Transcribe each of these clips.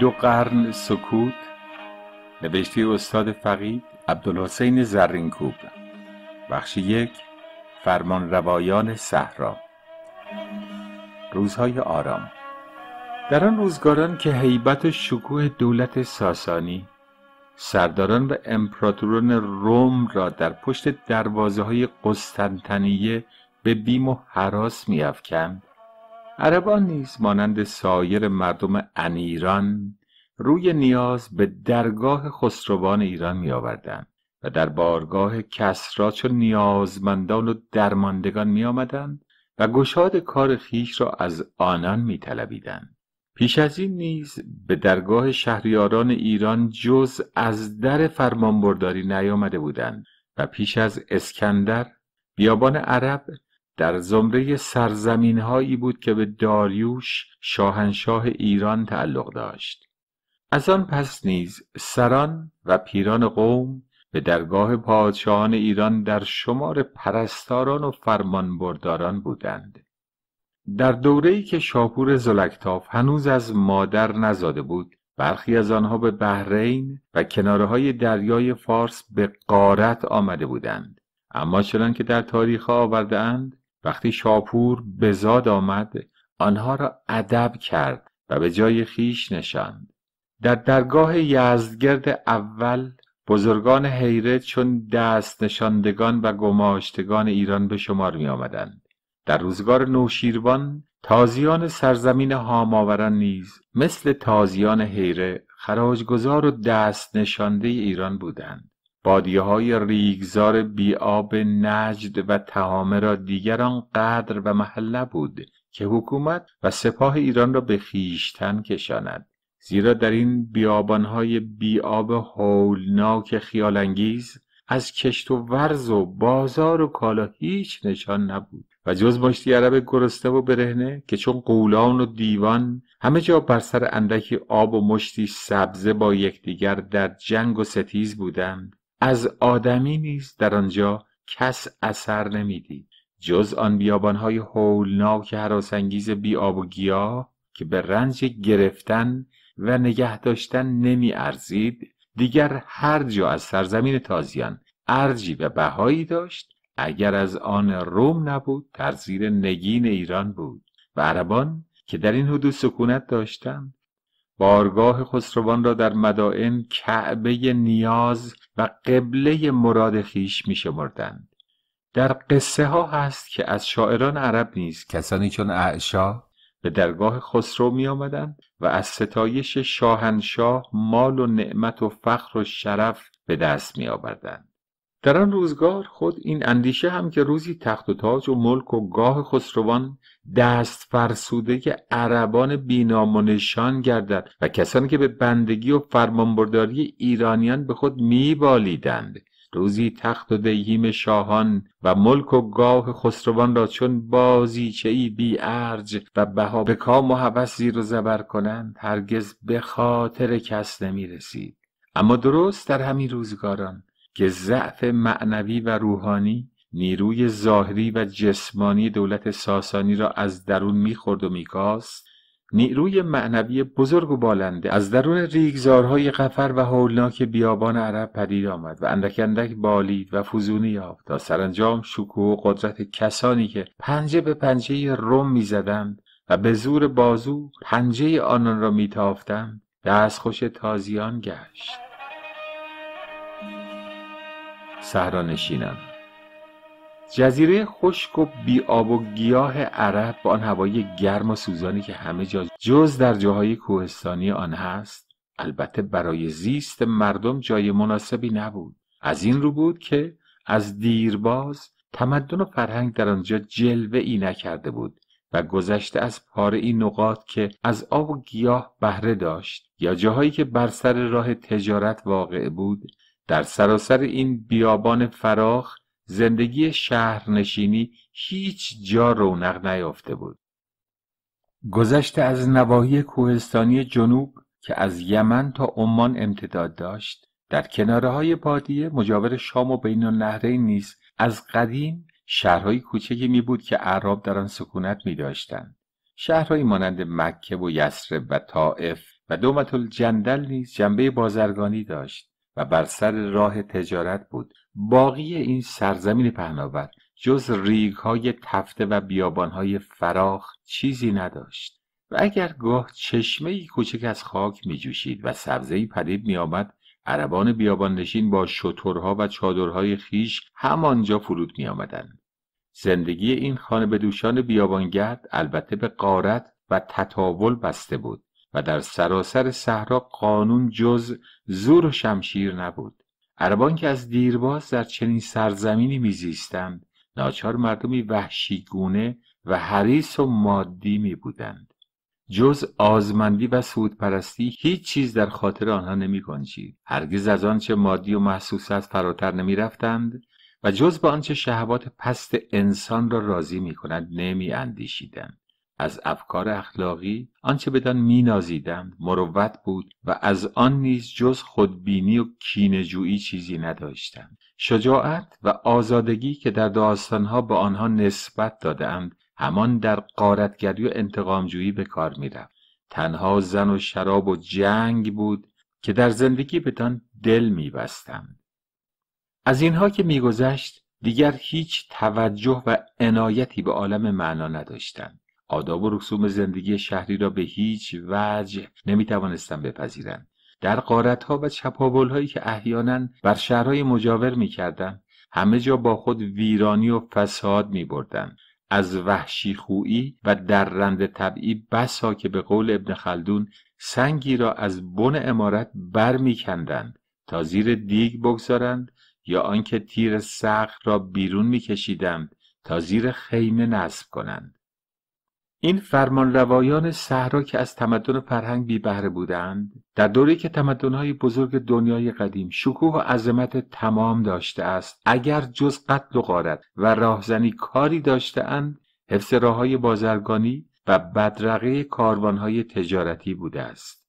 دو قرن سکوت نوشته استاد فقید عبدالحسین زرینکوب بخش یک فرمان روایان صحرا روزهای آرام در آن روزگاران که هیبت و شکوه دولت ساسانی سرداران و امپراتوران روم را در پشت دروازه های قسطنطنیه به بیم و حراس میافکند عربان نیز مانند سایر مردم ایران روی نیاز به درگاه خسروان ایران می و در بارگاه کسرا چون نیازمندان و درماندگان می آمدن و گشاد کار خیش را از آنان می تلبیدن. پیش از این نیز به درگاه شهریاران ایران جز از در فرمانبرداری نیامده بودند و پیش از اسکندر بیابان عرب در زمره سرزمین هایی بود که به داریوش شاهنشاه ایران تعلق داشت از آن پس نیز سران و پیران قوم به درگاه پادشاهان ایران در شمار پرستاران و فرمانبرداران بودند در دوره‌ای که شاپور زلکتاف هنوز از مادر نزاده بود برخی از آنها به بهرین و کناره‌های دریای فارس به قارت آمده بودند اما چنان که در تاریخ اند، وقتی شاپور به زاد آمد آنها را ادب کرد و به جای خیش نشاند در درگاه یزدگرد اول بزرگان حیره چون دست نشاندگان و گماشتگان ایران به شمار می آمدند. در روزگار نوشیروان تازیان سرزمین هاماوران نیز مثل تازیان حیره خراجگزار و دست نشانده ایران بودند بادیه های ریگزار بیاب نجد و تهامه را دیگران قدر و محله بود که حکومت و سپاه ایران را به خیشتن کشاند زیرا در این بیابانهای بیاب هولناک خیالانگیز از کشت و ورز و بازار و کالا هیچ نشان نبود و جز مشتی عرب گرسنه و برهنه که چون قولان و دیوان همه جا بر سر اندکی آب و مشتی سبزه با یکدیگر در جنگ و ستیز بودند از آدمی نیست در آنجا کس اثر نمیدید جز آن بیابانهای هولناک هراسانگیز بی و گیاه که به رنج گرفتن و نگه داشتن نمی ارزید دیگر هر جا از سرزمین تازیان ارجی و بهایی داشت اگر از آن روم نبود در زیر نگین ایران بود و عربان که در این حدود سکونت داشتند بارگاه خسروان را در مدائن کعبه نیاز و قبله مراد خیش می شمردند. در قصه ها هست که از شاعران عرب نیست کسانی چون اعشا به درگاه خسرو می آمدند و از ستایش شاهنشاه مال و نعمت و فخر و شرف به دست می آوردند. در آن روزگار خود این اندیشه هم که روزی تخت و تاج و ملک و گاه خسروان دست فرسوده که عربان بینامونشان گردد و کسانی که به بندگی و فرمانبرداری ایرانیان به خود میبالیدند روزی تخت و دیهیم شاهان و ملک و گاه خسروان را چون بازیچه ای بی ارج و بها به کام و رو زیر و زبر کنند هرگز به خاطر کس نمی رسید اما درست در همین روزگاران که ضعف معنوی و روحانی نیروی ظاهری و جسمانی دولت ساسانی را از درون میخورد و میکاست نیروی معنوی بزرگ و بالنده از درون ریگزارهای قفر و هولناک بیابان عرب پدید آمد و اندک اندک بالید و فزونی یافت تا سرانجام شکوه و قدرت کسانی که پنجه به پنجه روم میزدند و به زور بازو پنجه آنان را میتافتند دستخوش تازیان گشت صحرانشینم جزیره خشک و بی آب و گیاه عرب با آن هوای گرم و سوزانی که همه جا جز در جاهای کوهستانی آن هست البته برای زیست مردم جای مناسبی نبود از این رو بود که از دیرباز تمدن و فرهنگ در آنجا جلوه ای نکرده بود و گذشته از پاره این نقاط که از آب و گیاه بهره داشت یا جاهایی که بر سر راه تجارت واقع بود در سراسر این بیابان فراخ زندگی شهرنشینی هیچ جا رونق نیافته بود. گذشته از نواحی کوهستانی جنوب که از یمن تا عمان امتداد داشت در کناره های بادیه مجاور شام و بین النهرین نیز از قدیم شهرهای کوچکی می بود که اعراب در آن سکونت می داشتند شهرهایی مانند مکه و یسرب و طائف و دومت الجندل نیز جنبه بازرگانی داشت و بر سر راه تجارت بود باقی این سرزمین پهناور جز ریگ های تفته و بیابان های فراخ چیزی نداشت و اگر گاه چشمه کوچک از خاک می جوشید و سبزهای پدید می عربان بیابان نشین با شترها و چادرهای خیش همانجا فرود می زندگی این خانه به دوشان بیابانگرد البته به قارت و تطاول بسته بود و در سراسر صحرا قانون جز زور و شمشیر نبود عربان که از دیرباز در چنین سرزمینی میزیستند ناچار مردمی وحشیگونه و حریص و مادی می بودند. جز آزمندی و سودپرستی هیچ چیز در خاطر آنها نمی هرگز از آنچه مادی و محسوس است فراتر نمی رفتند و جز به آنچه شهوات پست انسان را راضی می کند نمی اندیشیدند. از افکار اخلاقی آنچه بدان مینازیدند مروت بود و از آن نیز جز خودبینی و کینهجویی چیزی نداشتم شجاعت و آزادگی که در داستانها به آنها نسبت دادهاند همان در قارتگری و انتقامجویی به کار میرفت تنها زن و شراب و جنگ بود که در زندگی بدان دل میبستند. از اینها که میگذشت دیگر هیچ توجه و عنایتی به عالم معنا نداشتند. آداب و رسوم زندگی شهری را به هیچ وجه نمی توانستم بپذیرند در ها و چپاولهایی که احیانا بر شهرهای مجاور می همه جا با خود ویرانی و فساد می بردن. از وحشی خویی و در رند طبعی بسا که به قول ابن خلدون سنگی را از بن عمارت بر می تا زیر دیگ بگذارند یا آنکه تیر سخت را بیرون میکشیدند تا زیر خیمه نصب کنند این فرمان روایان صحرا که از تمدن و فرهنگ بیبهره بودند در دوری که تمدنهای بزرگ دنیای قدیم شکوه و عظمت تمام داشته است اگر جز قتل و غارت و راهزنی کاری داشتهاند حفظ راههای بازرگانی و بدرقه کاروانهای تجارتی بوده است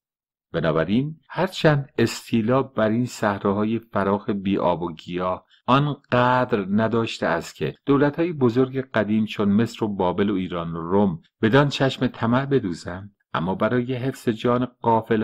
بنابراین هرچند استیلا بر این صحراهای فراخ آب و گیاه قدر نداشته است که دولت های بزرگ قدیم چون مصر و بابل و ایران و روم بدان چشم طمع بدوزند اما برای حفظ جان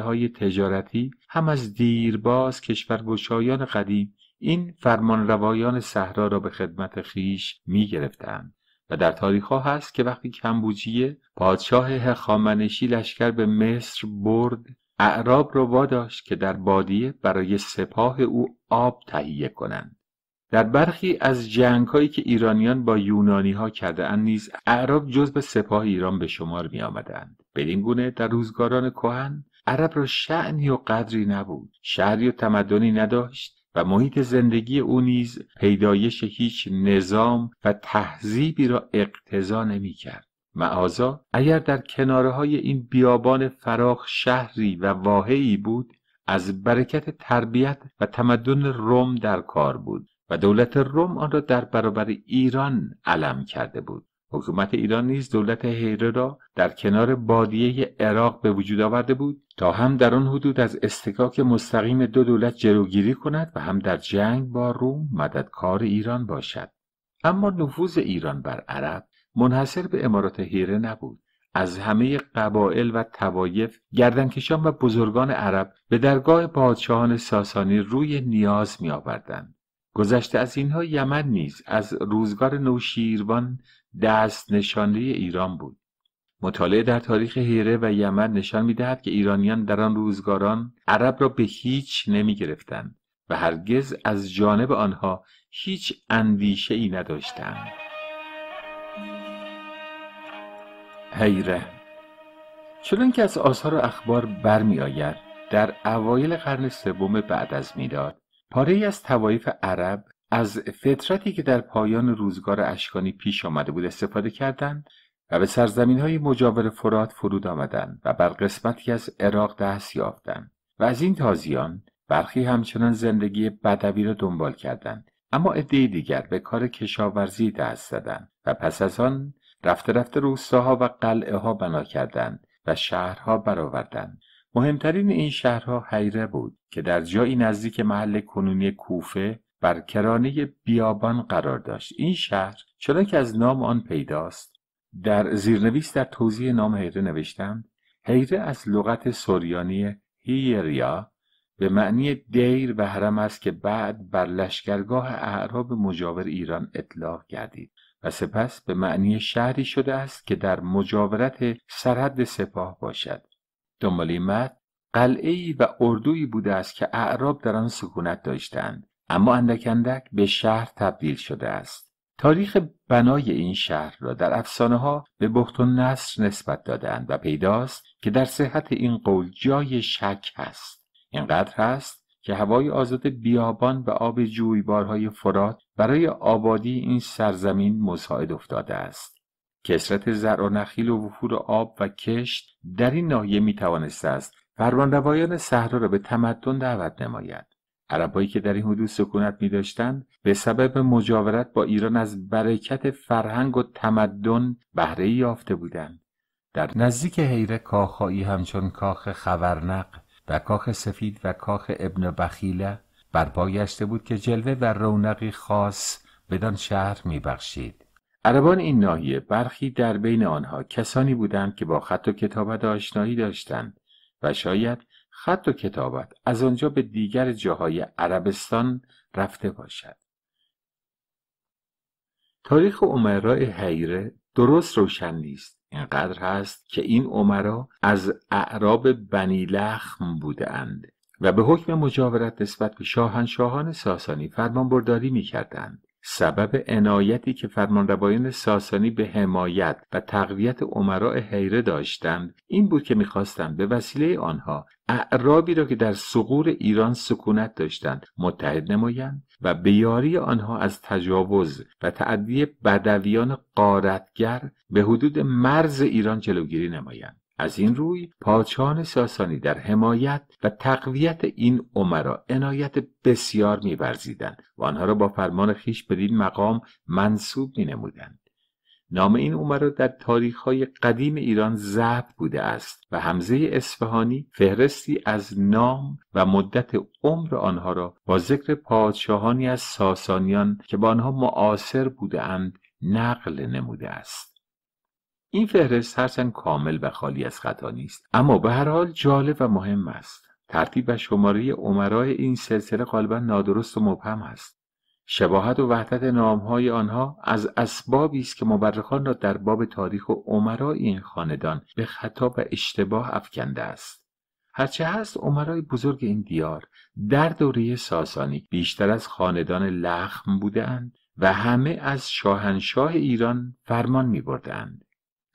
های تجارتی هم از دیرباز کشورگشایان قدیم این روایان صحرا را به خدمت خیش می گرفتند و در تاریخ ها هست که وقتی کمبوجیه پادشاه هخامنشی لشکر به مصر برد اعراب را واداشت که در بادیه برای سپاه او آب تهیه کنند در برخی از جنگهایی که ایرانیان با یونانی ها کرده نیز اعراب جزء سپاه ایران به شمار می آمدند بدین گونه در روزگاران کهن عرب را شعنی و قدری نبود شهری و تمدنی نداشت و محیط زندگی او نیز پیدایش هیچ نظام و تهذیبی را اقتضا نمیکرد معازا اگر در کناره های این بیابان فراخ شهری و واحعی بود از برکت تربیت و تمدن روم در کار بود و دولت روم آن را در برابر ایران علم کرده بود حکومت ایران نیز دولت هیره را در کنار بادیه عراق به وجود آورده بود تا هم در آن حدود از استکاک مستقیم دو دولت جلوگیری کند و هم در جنگ با روم مددکار ایران باشد اما نفوذ ایران بر عرب منحصر به امارات هیره نبود از همه قبایل و توایف گردنکشان و بزرگان عرب به درگاه پادشاهان ساسانی روی نیاز می گذشته از اینها یمن نیز از روزگار نوشیروان دست نشانده ایران بود مطالعه در تاریخ هیره و یمن نشان میدهد که ایرانیان در آن روزگاران عرب را به هیچ نمی گرفتند و هرگز از جانب آنها هیچ اندیشه ای نداشتند. حیره چون که از آثار و اخبار برمیآید در اوایل قرن سوم بعد از میلاد پاره از توایف عرب از فطرتی که در پایان روزگار اشکانی پیش آمده بود استفاده کردند و به سرزمین های مجاور فرات فرود آمدند و بر قسمتی از عراق دست یافتند و از این تازیان برخی همچنان زندگی بدوی را دنبال کردند اما عدهای دیگر به کار کشاورزی دست زدند و پس از آن رفته رفته روستاها و قلعه ها بنا کردند و شهرها برآوردند مهمترین این شهرها حیره بود که در جایی نزدیک محل کنونی کوفه بر کرانه بیابان قرار داشت این شهر چرا که از نام آن پیداست در زیرنویس در توضیح نام حیره نوشتم حیره از لغت سوریانی هیریا به معنی دیر و حرم است که بعد بر لشکرگاه اعراب مجاور ایران اطلاق گردید و سپس به معنی شهری شده است که در مجاورت سرحد سپاه باشد این مد قلعه و اردویی بوده است که اعراب در آن سکونت داشتند اما اندک اندک به شهر تبدیل شده است تاریخ بنای این شهر را در افسانه ها به بخت و نصر نسبت دادند و پیداست که در صحت این قول جای شک هست اینقدر هست که هوای آزاد بیابان و آب جویبارهای فرات برای آبادی این سرزمین مساعد افتاده است کسرت زرع و نخیل و وفور آب و کشت در این ناحیه می توانسته است روایان صحرا را به تمدن دعوت نماید عربایی که در این حدود سکونت می داشتند به سبب مجاورت با ایران از برکت فرهنگ و تمدن بهره یافته بودند در نزدیک حیره کاخهایی همچون کاخ خورنق و کاخ سفید و کاخ ابن بخیله بر گشته بود که جلوه و رونقی خاص بدان شهر میبخشید عربان این ناحیه برخی در بین آنها کسانی بودند که با خط و کتابت آشنایی داشتند و شاید خط و کتابت از آنجا به دیگر جاهای عربستان رفته باشد تاریخ عمرای حیره درست روشن نیست اینقدر هست که این عمرا از اعراب بنی لخم بودند و به حکم مجاورت نسبت به شاهنشاهان ساسانی فرمانبرداری میکردند سبب عنایتی که فرمانروایان ساسانی به حمایت و تقویت عمراء حیره داشتند این بود که میخواستند به وسیله آنها اعرابی را که در سقور ایران سکونت داشتند متحد نمایند و به یاری آنها از تجاوز و تعدی بدویان قارتگر به حدود مرز ایران جلوگیری نمایند از این روی پادشاهان ساسانی در حمایت و تقویت این عمرا عنایت بسیار میورزیدند و آنها را با فرمان خیش بدین مقام منصوب مینمودند نام این عمرا در تاریخهای قدیم ایران ضبط بوده است و حمزه اصفهانی فهرستی از نام و مدت عمر آنها را با ذکر پادشاهانی از ساسانیان که با آنها معاصر بودهاند نقل نموده است این فهرست هرچند کامل و خالی از خطا نیست اما به هر حال جالب و مهم است ترتیب و شماره عمرای این سلسله غالبا نادرست و مبهم است شباهت و وحدت نامهای آنها از اسبابی است که مبرخان را در باب تاریخ و عمرای این خاندان به خطا و اشتباه افکنده است هرچه هست عمرای بزرگ این دیار در دوره ساسانی بیشتر از خاندان لخم بودند و همه از شاهنشاه ایران فرمان می‌بردند.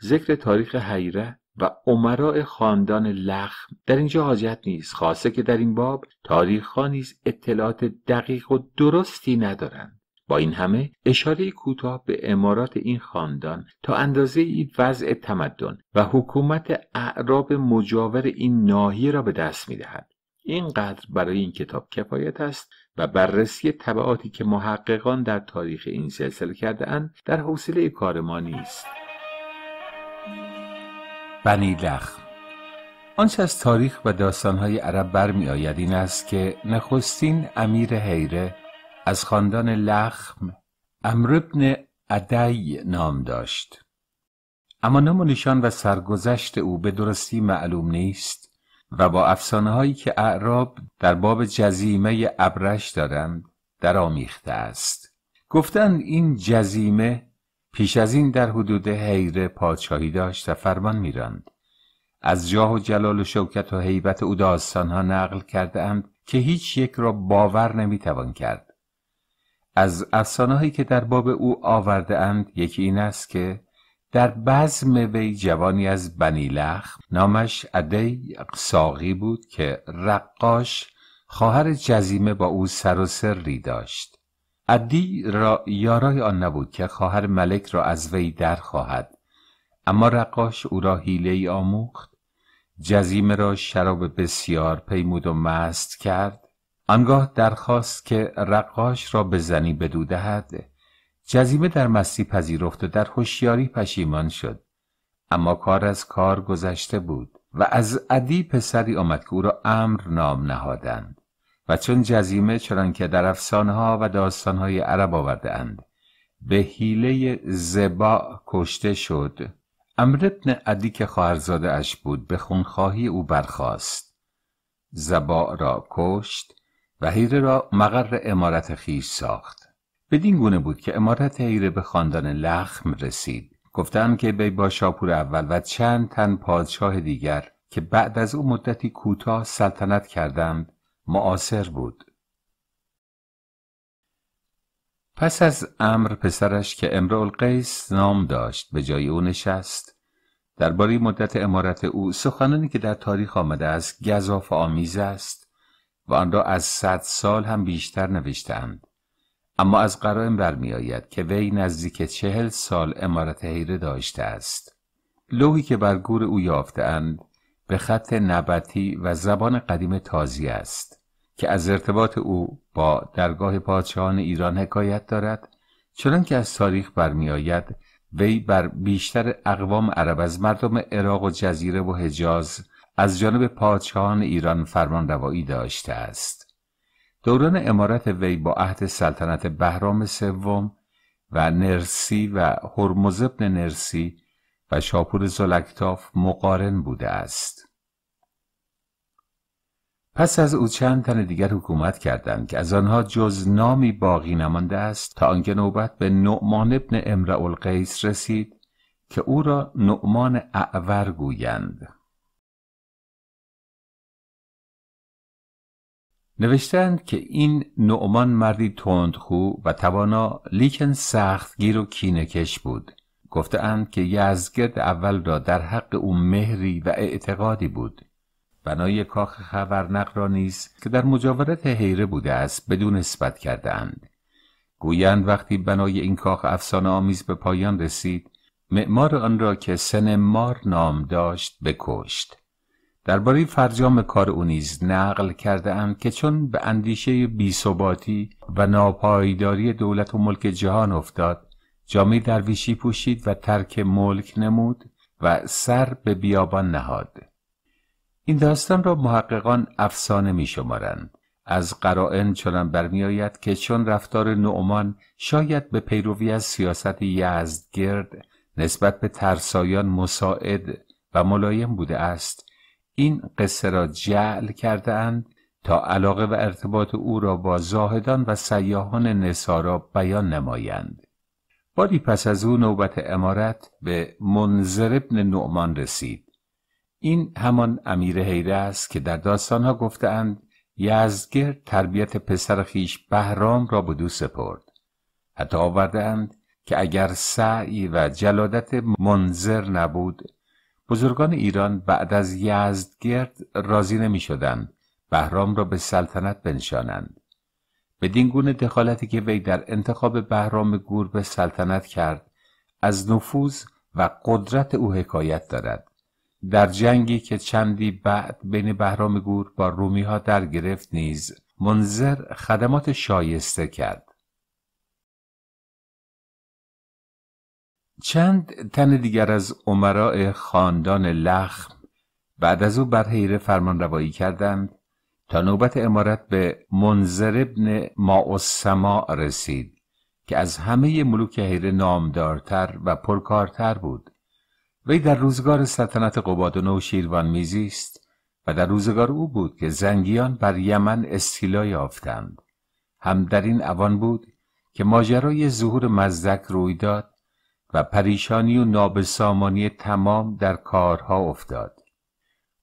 ذکر تاریخ حیره و عمراء خاندان لخم در اینجا حاجت نیست خاصه که در این باب تاریخ نیز اطلاعات دقیق و درستی ندارند با این همه اشاره کوتاه به امارات این خاندان تا اندازه ای وضع تمدن و حکومت اعراب مجاور این ناحیه را به دست می اینقدر برای این کتاب کفایت است و بررسی طبعاتی که محققان در تاریخ این سلسله کرده اند در حوصله کار ما نیست. بنی لخم آنچه از تاریخ و داستانهای عرب برمی آید این است که نخستین امیر حیره از خاندان لخم امربن ادی عدی نام داشت اما نام و نشان و سرگذشت او به درستی معلوم نیست و با افسانه هایی که اعراب در باب جزیمه ابرش دارند درآمیخته است گفتند این جزیمه پیش از این در حدود حیره پادشاهی داشت و فرمان میراند از جاه و جلال و شوکت و حیبت او داستانها نقل کرده اند که هیچ یک را باور نمیتوان کرد از افسانههایی که در باب او آورده اند یکی این است که در بزم وی جوانی از بنی لخ نامش عدی ساقی بود که رقاش خواهر جزیمه با او سر و سری داشت عدی را یارای آن نبود که خواهر ملک را از وی در خواهد اما رقاش او را حیله ای آموخت جزیمه را شراب بسیار پیمود و مست کرد آنگاه درخواست که رقاش را به زنی بدو دهد جزیمه در مستی پذیرفت و در هوشیاری پشیمان شد اما کار از کار گذشته بود و از عدی پسری آمد که او را امر نام نهادند و چون جزیمه چنان که در افسانه‌ها و داستانهای عرب آورده اند به حیله زبا کشته شد امر ابن عدی که خواهرزاده اش بود به خونخواهی او برخاست زبا را کشت و حیره را مقر امارت خیش ساخت بدین گونه بود که امارت حیره به خاندان لخم رسید گفتند که بی با شاپور اول و چند تن پادشاه دیگر که بعد از او مدتی کوتاه سلطنت کردند معاصر بود پس از امر پسرش که القیس نام داشت به جای او نشست باری مدت امارت او سخنانی که در تاریخ آمده است گذاف آمیز است و آن را از صد سال هم بیشتر نوشتند اما از قرائم آید که وی نزدیک چهل سال امارت حیره داشته است لوحی که بر گور او یافتهاند به خط نبتی و زبان قدیم تازی است که از ارتباط او با درگاه پادشاهان ایران حکایت دارد چنان که از تاریخ برمیآید وی بر بیشتر اقوام عرب از مردم عراق و جزیره و حجاز از جانب پادشاهان ایران فرمان روایی داشته است دوران امارت وی با عهد سلطنت بهرام سوم و نرسی و هرمز نرسی و شاپور زلکتاف مقارن بوده است پس از او چند تن دیگر حکومت کردند که از آنها جز نامی باقی نمانده است تا آنکه نوبت به نعمان ابن امرع القیس رسید که او را نعمان اعور گویند نوشتند که این نعمان مردی تندخو و توانا لیکن سختگیر و کینکش بود گفتهاند که یزگرد اول را در حق او مهری و اعتقادی بود بنای کاخ خبرنق را نیز که در مجاورت حیره بوده است بدون نسبت کردهاند. گویند وقتی بنای این کاخ افسانه آمیز به پایان رسید معمار آن را که سنمار نام داشت بکشت درباره فرجام کار او نیز نقل کرده که چون به اندیشه بیثباتی و ناپایداری دولت و ملک جهان افتاد جامعه درویشی پوشید و ترک ملک نمود و سر به بیابان نهاد این داستان را محققان افسانه می شمارند از قرائن چنان آید که چون رفتار نعمان شاید به پیروی از سیاست یزدگرد نسبت به ترسایان مساعد و ملایم بوده است این قصه را جعل کرده اند تا علاقه و ارتباط او را با زاهدان و سیاهان نصارا بیان نمایند باری پس از او نوبت امارت به منظر ابن نعمان رسید این همان امیر حیره است که در داستانها گفتهاند یزگر تربیت پسر خیش بهرام را دو سپرد حتی آوردند که اگر سعی و جلادت منظر نبود بزرگان ایران بعد از یزدگرد راضی نمی شدند بهرام را به سلطنت بنشانند بدین گونه دخالتی که وی در انتخاب بهرام گور به سلطنت کرد از نفوذ و قدرت او حکایت دارد در جنگی که چندی بعد بین بهرام گور با رومی ها در گرفت نیز منظر خدمات شایسته کرد چند تن دیگر از عمراء خاندان لخم بعد از او بر حیره فرمان روایی کردند تا نوبت امارت به منظر ابن رسید که از همه ملوک هیره نامدارتر و پرکارتر بود وی در روزگار سلطنت قباد و شیروان میزیست و در روزگار او بود که زنگیان بر یمن استیلا یافتند هم در این اوان بود که ماجرای ظهور مزدک روی داد و پریشانی و نابسامانی تمام در کارها افتاد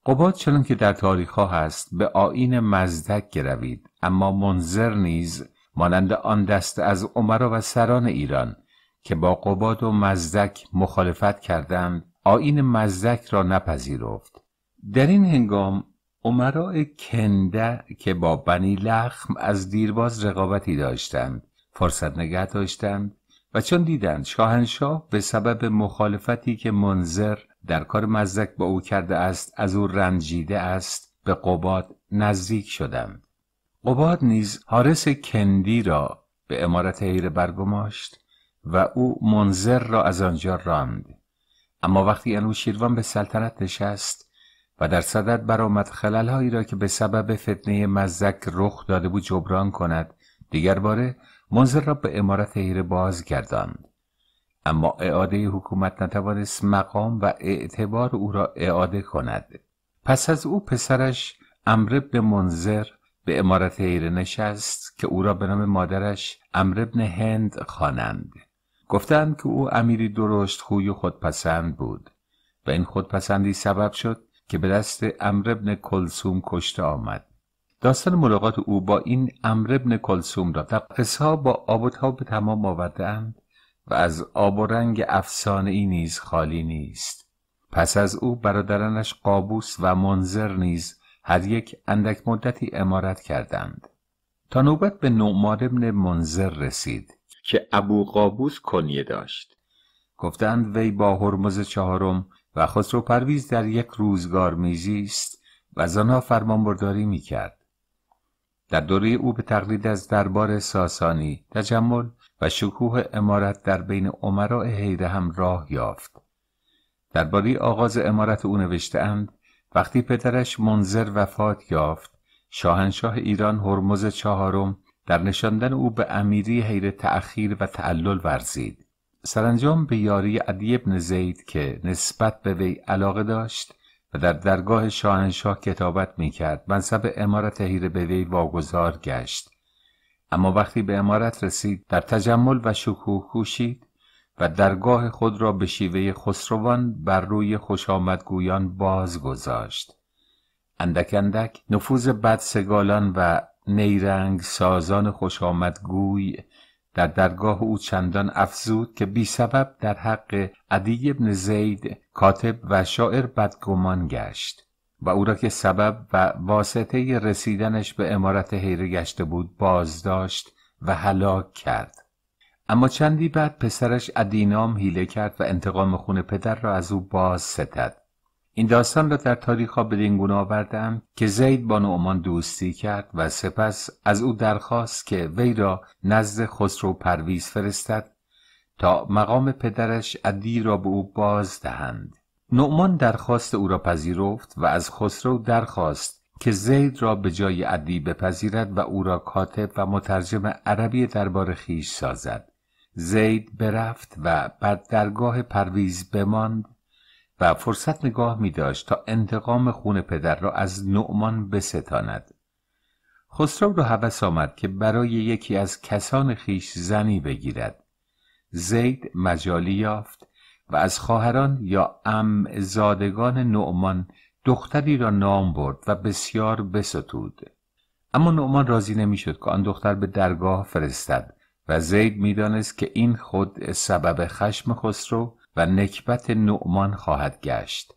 قباد چون که در تاریخ ها هست به آین مزدک گروید اما منظر نیز مانند آن دست از عمرا و سران ایران که با قباد و مزدک مخالفت کردند آین مزدک را نپذیرفت در این هنگام عمرای کنده که با بنی لخم از دیرباز رقابتی داشتند فرصت نگه داشتند و چون دیدند شاهنشاه به سبب مخالفتی که منظر در کار مزدک با او کرده است از او رنجیده است به قباد نزدیک شدند قباد نیز حارس کندی را به امارت حیره برگماشت و او منظر را از آنجا راند اما وقتی انوشیروان به سلطنت نشست و در صدد برآمد هایی را که به سبب فتنه مزدک رخ داده بود جبران کند دیگر باره منظر را به امارت حیره بازگرداند اما اعاده حکومت نتوانست مقام و اعتبار او را اعاده کند پس از او پسرش امربن منظر به امارت ایره نشست که او را به نام مادرش امربن هند خوانند گفتند که او امیری درشت خوی و خودپسند بود و این خودپسندی سبب شد که به دست امربن ابن کلسوم کشته آمد داستان ملاقات او با این امربن ابن کلسوم را در قصه با ها به تمام آوردند و از آب و رنگ افسانه ای نیز خالی نیست پس از او برادرانش قابوس و منظر نیز هر یک اندک مدتی امارت کردند تا نوبت به نعمان ابن منظر رسید که ابو قابوس کنیه داشت گفتند وی با هرمز چهارم و خسرو پرویز در یک روزگار میزیست و از آنها فرمان برداری میکرد در دوره او به تقلید از دربار ساسانی تجمل و شکوه امارت در بین عمراء حیره هم راه یافت باری آغاز امارت او اند، وقتی پدرش منظر وفات یافت شاهنشاه ایران هرمز چهارم در نشاندن او به امیری حیر تأخیر و تعلل ورزید سرانجام به یاری عدی ابن زید که نسبت به وی علاقه داشت و در درگاه شاهنشاه کتابت میکرد، کرد منصب امارت حیر به وی واگذار گشت اما وقتی به امارت رسید در تجمل و شکوه کوشید و درگاه خود را به شیوه خسروان بر روی خوش آمدگویان باز گذاشت اندک اندک نفوذ بدسگالان و نیرنگ سازان خوش آمدگوی در درگاه او چندان افزود که بی سبب در حق عدی ابن زید کاتب و شاعر بدگمان گشت و او را که سبب و واسطه رسیدنش به امارت حیره گشته بود بازداشت و هلاک کرد اما چندی بعد پسرش ادینام هیله کرد و انتقام خون پدر را از او باز ستد این داستان را در تاریخ ها بدین گونه آوردم که زید با نعمان دوستی کرد و سپس از او درخواست که وی را نزد خسرو پرویز فرستد تا مقام پدرش ادی را به او باز دهند نعمان درخواست او را پذیرفت و از خسرو درخواست که زید را به جای عدی بپذیرد و او را کاتب و مترجم عربی دربار خیش سازد زید برفت و بعد درگاه پرویز بماند و فرصت نگاه می داشت تا انتقام خون پدر را از نعمان بستاند خسرو را حوس آمد که برای یکی از کسان خیش زنی بگیرد زید مجالی یافت و از خواهران یا ام زادگان نعمان دختری را نام برد و بسیار بستود اما نعمان راضی نمیشد که آن دختر به درگاه فرستد و زید میدانست که این خود سبب خشم خسرو و نکبت نعمان خواهد گشت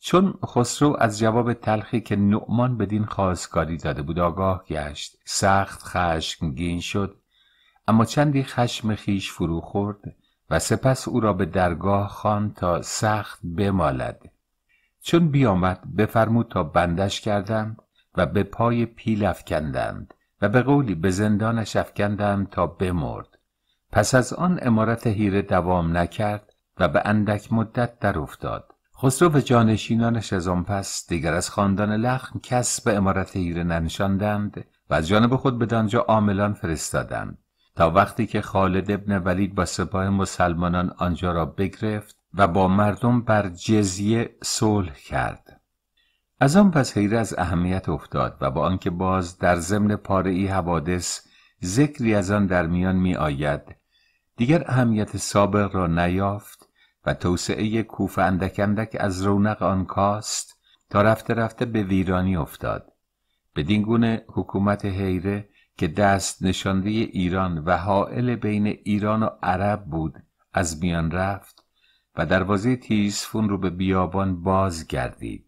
چون خسرو از جواب تلخی که نعمان بدین خواستگاری داده بود آگاه گشت سخت خشمگین شد اما چندی خشم خیش فرو خورد و سپس او را به درگاه خان تا سخت بمالد چون بیامد بفرمود تا بندش کردند و به پای پیل افکندند و به قولی به زندانش افکندند تا بمرد پس از آن امارت هیره دوام نکرد و به اندک مدت در افتاد خسرو و جانشینانش از آن پس دیگر از خاندان لخم کس به امارت هیره ننشاندند و از جانب خود به دانجا عاملان فرستادند تا وقتی که خالد ابن ولید با سپاه مسلمانان آنجا را بگرفت و با مردم بر جزیه صلح کرد از آن پس حیره از اهمیت افتاد و با آنکه باز در ضمن پاره حوادث ذکری از آن در میان می آید دیگر اهمیت سابق را نیافت و توسعه کوفه اندک اندک از رونق آن کاست تا رفته رفته به ویرانی افتاد بدین گونه حکومت حیره که دست نشانده ایران و حائل بین ایران و عرب بود از میان رفت و دروازه تیسفون رو به بیابان باز گردید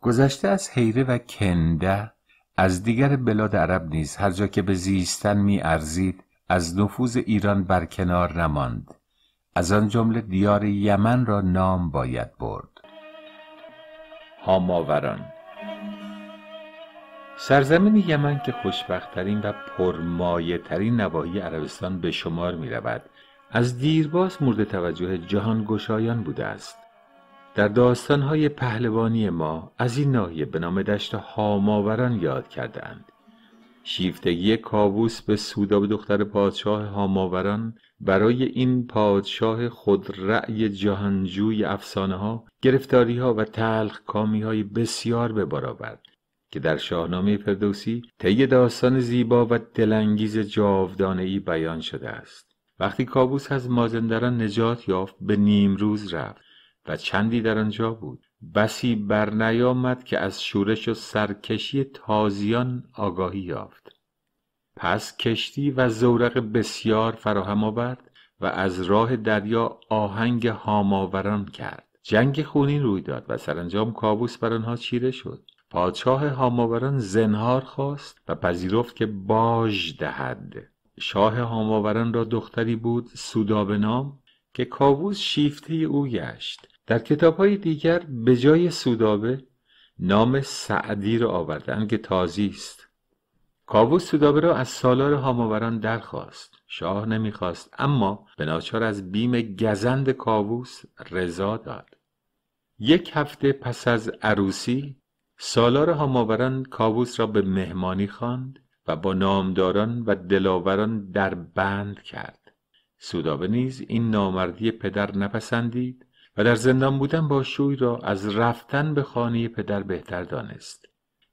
گذشته از حیره و کنده از دیگر بلاد عرب نیز هر جا که به زیستن می ارزید از نفوذ ایران کنار نماند از آن جمله دیار یمن را نام باید برد هاماوران سرزمین یمن که خوشبختترین و پرمایه ترین نواحی عربستان به شمار می رود از دیرباز مورد توجه جهان گشایان بوده است در داستانهای پهلوانی ما از این ناحیه به نام دشت هاماوران یاد کردهاند. شیفتگی کاووس به سوداب دختر پادشاه هاماوران برای این پادشاه خود رأی جهانجوی افسانه ها گرفتاری ها و تلخ کامی های بسیار به بار آورد که در شاهنامه فردوسی طی داستان زیبا و دلانگیز جاودانه ای بیان شده است وقتی کابوس از مازندران نجات یافت به نیمروز رفت و چندی در آنجا بود بسی برنیامد که از شورش و سرکشی تازیان آگاهی یافت پس کشتی و زورق بسیار فراهم آورد و از راه دریا آهنگ هاماوران کرد جنگ خونین روی داد و سرانجام کابوس بر آنها چیره شد پادشاه هاماوران زنهار خواست و پذیرفت که باج دهد شاه هاماوران را دختری بود سودابه نام که کاووس شیفته او گشت در کتاب های دیگر به جای سودابه نام سعدی را آوردن که تازی است کاووس سودابه را از سالار هاماوران درخواست شاه نمیخواست اما به ناچار از بیم گزند کاووس رضا داد یک هفته پس از عروسی سالار هاماوران کابوس را به مهمانی خواند و با نامداران و دلاوران در بند کرد سودابه نیز این نامردی پدر نپسندید و در زندان بودن با شوی را از رفتن به خانه پدر بهتر دانست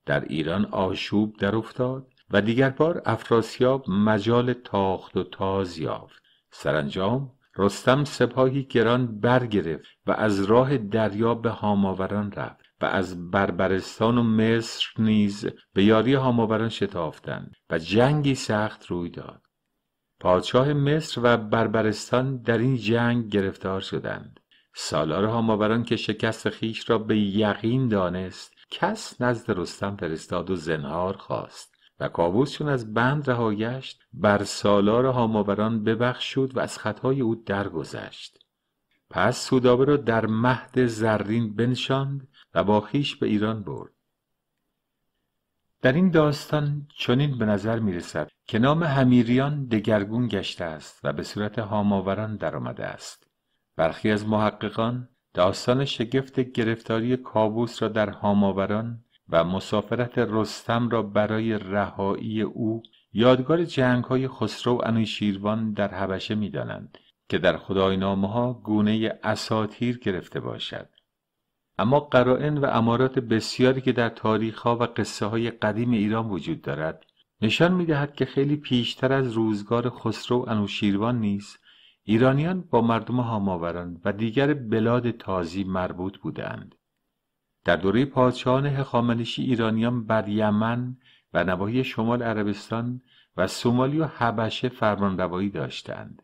در ایران آشوب در افتاد و دیگر بار افراسیاب مجال تاخت و تاز یافت سرانجام رستم سپاهی گران برگرفت و از راه دریا به هاماوران رفت و از بربرستان و مصر نیز به یاری هاماوران شتافتند و جنگی سخت روی داد پادشاه مصر و بربرستان در این جنگ گرفتار شدند سالار هاماوران که شکست خیش را به یقین دانست کس نزد رستم فرستاد و زنهار خواست و کاووس چون از بند رها گشت بر سالار هاماوران ببخشود و از خطای او درگذشت پس سودابه را در مهد زرین بنشاند و با خیش به ایران برد در این داستان چنین به نظر می رسد که نام همیریان دگرگون گشته است و به صورت هاماوران درآمده است برخی از محققان داستان شگفت گرفتاری کابوس را در هاماوران و مسافرت رستم را برای رهایی او یادگار جنگ های خسرو و انوشیروان در حبشه می دانند که در خدای ها گونه اساتیر گرفته باشد اما قرائن و امارات بسیاری که در تاریخها و قصه های قدیم ایران وجود دارد نشان می دهد که خیلی پیشتر از روزگار خسرو انوشیروان نیز ایرانیان با مردم هاماوران و دیگر بلاد تازی مربوط بودند. در دوره پادشاهان هخامنشی ایرانیان بر یمن و نواحی شمال عربستان و سومالی و حبشه فرمانروایی داشتند.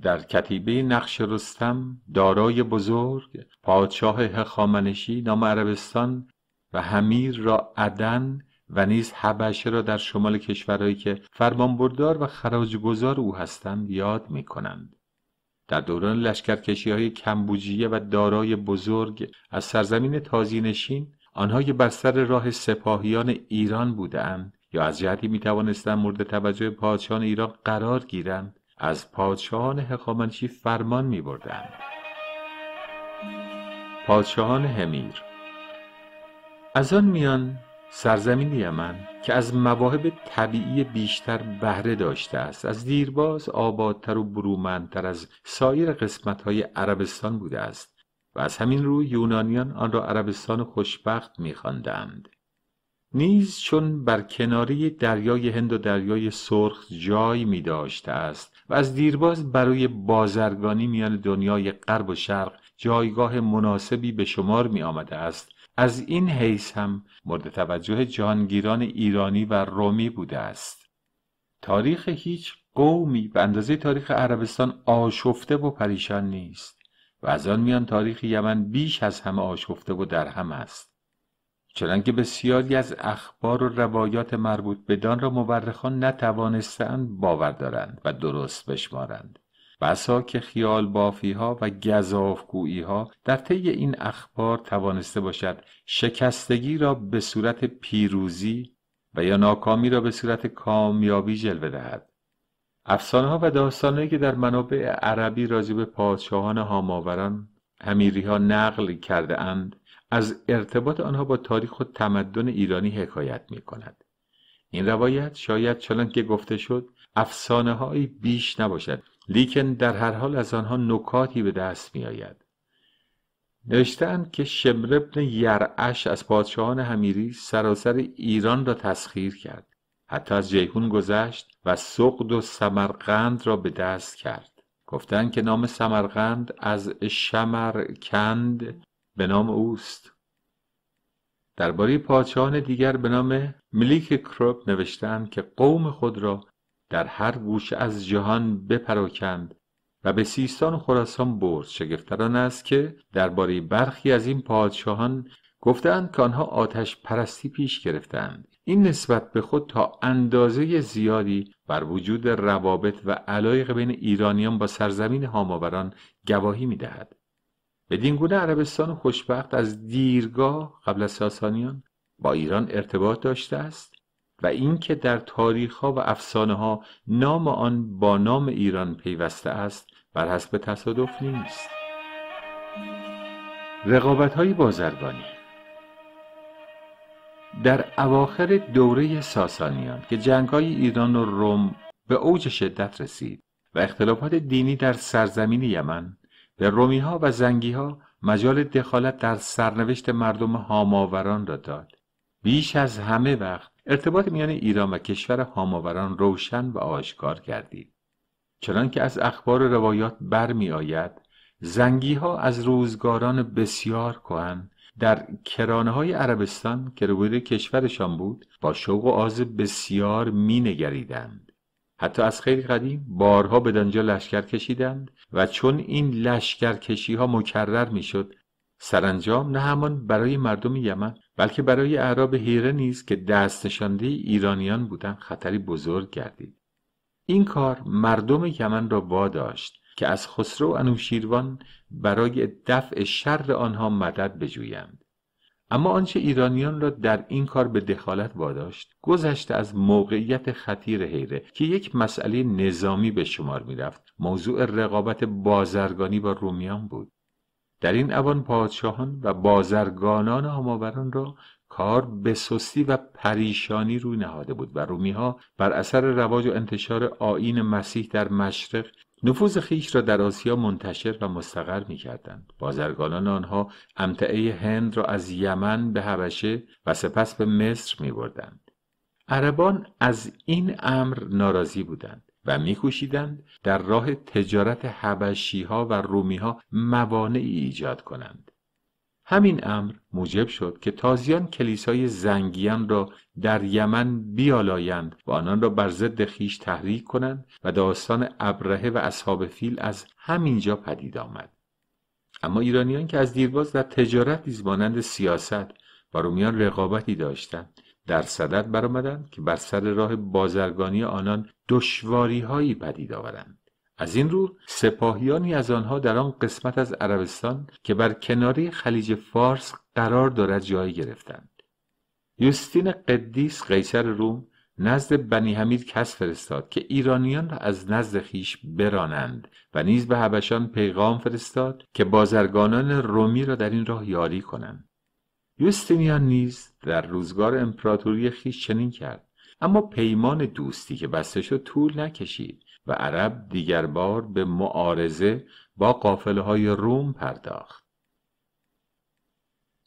در کتیبه نقش رستم دارای بزرگ پادشاه هخامنشی نام عربستان و همیر را عدن و نیز حبشه را در شمال کشورهایی که فرمانبردار و خراجگذار او هستند یاد می کنند. در دوران لشکرکشی های کمبوجیه و دارای بزرگ از سرزمین تازینشین آنها که بر سر راه سپاهیان ایران بودند یا از جهتی می توانستند مورد توجه پادشاهان ایران قرار گیرند از پادشاهان حقامنشی فرمان می بردن. پادشاهان همیر از آن میان سرزمین یمن که از مواهب طبیعی بیشتر بهره داشته است از دیرباز آبادتر و برومندتر از سایر قسمتهای عربستان بوده است و از همین رو یونانیان آن را عربستان خوشبخت میخواندند نیز چون بر کناری دریای هند و دریای سرخ جای می داشته است و از دیرباز برای بازرگانی میان دنیای غرب و شرق جایگاه مناسبی به شمار می آمده است از این حیث هم مورد توجه جهانگیران ایرانی و رومی بوده است تاریخ هیچ قومی به اندازه تاریخ عربستان آشفته و پریشان نیست و از آن میان تاریخ یمن بیش از همه آشفته و در هم است چنانکه بسیاری از اخبار و روایات مربوط به دان را مورخان نتوانستند باور دارند و درست بشمارند بسا که خیال بافی ها و گزافگویی ها در طی این اخبار توانسته باشد شکستگی را به صورت پیروزی و یا ناکامی را به صورت کامیابی جلوه دهد افسانه ها و داستانهایی که در منابع عربی راجع به پادشاهان هاماوران همیری ها نقل کرده اند از ارتباط آنها با تاریخ و تمدن ایرانی حکایت می کند. این روایت شاید چنان که گفته شد افسانه بیش نباشد لیکن در هر حال از آنها نکاتی به دست می آید. نوشتند که شمر ابن یرعش از پادشاهان همیری سراسر ایران را تسخیر کرد حتی از جیهون گذشت و سقد و سمرقند را به دست کرد گفتند که نام سمرقند از شمرکند به نام اوست درباره پادشاهان دیگر به نام ملیک کروب نوشتند که قوم خود را در هر گوش از جهان بپراکند و به سیستان و خراسان برد شگفتران است که درباره برخی از این پادشاهان گفتند که آنها آتش پرستی پیش گرفتند این نسبت به خود تا اندازه زیادی بر وجود روابط و علایق بین ایرانیان با سرزمین هاماوران گواهی میدهد بدینگونه عربستان خوشبخت از دیرگاه قبل از ساسانیان با ایران ارتباط داشته است و اینکه در تاریخها و افسانه ها نام آن با نام ایران پیوسته است بر حسب تصادف نیست رقابت های بازرگانی در اواخر دوره ساسانیان که جنگ های ایران و روم به اوج شدت رسید و اختلافات دینی در سرزمین یمن به رومی ها و زنگی ها مجال دخالت در سرنوشت مردم هاماوران را داد. بیش از همه وقت ارتباط میان ایران و کشور هاماوران روشن و آشکار کردید. که از اخبار و روایات برمیآید، آید زنگی ها از روزگاران بسیار کهن در کرانه های عربستان که کشور کشورشان بود با شوق و آز بسیار مینگریدند حتی از خیلی قدیم بارها به دنجا لشکر کشیدند و چون این لشکر کشی ها مکرر میشد سرانجام نه همان برای مردم یمن بلکه برای اعراب هیره نیز که دست ایرانیان بودند خطری بزرگ گردید این کار مردم یمن را واداشت که از خسرو انوشیروان برای دفع شر آنها مدد بجویند اما آنچه ایرانیان را در این کار به دخالت واداشت گذشته از موقعیت خطیر حیره که یک مسئله نظامی به شمار میرفت موضوع رقابت بازرگانی با رومیان بود در این اوان پادشاهان و بازرگانان هماوران را کار به سستی و پریشانی روی نهاده بود و رومی ها بر اثر رواج و انتشار آین مسیح در مشرق نفوذ خیش را در آسیا منتشر و مستقر می کردند. بازرگانان آنها امتعه هند را از یمن به هبشه و سپس به مصر می بردند. عربان از این امر ناراضی بودند. و میکوشیدند در راه تجارت حبشی ها و رومی ها موانعی ایجاد کنند. همین امر موجب شد که تازیان کلیسای زنگیان را در یمن بیالایند و آنان را بر ضد خیش تحریک کنند و داستان ابرهه و اصحاب فیل از همینجا پدید آمد اما ایرانیان که از دیرباز در تجارت نیز مانند سیاست با رومیان رقابتی داشتند در صدد برآمدند که بر سر راه بازرگانی آنان دشواریهایی پدید آورند از این رو سپاهیانی از آنها در آن قسمت از عربستان که بر کناری خلیج فارس قرار دارد جای گرفتند یوستین قدیس قیصر روم نزد بنی حمید کس فرستاد که ایرانیان را از نزد خیش برانند و نیز به حبشان پیغام فرستاد که بازرگانان رومی را در این راه یاری کنند یوستینیان نیز در روزگار امپراتوری خیش چنین کرد اما پیمان دوستی که بسته شد طول نکشید و عرب دیگر بار به معارزه با قافله های روم پرداخت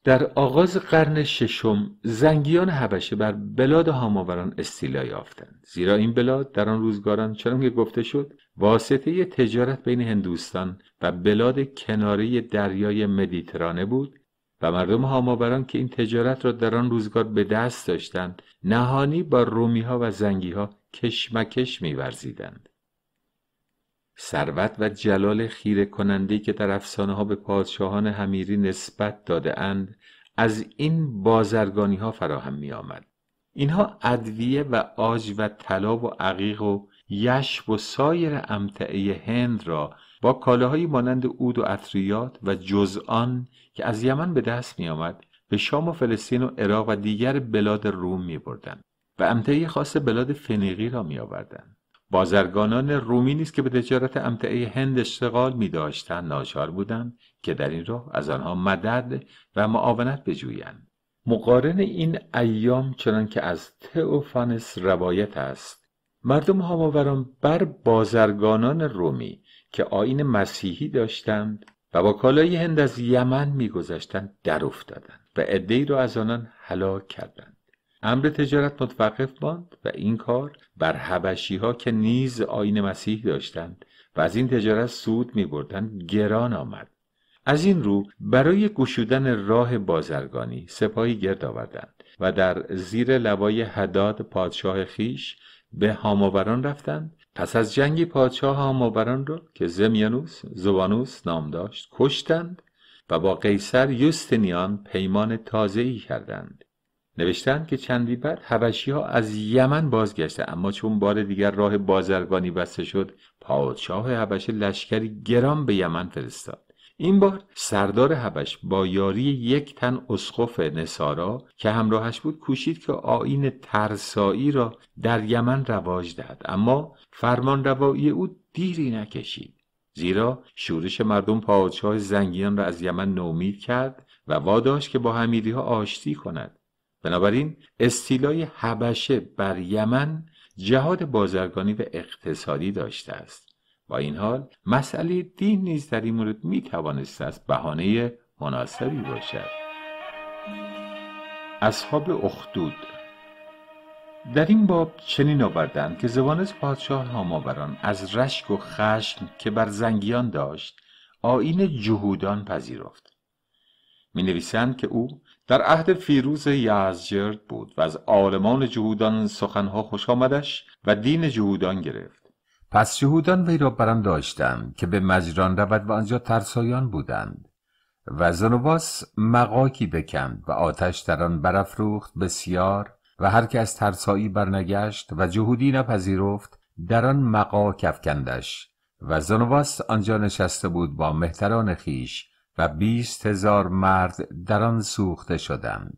در آغاز قرن ششم زنگیان حبشه بر بلاد هاماوران استیلا یافتند زیرا این بلاد در آن روزگاران چنان که گفته شد واسطه تجارت بین هندوستان و بلاد کناری دریای مدیترانه بود و مردم هاماوران که این تجارت را در آن روزگار به دست داشتند نهانی با رومی ها و زنگی ها کشمکش میورزیدند ثروت و جلال خیره کننده که در افسانه ها به پادشاهان همیری نسبت داده اند از این بازرگانی ها فراهم می آمد. اینها ادویه و آج و طلا و عقیق و یش و سایر امتعه هند را با کالاهایی مانند عود و اطریات و جزآن که از یمن به دست می آمد به شام و فلسطین و عراق و دیگر بلاد روم می بردن و امتعه خاص بلاد فنیقی را می بازرگانان رومی نیست که به تجارت امتعه هند اشتغال می داشتن ناچار بودند که در این راه از آنها مدد و معاونت بجویند مقارن این ایام چنان که از تئوفانس روایت است مردم هاماوران بر بازرگانان رومی که آین مسیحی داشتند و با کالای هند از یمن میگذشتند در افتادند و عدهای را از آنان هلاک کردند امر تجارت متوقف ماند و این کار بر حبشی ها که نیز آین مسیح داشتند و از این تجارت سود می گران آمد از این رو برای گشودن راه بازرگانی سپاهی گرد آوردند و در زیر لوای حداد پادشاه خیش به هاماوران رفتند پس از جنگی پادشاه هاماوران را که زمیانوس زبانوس نام داشت کشتند و با قیصر یوستنیان پیمان تازه‌ای کردند نوشتند که چندی بعد حبشی ها از یمن بازگشته اما چون بار دیگر راه بازرگانی بسته شد پادشاه حبشه لشکری گرام به یمن فرستاد این بار سردار حبش با یاری یک تن اسقف نصارا که همراهش بود کوشید که آین ترسایی را در یمن رواج دهد اما فرمان روایی او دیری نکشید زیرا شورش مردم پادشاه زنگیان را از یمن نومید کرد و واداش که با همیری ها آشتی کند بنابراین استیلای حبشه بر یمن جهاد بازرگانی و اقتصادی داشته است با این حال مسئله دین نیز در این مورد می توانست از بهانه مناسبی باشد اصحاب اخدود در این باب چنین آوردند که زوانس پادشاه هاماوران از رشک و خشم که بر زنگیان داشت آین جهودان پذیرفت مینویسند که او در عهد فیروز یزجرد بود و از آلمان جهودان سخنها خوش آمدش و دین جهودان گرفت پس جهودان وی را برم داشتند که به مجران رود و آنجا ترسایان بودند و زنوباس مقاکی بکند و آتش در آن برافروخت بسیار و هر که از ترسایی برنگشت و جهودی نپذیرفت در آن مقاک افکندش و زنواس آنجا نشسته بود با مهتران خیش و بیست هزار مرد در آن سوخته شدند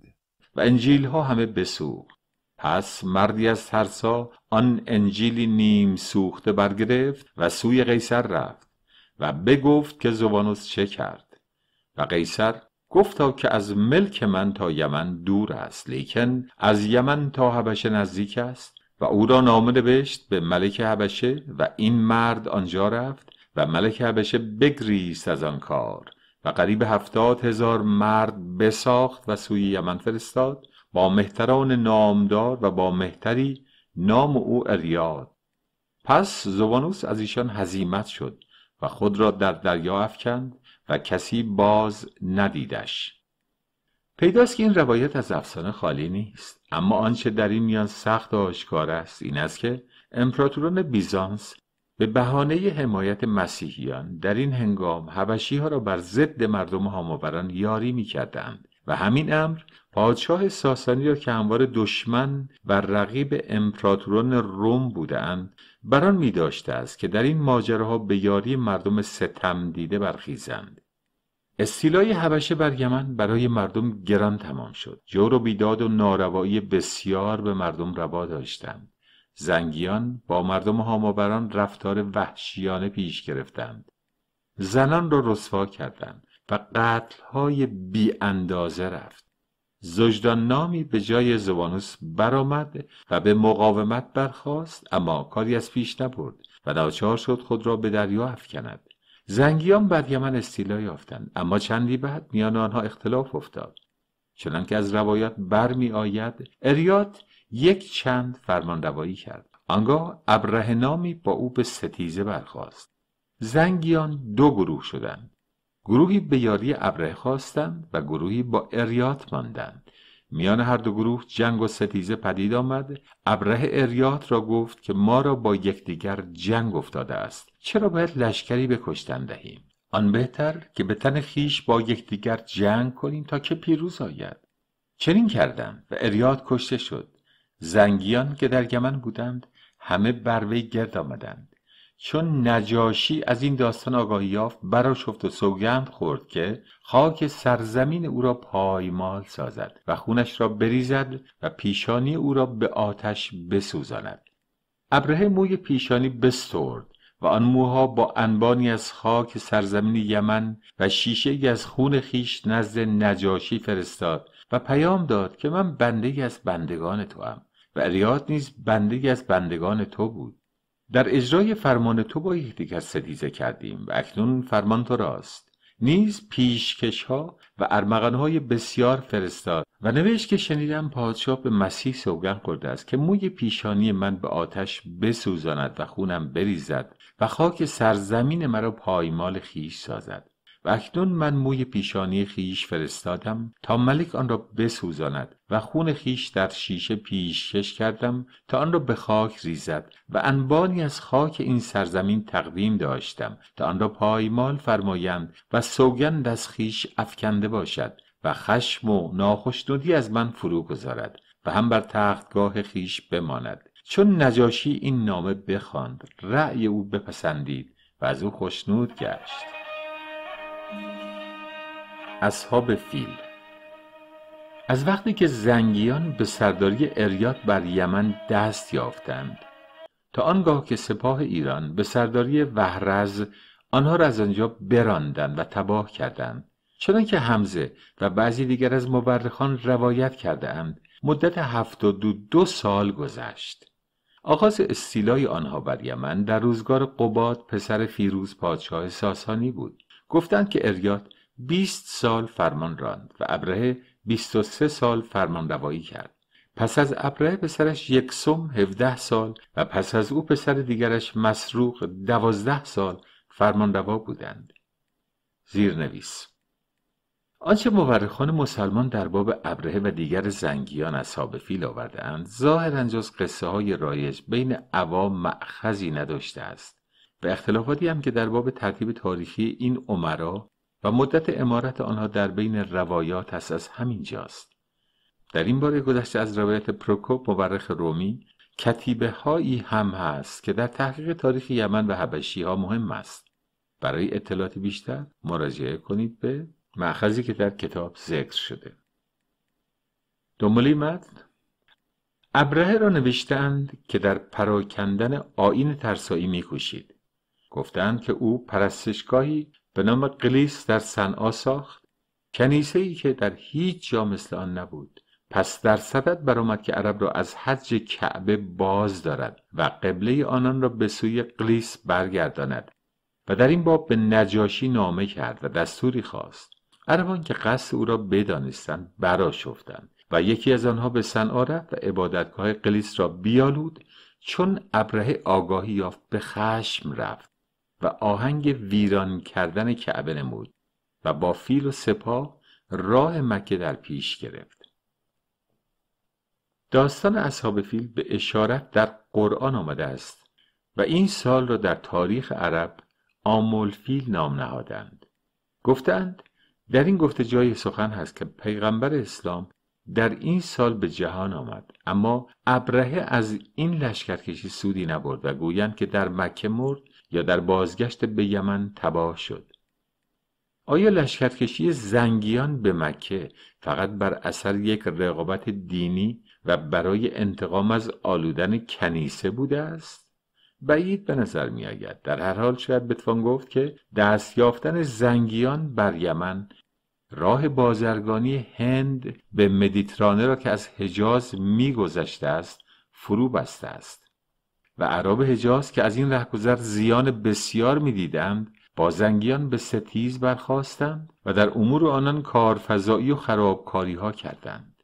و انجیل ها همه بسوخت پس مردی از ترسا آن انجیلی نیم سوخته برگرفت و سوی قیصر رفت و بگفت که زبانوس چه کرد و قیصر گفتا که از ملک من تا یمن دور است لیکن از یمن تا حبشه نزدیک است و او را نامه نوشت به ملک حبشه و این مرد آنجا رفت و ملک حبشه بگریست از آن کار و قریب هفتاد هزار مرد بساخت و سوی یمن فرستاد با مهتران نامدار و با مهتری نام او اریاد پس زوانوس از ایشان هزیمت شد و خود را در دریا افکند و کسی باز ندیدش پیداست که این روایت از افسانه خالی نیست اما آنچه در این میان سخت و آشکار است این است که امپراتوران بیزانس به بهانه حمایت مسیحیان در این هنگام حبشی ها را بر ضد مردم هاماوران یاری می کردند و همین امر پادشاه ساسانی را که هموار دشمن و رقیب امپراتوران روم بودند بران می داشته است که در این ماجراها به یاری مردم ستم دیده برخیزند استیلای حبشه بر یمن برای مردم گران تمام شد جور و بیداد و ناروایی بسیار به مردم روا داشتند زنگیان با مردم هاماوران رفتار وحشیانه پیش گرفتند زنان را رسوا کردند و قتلهای بی اندازه رفت زجدان نامی به جای زوانوس برآمد و به مقاومت برخاست اما کاری از پیش نبرد و ناچار شد خود را به دریا افکند زنگیان بر یمن استیلا یافتند اما چندی بعد میان آنها اختلاف افتاد چنانکه از روایات برمیآید آید اریات یک چند فرمانروایی کرد آنگاه ابره نامی با او به ستیزه برخاست زنگیان دو گروه شدند گروهی به یاری ابره خواستند و گروهی با اریات ماندند میان هر دو گروه جنگ و ستیزه پدید آمد ابره اریات را گفت که ما را با یکدیگر جنگ افتاده است چرا باید لشکری بکشتن دهیم آن بهتر که به تن خیش با یکدیگر جنگ کنیم تا که پیروز آید چنین کردند و اریات کشته شد زنگیان که در یمن بودند همه بر وی گرد آمدند چون نجاشی از این داستان آگاهی یافت براشفت و سوگند خورد که خاک سرزمین او را پایمال سازد و خونش را بریزد و پیشانی او را به آتش بسوزاند ابرهه موی پیشانی بسترد و آن موها با انبانی از خاک سرزمین یمن و شیشه از خون خیش نزد نجاشی فرستاد و پیام داد که من بنده از بندگان تو هم و ریاد نیز بنده از بندگان تو بود در اجرای فرمان تو با یکدیگر ستیزه کردیم و اکنون فرمان تو راست نیز پیشکش ها و ارمغان های بسیار فرستاد و نوشت که شنیدم پادشاه به مسیح سوگن خورده است که موی پیشانی من به آتش بسوزاند و خونم بریزد و خاک سرزمین مرا پایمال خیش سازد و اکنون من موی پیشانی خیش فرستادم تا ملک آن را بسوزاند و خون خیش در شیشه پیشکش کردم تا آن را به خاک ریزد و انبانی از خاک این سرزمین تقدیم داشتم تا آن را پایمال فرمایند و سوگند از خیش افکنده باشد و خشم و ناخشنودی از من فرو گذارد و هم بر تختگاه خیش بماند چون نجاشی این نامه بخواند رأی او بپسندید و از او خشنود گشت اصحاب فیل از وقتی که زنگیان به سرداری اریات بر یمن دست یافتند تا آنگاه که سپاه ایران به سرداری وهرز آنها را از آنجا براندند و تباه کردند چنانکه حمزه و بعضی دیگر از مورخان روایت کردهاند مدت هفت و دو سال گذشت آغاز استیلای آنها بر یمن در روزگار قباد پسر فیروز پادشاه ساسانی بود گفتند که اریات 20 سال فرمان راند و ابرهه 23 سال فرمان روایی کرد پس از ابره پسرش یکسوم 17 سال و پس از او پسر دیگرش مسروق 12 سال فرمان روا بودند زیرنویس آنچه مورخان مسلمان در باب ابرهه و دیگر زنگیان اصحاب فیل اند ظاهرا جز قصه های رایج بین عوام معخذی نداشته است و اختلافاتی هم که در باب ترتیب تاریخی این عمرا و مدت امارت آنها در بین روایات هست از همین جاست در این باره گذشته از روایت پروکوپ مورخ رومی کتیبه هایی هم هست که در تحقیق تاریخ یمن و حبشی ها مهم است برای اطلاعات بیشتر مراجعه کنید به معخذی که در کتاب ذکر شده دنبالی متن ابرهه را نوشتند که در پراکندن آین ترسایی میکوشید گفتند که او پرستشگاهی به نام قلیس در صنعا ساخت کنیسه ای که در هیچ جا مثل آن نبود پس در صدد برآمد که عرب را از حج کعبه باز دارد و قبله آنان را به سوی قلیس برگرداند و در این باب به نجاشی نامه کرد و دستوری خواست عربان که قصد او را بدانستند براشفتند و یکی از آنها به صنعا رفت و عبادتگاه قلیس را بیالود چون ابرهه آگاهی یافت به خشم رفت و آهنگ ویران کردن کعبه نمود و با فیل و سپاه راه مکه در پیش گرفت داستان اصحاب فیل به اشارت در قرآن آمده است و این سال را در تاریخ عرب فیل نام نهادند گفتند در این گفته جای سخن هست که پیغمبر اسلام در این سال به جهان آمد اما ابرهه از این لشکرکشی سودی نبرد و گویند که در مکه مرد یا در بازگشت به یمن تباه شد آیا لشکرکشی زنگیان به مکه فقط بر اثر یک رقابت دینی و برای انتقام از آلودن کنیسه بوده است؟ بعید به نظر می در هر حال شاید بتوان گفت که دست یافتن زنگیان بر یمن راه بازرگانی هند به مدیترانه را که از حجاز میگذشته است فرو بسته است و عرب حجاز که از این رهگذر زیان بسیار میدیدند بازنگیان به ستیز برخواستند و در امور آنان کارفضایی و خرابکاری ها کردند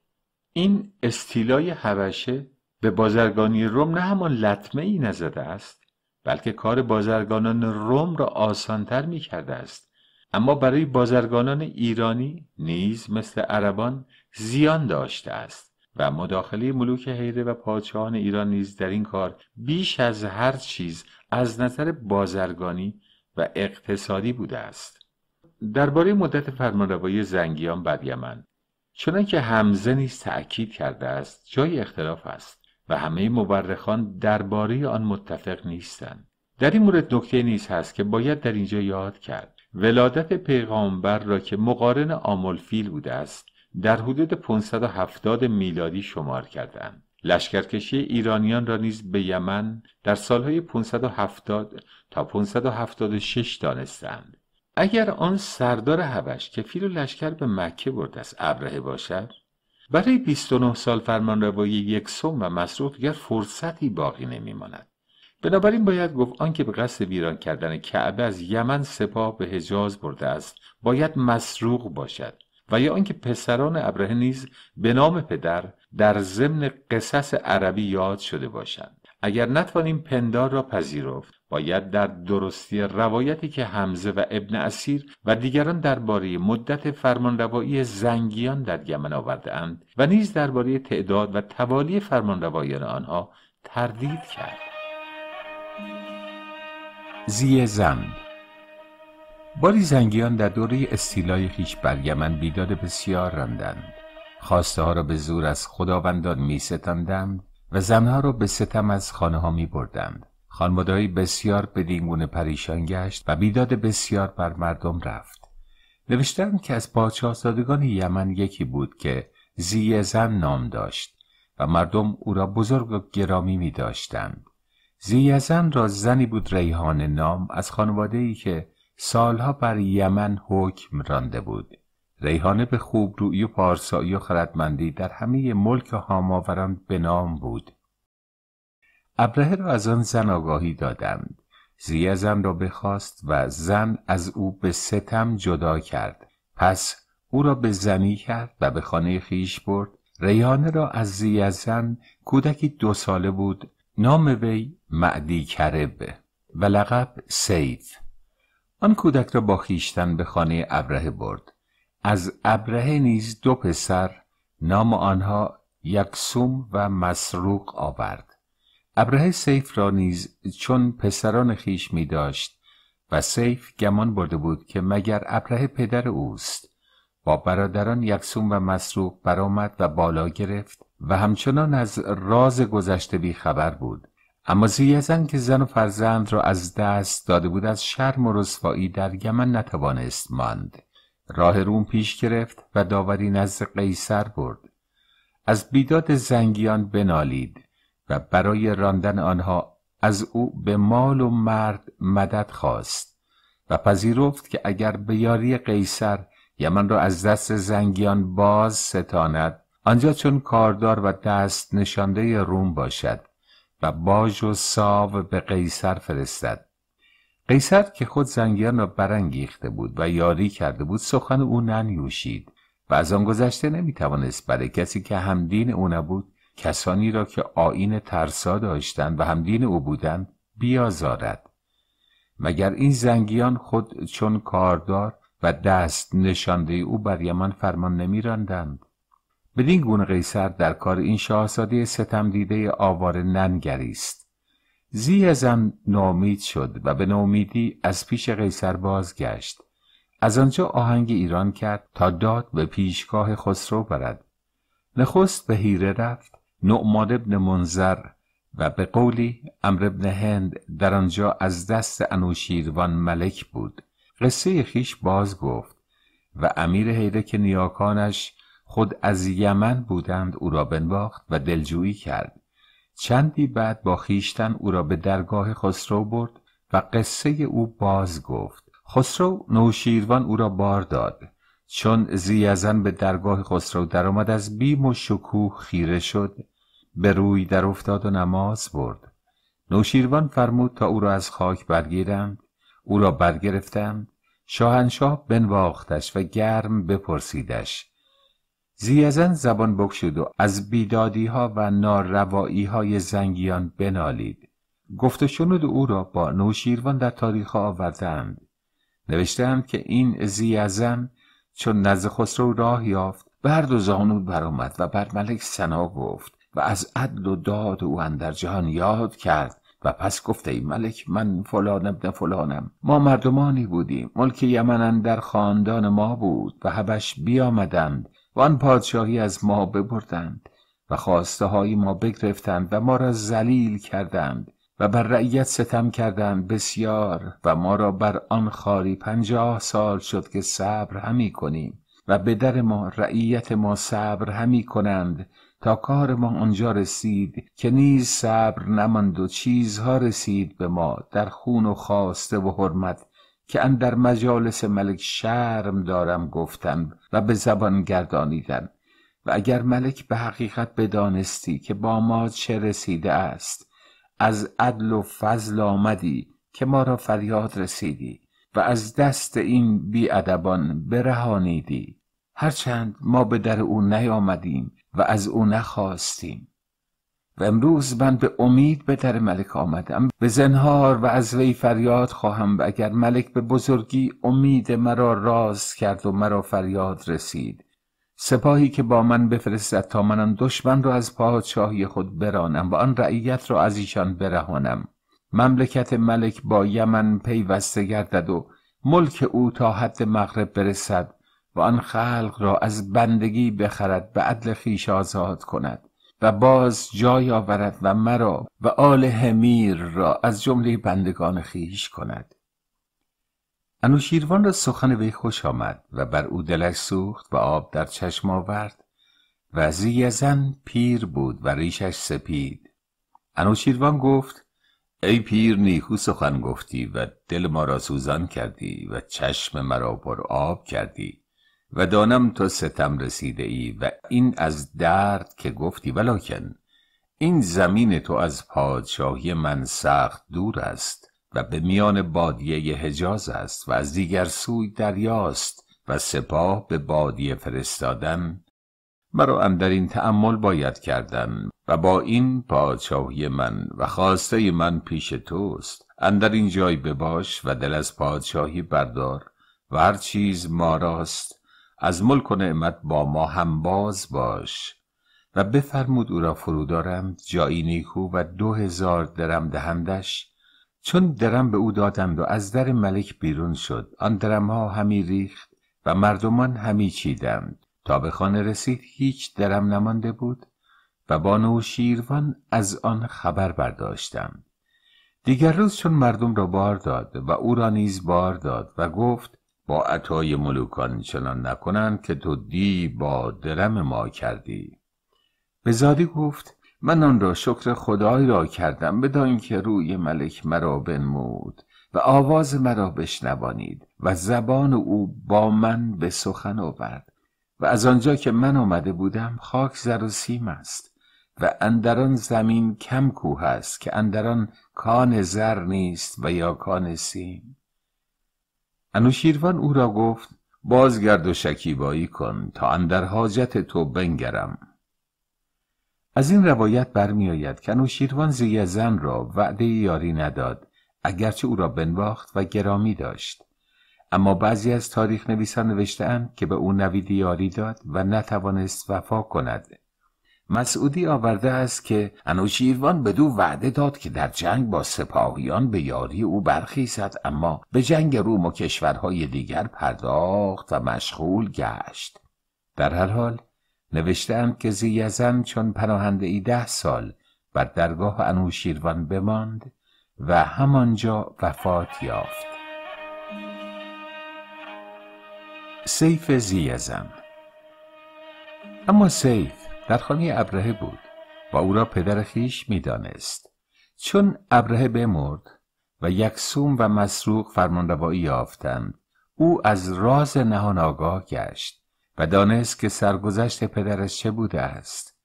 این استیلای حوشه به بازرگانی روم نه همان لطمه ای نزده است بلکه کار بازرگانان روم را آسانتر می کرده است اما برای بازرگانان ایرانی نیز مثل عربان زیان داشته است و مداخله ملوک حیره و پادشاهان ایران نیز در این کار بیش از هر چیز از نظر بازرگانی و اقتصادی بوده است درباره مدت فرمانروایی زنگیان بر یمن چنانکه حمزه نیز تأکید کرده است جای اختلاف است و همه مورخان درباره آن متفق نیستند در این مورد نکته نیز هست که باید در اینجا یاد کرد ولادت پیغامبر را که مقارن آمولفیل بوده است در حدود 570 میلادی شمار کردند. لشکرکشی ایرانیان را نیز به یمن در سالهای 570 تا 576 دانستند. اگر آن سردار هوش که فیل و لشکر به مکه برد است ابرهه باشد برای 29 سال فرمان روایی یک سوم و مصروف دیگر فرصتی باقی نمیماند بنابراین باید گفت آنکه به قصد ویران کردن کعبه از یمن سپاه به حجاز برده است باید مسروق باشد و یا اینکه پسران ابرهه نیز به نام پدر در ضمن قصص عربی یاد شده باشند اگر نتوانیم پندار را پذیرفت باید در درستی روایتی که حمزه و ابن اسیر و دیگران درباره مدت فرمانروایی زنگیان در یمن آوردهاند و نیز درباره تعداد و توالی فرمانروایان آنها تردید کرد زی زن باری زنگیان در دوره استیلای خیش بر یمن بیداد بسیار راندند خواسته ها را به زور از خداوندان می ستندند و زنها را به ستم از خانه ها می بردند بسیار به دینگونه پریشان گشت و بیداد بسیار بر مردم رفت نوشتند که از پادشاهزادگان یمن یکی بود که زی زن نام داشت و مردم او را بزرگ و گرامی می داشتند زی زن را زنی بود ریحان نام از خانواده ای که سالها بر یمن حکم رانده بود ریحانه به خوبرویی و پارسایی و خردمندی در همه ملک هاماوران به نام بود ابرهه را از آن زن آگاهی دادند زیه را بخواست و زن از او به ستم جدا کرد پس او را به زنی کرد و به خانه خیش برد ریحانه را از زیزن کودکی دو ساله بود نام وی معدی کرب و لقب سیف آن کودک را با خیشتن به خانه ابرهه برد از ابرهه نیز دو پسر نام آنها یکسوم و مسروق آورد ابرهه سیف را نیز چون پسران خیش می داشت و سیف گمان برده بود که مگر ابرهه پدر اوست با برادران یکسوم و مسروق برآمد و بالا گرفت و همچنان از راز گذشته بی خبر بود اما زیزن که زن و فرزند را از دست داده بود از شرم و رسوایی در یمن نتوانست ماند راه روم پیش گرفت و داوری نزد قیصر برد از بیداد زنگیان بنالید و برای راندن آنها از او به مال و مرد مدد خواست و پذیرفت که اگر به یاری قیصر یمن را از دست زنگیان باز ستاند آنجا چون کاردار و دست نشانده روم باشد و باج و ساو به قیصر فرستد قیصر که خود زنگیان را برانگیخته بود و یاری کرده بود سخن او ننیوشید و از آن گذشته نمیتوانست برای بله. کسی که همدین او نبود کسانی را که آین ترسا داشتند و همدین او بودند بیازارد مگر این زنگیان خود چون کاردار و دست نشانده او بر یمن فرمان نمی بدین گونه قیصر در کار این شاهزاده ستم دیده آوار ننگریست زی ازم نامید شد و به نامیدی از پیش قیصر بازگشت از آنجا آهنگ ایران کرد تا داد به پیشگاه خسرو برد نخست به هیره رفت نعمان ابن منظر و به قولی امر ابن هند در آنجا از دست انوشیروان ملک بود قصه خیش باز گفت و امیر حیره که نیاکانش خود از یمن بودند او را بنواخت و دلجویی کرد چندی بعد با خیشتن او را به درگاه خسرو برد و قصه او باز گفت خسرو نوشیروان او را بار داد چون زیزن به درگاه خسرو درآمد از بیم و شکوه خیره شد به روی در افتاد و نماز برد نوشیروان فرمود تا او را از خاک برگیرند او را برگرفتند شاهنشاه بنواختش و گرم بپرسیدش زیزن زبان بکشود و از بیدادی ها و ناروایی های زنگیان بنالید گفت و او را با نوشیروان در تاریخ آوردند نوشتهاند که این زیزن چون نزد خسرو راه یافت برد و زانو برآمد و بر ملک سنا گفت و از عدل و داد او اندر جهان یاد کرد و پس گفته ای ملک من فلان ابن فلانم ما مردمانی بودیم ملک یمن در خاندان ما بود و هبش بیامدند و آن پادشاهی از ما ببردند و خواسته های ما بگرفتند و ما را ذلیل کردند و بر رعیت ستم کردند بسیار و ما را بر آن خاری پنجاه سال شد که صبر همی کنیم و به در ما رعیت ما صبر همی کنند تا کار ما آنجا رسید که نیز صبر نماند و چیزها رسید به ما در خون و خواسته و حرمت که در مجالس ملک شرم دارم گفتن و به زبان گردانیدن و اگر ملک به حقیقت بدانستی که با ما چه رسیده است از عدل و فضل آمدی که ما را فریاد رسیدی و از دست این بیادبان برهانیدی هرچند ما به در او نیامدیم و از او نخواستیم و امروز من به امید به در ملک آمدم به زنهار و از وی فریاد خواهم و اگر ملک به بزرگی امید مرا راز کرد و مرا فریاد رسید سپاهی که با من بفرستد تا من دشمن را از پادشاهی خود برانم و آن رعیت را از ایشان برهانم مملکت ملک با یمن پیوسته گردد و ملک او تا حد مغرب برسد و آن خلق را از بندگی بخرد به عدل خیش آزاد کند و باز جای آورد و مرا و آل همیر را از جمله بندگان خیش کند انوشیروان را سخن وی خوش آمد و بر او دلش سوخت و آب در چشم آورد و زیزن پیر بود و ریشش سپید انوشیروان گفت ای پیر نیکو سخن گفتی و دل ما را سوزان کردی و چشم مرا بر آب کردی و دانم تو ستم رسیده ای و این از درد که گفتی ولکن این زمین تو از پادشاهی من سخت دور است و به میان بادیه حجاز است و از دیگر سوی دریاست و سپاه به بادیه فرستادن مرا اندر این تأمل باید کردن و با این پادشاهی من و خواسته من پیش توست اندر این جای بباش و دل از پادشاهی بردار و هر چیز ما راست از ملک و نعمت با ما هم باز باش و بفرمود او را فرو دارم جایی نیکو و دو هزار درم دهندش چون درم به او دادند و از در ملک بیرون شد آن درم ها همی ریخت و مردمان همی چیدند تا به خانه رسید هیچ درم نمانده بود و با و شیروان از آن خبر برداشتم دیگر روز چون مردم را بار داد و او را نیز بار داد و گفت با عطای ملوکان چنان نکنند که تو دی با درم ما کردی به زادی گفت من آن را شکر خدای را کردم بدان که روی ملک مرا بنمود و آواز مرا بشنوانید و زبان او با من به سخن آورد و از آنجا که من آمده بودم خاک زر و سیم است و اندران زمین کم کوه است که اندران کان زر نیست و یا کان سیم انوشیروان او را گفت بازگرد و شکیبایی کن تا اندر حاجت تو بنگرم از این روایت آید که انوشیروان زن را وعده یاری نداد اگرچه او را بنواخت و گرامی داشت اما بعضی از تاریخ نویسان نوشتهاند که به او نوید یاری داد و نتوانست وفا کند مسعودی آورده است که انوشیروان به دو وعده داد که در جنگ با سپاهیان به یاری او برخیزد اما به جنگ روم و کشورهای دیگر پرداخت و مشغول گشت در هر حال نوشتند که زیزن چون پناهنده ای ده سال بر درگاه انوشیروان بماند و همانجا وفات یافت سیف زیزن اما سیف در خانه ابرهه بود و او را پدر خیش میدانست چون ابرهه بمرد و یکسوم و مسروق فرمانروایی یافتند او از راز نهان آگاه گشت و دانست که سرگذشت پدرش چه بوده است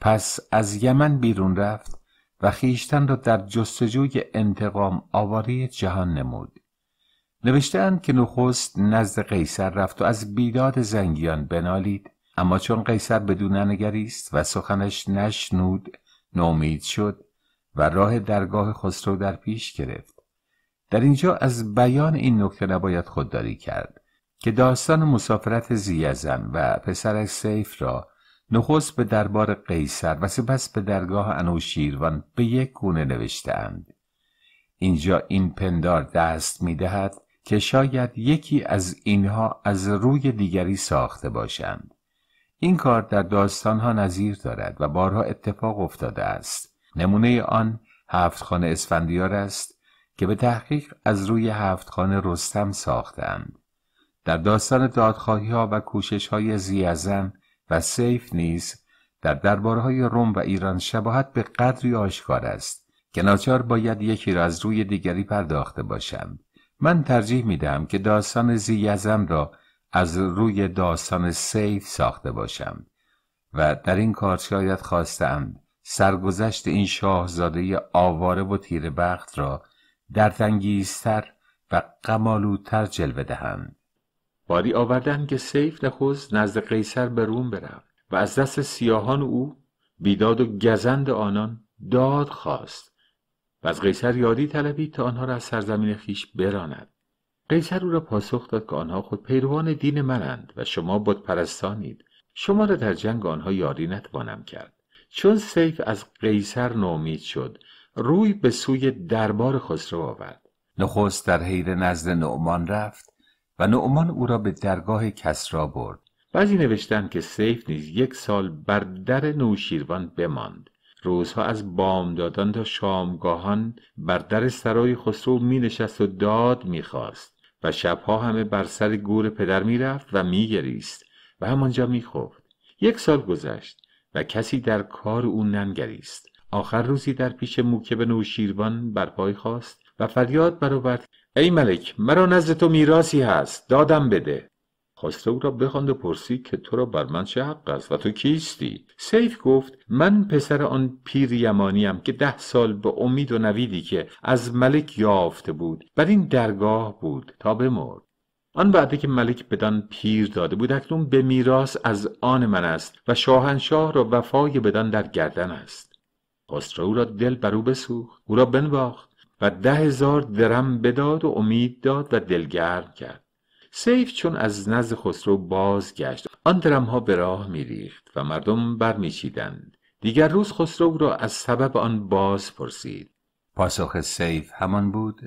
پس از یمن بیرون رفت و خیشتن را در جستجوی انتقام آواری جهان نمود نوشتند که نخست نزد قیصر رفت و از بیداد زنگیان بنالید اما چون قیصر بدون نگریست و سخنش نشنود نومید شد و راه درگاه خسرو در پیش گرفت در اینجا از بیان این نکته نباید خودداری کرد که داستان مسافرت زیزن و پسرش سیف را نخست به دربار قیصر و سپس به درگاه انوشیروان به یک گونه نوشتهاند اینجا این پندار دست میدهد که شاید یکی از اینها از روی دیگری ساخته باشند این کار در داستانها نظیر دارد و بارها اتفاق افتاده است نمونه آن هفت خانه اسفندیار است که به تحقیق از روی هفت خانه رستم ساختند در داستان دادخواهی ها و کوشش های زیزن و سیف نیز در دربارهای روم و ایران شباهت به قدری آشکار است که ناچار باید یکی را از روی دیگری پرداخته باشند من ترجیح می دهم که داستان زیزن را از روی داستان سیف ساخته باشم و در این کار شاید خواستم سرگذشت این شاهزاده آواره و تیر بخت را در تنگیستر و قمالوتر جلوه دهم باری آوردن که سیف نخوز نزد قیصر به روم برفت و از دست سیاهان او بیداد و گزند آنان داد خواست و از قیصر یادی طلبید تا آنها را از سرزمین خیش براند قیصر او را پاسخ داد که آنها خود پیروان دین منند و شما پرستانید. شما را در جنگ آنها یاری نتوانم کرد چون سیف از قیصر نومید شد روی به سوی دربار خسرو آورد نخست در حیر نزد نعمان رفت و نعمان او را به درگاه کسرا برد بعضی نوشتند که سیف نیز یک سال بر در نوشیروان بماند روزها از بامدادان تا شامگاهان بر در سرای خسرو می نشست و داد می خواست. و شبها همه بر سر گور پدر میرفت و میگریست و همانجا میخفت یک سال گذشت و کسی در کار او ننگریست آخر روزی در پیش موکب نوشیروان بر پای خواست و فریاد برآورد ای ملک مرا نزد تو میراسی هست دادم بده خواسته او را بخواند و پرسید که تو را بر من چه حق است و تو کیستی سیف گفت من پسر آن پیر یمانیم که ده سال به امید و نویدی که از ملک یافته بود بر این درگاه بود تا بمرد آن بعده که ملک بدان پیر داده بود اکنون به میراث از آن من است و شاهنشاه را وفای بدان در گردن است او را دل بر او بسوخت او را بنواخت و ده هزار درم بداد و امید داد و دلگرم کرد سیف چون از نزد خسرو بازگشت آن درمها به راه میریخت و مردم برمیچیدند دیگر روز خسرو را از سبب آن باز پرسید پاسخ سیف همان بود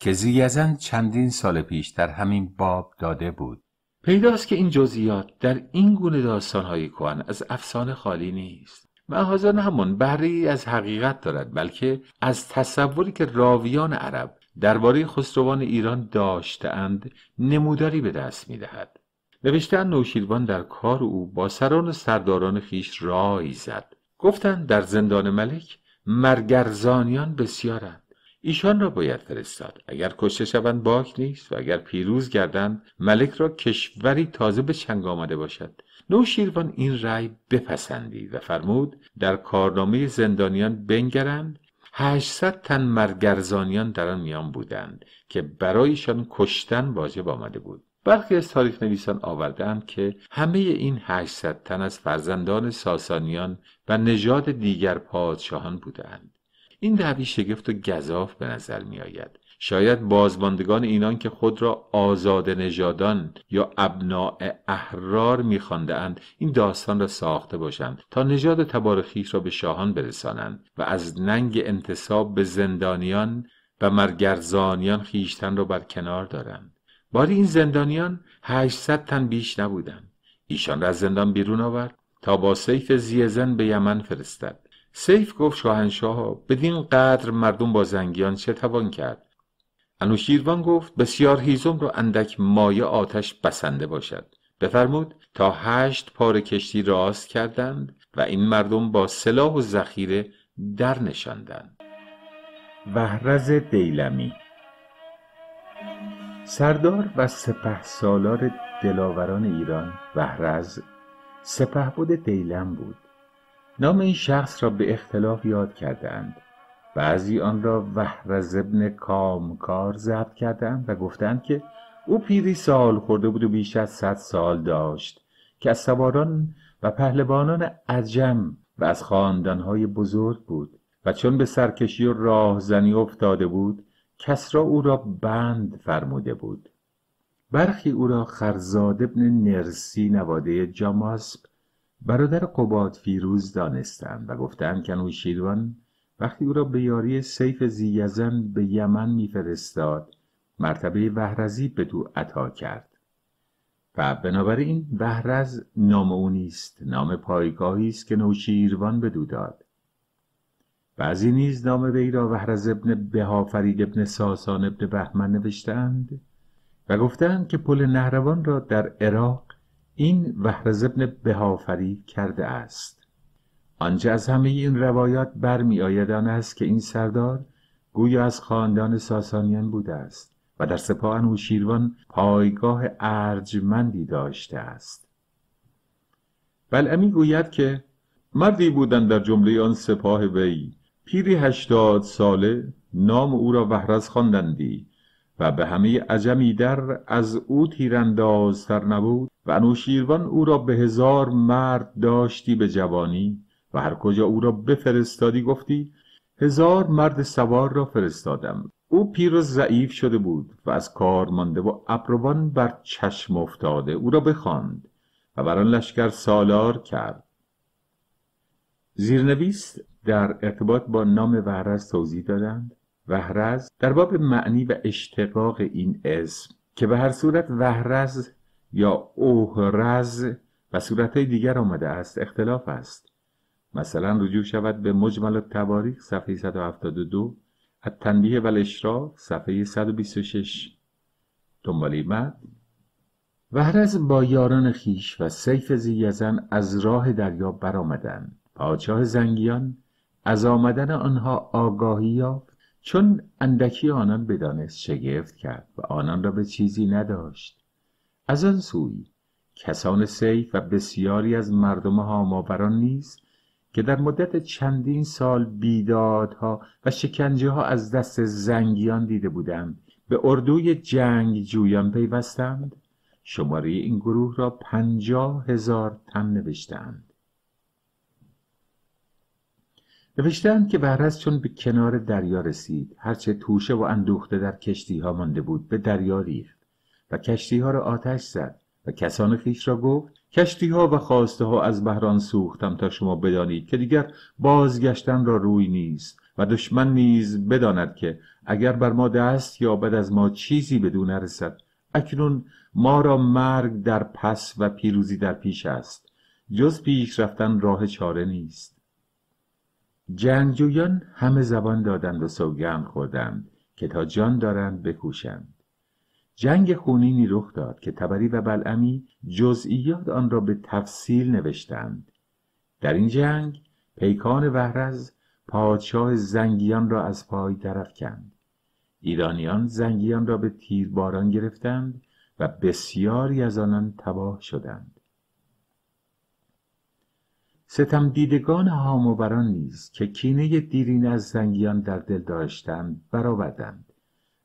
که زیزن چندین سال پیش در همین باب داده بود پیداست که این جزئیات در این گونه داستانهای کهن از افسانه خالی نیست محازان همان بهرهای از حقیقت دارد بلکه از تصوری که راویان عرب درباره خسروان ایران داشتهاند نموداری به دست می دهد. نوشتن نوشیروان در کار او با سران و سرداران خیش رای زد. گفتند در زندان ملک مرگرزانیان بسیارند. ایشان را باید فرستاد اگر کشته شوند باک نیست و اگر پیروز گردند ملک را کشوری تازه به چنگ آمده باشد نوشیروان این رأی بپسندید و فرمود در کارنامه زندانیان بنگرند 800 تن مرگرزانیان در آن میان بودند که برایشان کشتن واجب آمده بود برخی از تاریخ نویسان آوردند که همه این 800 تن از فرزندان ساسانیان و نژاد دیگر پادشاهان بودند این دعوی شگفت و گذاف به نظر می شاید بازماندگان اینان که خود را آزاد نژادان یا ابناع احرار میخواندهاند این داستان را ساخته باشند تا نژاد تبارخیش را به شاهان برسانند و از ننگ انتصاب به زندانیان و مرگرزانیان خیشتن را بر کنار دارند باری این زندانیان 800 تن بیش نبودند ایشان را از زندان بیرون آورد تا با سیف زیزن به یمن فرستد سیف گفت شاهنشاه بدین قدر مردم با زنگیان چه توان کرد انوشیروان گفت بسیار هیزم را اندک مایه آتش بسنده باشد بفرمود تا هشت پار کشتی راست کردند و این مردم با سلاح و ذخیره در نشاندند وهرز دیلمی سردار و سپه سالار دلاوران ایران وحرز بود دیلم بود نام این شخص را به اختلاف یاد کردند بعضی آن را وحرز ابن کامکار ضبط کردند و گفتند که او پیری سال خورده بود و بیش از صد سال داشت که از سواران و پهلوانان عجم و از خاندانهای بزرگ بود و چون به سرکشی و راهزنی افتاده بود کسرا او را بند فرموده بود برخی او را خرزاد ابن نرسی نواده جاماسب برادر قباد فیروز دانستند و گفتند که نوشیروان وقتی او را به یاری سیف زیزن به یمن میفرستاد مرتبه وهرزی به دو عطا کرد و بنابراین وهرز نام او نیست نام پایگاهی است که نوشیروان بدو داد بعضی نیز نام وی را وهرز ابن بهافرید ابن ساسان ابن بهمن نوشتند و گفتند که پل نهروان را در عراق این وهرز ابن بهافرید کرده است آنچه از همه این روایات برمی آید آن است که این سردار گویا از خاندان ساسانیان بوده است و در سپاه انوشیروان پایگاه ارجمندی داشته است امی گوید که مردی بودند در جمله آن سپاه وی پیری هشتاد ساله نام او را وحرز خواندندی و به همه عجمی در از او تر نبود و نوشیروان او را به هزار مرد داشتی به جوانی و هر کجا او را بفرستادی گفتی هزار مرد سوار را فرستادم او پیر و ضعیف شده بود و از کار مانده و ابروان بر چشم افتاده او را بخواند و بر آن لشکر سالار کرد زیرنویس در ارتباط با نام وحرز توضیح دادند وحرز در باب معنی و اشتقاق این اسم که به هر صورت وهرز یا اوهرز و صورتهای دیگر آمده است اختلاف است مثلا رجوع شود به مجمل التواریخ صفحه 172 از تنبیه و صفحه 126 دنبالی مد از با یاران خیش و سیف زیزن از راه دریا برآمدند پادشاه زنگیان از آمدن آنها آگاهی یافت چون اندکی آنان بدانست شگفت کرد و آنان را به چیزی نداشت از آن سوی کسان سیف و بسیاری از مردم هاماوران نیز که در مدت چندین سال بیدادها و شکنجه ها از دست زنگیان دیده بودند به اردوی جنگ جویان پیوستند شماره این گروه را پنجاه هزار تن نوشتند نوشتند که بهرز چون به کنار دریا رسید هرچه توشه و اندوخته در کشتی ها مانده بود به دریا ریخت و کشتی ها را آتش زد و کسان خیش را گفت کشتی ها و خواسته ها از بهران سوختم تا شما بدانید که دیگر بازگشتن را روی نیست و دشمن نیز بداند که اگر بر ما دست بد از ما چیزی بدون نرسد اکنون ما را مرگ در پس و پیروزی در پیش است جز پیش رفتن راه چاره نیست جنگجویان همه زبان دادند و سوگند خوردند که تا جان دارند بکوشند جنگ خونینی رخ داد که تبری و بلعمی جزئیات آن را به تفصیل نوشتند در این جنگ پیکان وهرز پادشاه زنگیان را از پای درف کند ایرانیان زنگیان را به تیرباران گرفتند و بسیاری از آنان تباه شدند ستم دیدگان هاموبران نیز که کینه دیرین از زنگیان در دل داشتند برآوردند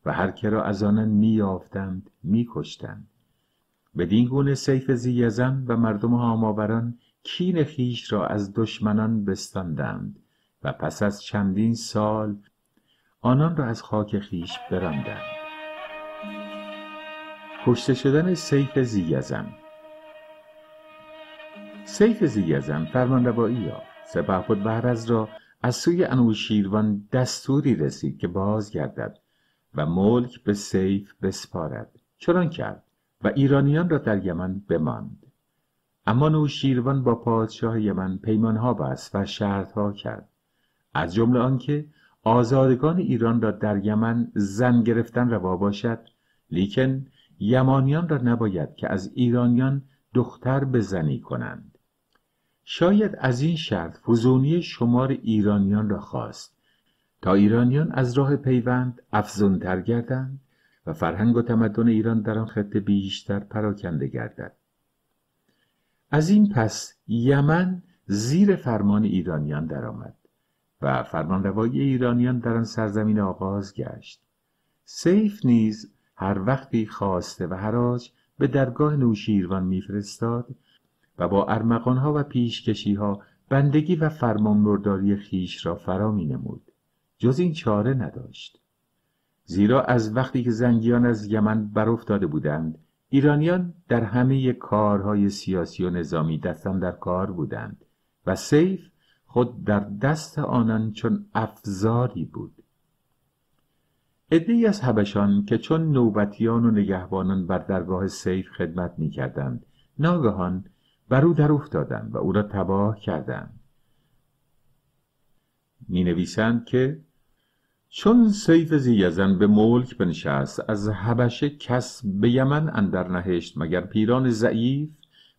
و هر که را از آنان می میکشتند بدین گونه سیف زیزم و مردم هاماوران کین خیش را از دشمنان بستاندند و پس از چندین سال آنان را از خاک خیش براندند کشته شدن سیف زیزم سیف زیزم فرمان روایی ها سپه خود بهرز را از سوی انوشیروان دستوری رسید که بازگردد و ملک به سیف بسپارد چنان کرد و ایرانیان را در یمن بماند اما نوشیروان با پادشاه یمن پیمانها بست و شرطها کرد از جمله آنکه آزادگان ایران را در یمن زن گرفتن روا باشد لیکن یمانیان را نباید که از ایرانیان دختر بزنی کنند شاید از این شرط فزونی شمار ایرانیان را خواست تا ایرانیان از راه پیوند افزونتر گردند و فرهنگ و تمدن ایران در آن خطه بیشتر پراکنده گردد از این پس یمن زیر فرمان ایرانیان درآمد و فرمانروایی ایرانیان در آن سرزمین آغاز گشت سیف نیز هر وقتی خواسته و حراج به درگاه نوشیروان میفرستاد و با ارمغانها و پیشکشیها بندگی و فرمانبرداری خیش را فرا مینمود جز این چاره نداشت زیرا از وقتی که زنگیان از یمن برافتاده بودند ایرانیان در همه کارهای سیاسی و نظامی دستن در کار بودند و سیف خود در دست آنان چون افزاری بود ادهی از هبشان که چون نوبتیان و نگهبانان بر درگاه سیف خدمت کردند ناگهان بر او در افتادند و او را تباه کردند می نویسند که چون سیف زیزن به ملک بنشست از هبشه کس به یمن اندر نهشت مگر پیران ضعیف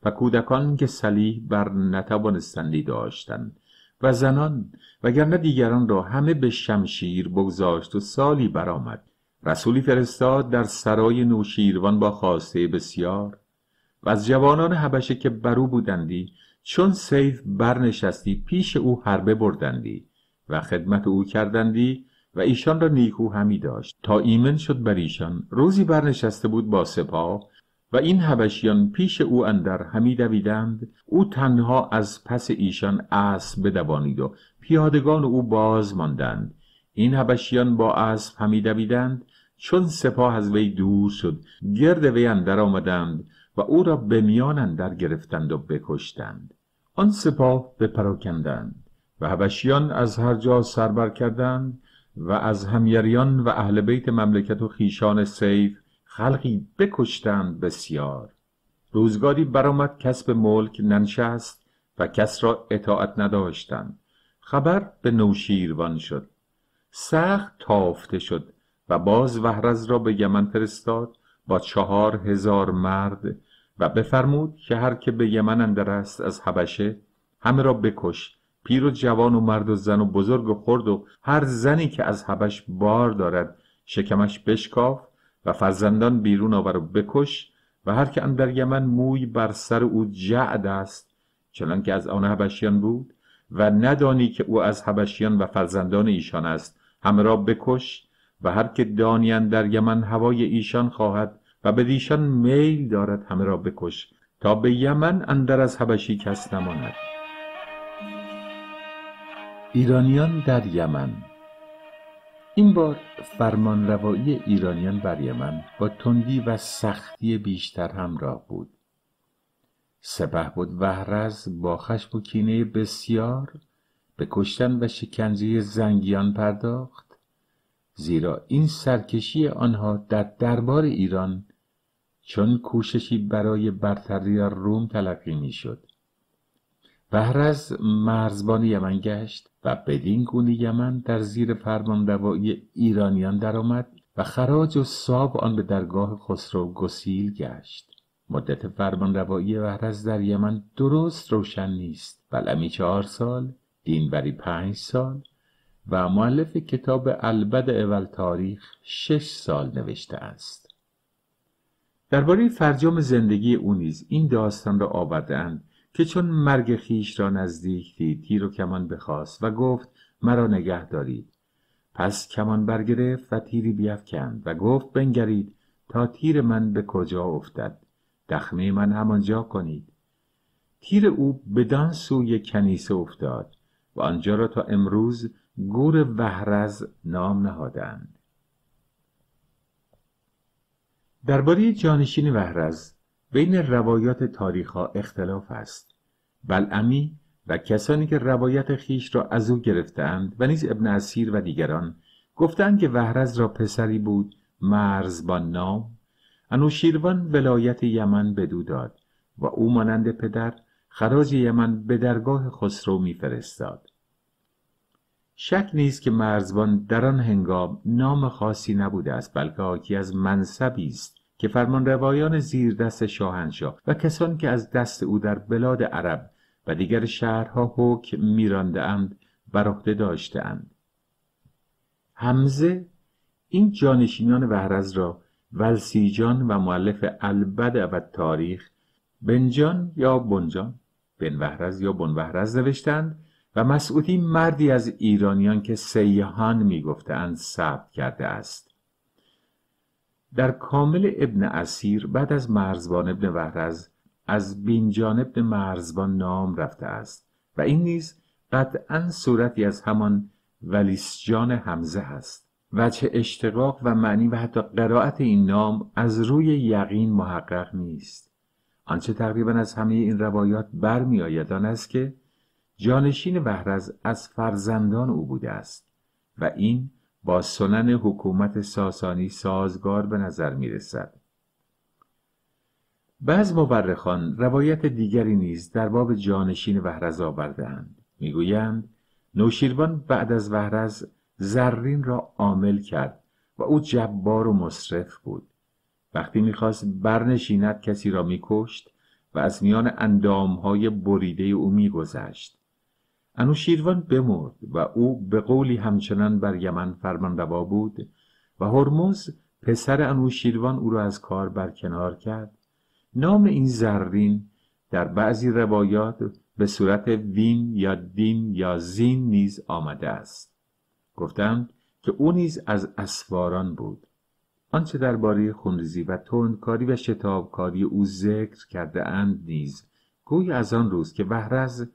و کودکان که سلیح بر نتوانستندی داشتند و زنان وگرنه دیگران را همه به شمشیر بگذاشت و سالی برآمد رسولی فرستاد در سرای نوشیروان با خواسته بسیار و از جوانان هبشه که برو بودندی چون سیف برنشستی پیش او حربه بردندی و خدمت او کردندی و ایشان را نیکو همی داشت تا ایمن شد بر ایشان روزی برنشسته بود با سپاه و این هبشیان پیش او اندر همی دویدند او تنها از پس ایشان اسب بدوانید و پیادگان او باز ماندند این هبشیان با اسب همی دویدند چون سپاه از وی دور شد گرد وی اندر آمدند و او را به میان اندر گرفتند و بکشتند آن سپاه پراکندند و هبشیان از هر جا سربر کردند و از همیریان و اهل بیت مملکت و خیشان سیف خلقی بکشتند بسیار روزگاری برآمد کسب ملک ننشست و کس را اطاعت نداشتند خبر به نوشیروان شد سخت تافته شد و باز وحرز را به یمن فرستاد با چهار هزار مرد و بفرمود که هر که به یمن اندر است از حبشه همه را بکش پیر و جوان و مرد و زن و بزرگ و خرد و هر زنی که از حبش بار دارد شکمش بشکاف و فرزندان بیرون آور و بکش و هر که اندر یمن موی بر سر او جعد است چنان که از آن حبشیان بود و ندانی که او از حبشیان و فرزندان ایشان است را بکش و هر که دانی در یمن هوای ایشان خواهد و به دیشان میل دارد همه را بکش تا به یمن اندر از حبشی کس نماند ایرانیان در یمن این بار فرمانروایی ایرانیان بر یمن با تندی و سختی بیشتر همراه بود سپه بود وحرز با خشم و کینه بسیار به کشتن و شکنجه زنگیان پرداخت زیرا این سرکشی آنها در دربار ایران چون کوششی برای برتری روم تلقی میشد بهرز مرزبان یمن گشت و بدین گونه یمن در زیر روایی ایرانیان درآمد و خراج و ساب آن به درگاه خسرو گسیل گشت مدت روایی وحرز در یمن درست روشن نیست چه بله، چهار سال دینبری پنج سال و معلف کتاب البد اول تاریخ شش سال نوشته است درباره فرجام زندگی او نیز این داستان را آوردهاند که چون مرگ خیش را نزدیک دید تیر و کمان بخواست و گفت مرا نگه دارید پس کمان برگرفت و تیری بیفکند و گفت بنگرید تا تیر من به کجا افتد دخمه من همانجا کنید تیر او بدان سوی کنیسه افتاد و آنجا را تا امروز گور وهرز نام نهادند درباره جانشین وهرز بین روایات تاریخ اختلاف است بلعمی و کسانی که روایت خیش را از او گرفتند و نیز ابن اسیر و دیگران گفتند که وهرز را پسری بود با نام انوشیروان ولایت یمن بدو داد و او مانند پدر خراج یمن به درگاه خسرو میفرستاد شک نیست که مرزبان در آن هنگام نام خاصی نبوده است بلکه حاکی از منصبی است که فرمان روایان زیر دست شاهنشاه و کسانی که از دست او در بلاد عرب و دیگر شهرها حکم میرانده اند بر عهده داشته اند. همزه این جانشینان وحرز را ولسیجان و معلف البد و تاریخ بنجان یا بنجان بن وحرز یا بن وحرز نوشتند و مسعودی مردی از ایرانیان که سیهان میگفتند ثبت کرده است در کامل ابن اسیر بعد از مرزبان ابن وحرز از بینجان ابن مرزبان نام رفته است و این نیز قطعا صورتی از همان ولیسجان حمزه است وجه اشتقاق و معنی و حتی قرائت این نام از روی یقین محقق نیست آنچه تقریبا از همه این روایات برمیآید آن است که جانشین وحرز از فرزندان او بوده است و این با سنن حکومت ساسانی سازگار به نظر می رسد. بعض مبرخان روایت دیگری نیز در باب جانشین وحرز آوردهاند میگویند نوشیروان بعد از وحرز زرین را عامل کرد و او جبار و مصرف بود وقتی میخواست برنشیند کسی را میکشت و از میان اندامهای بریده او میگذشت انوشیروان بمرد و او به قولی همچنان بر یمن فرمانروا بود و هرمز پسر انوشیروان او را از کار برکنار کرد نام این زرین در بعضی روایات به صورت وین یا دین یا زین نیز آمده است گفتند که او نیز از اسواران بود آنچه درباره خونریزی و تندکاری و شتابکاری او ذکر کرده اند نیز گوی از آن روز که بهرز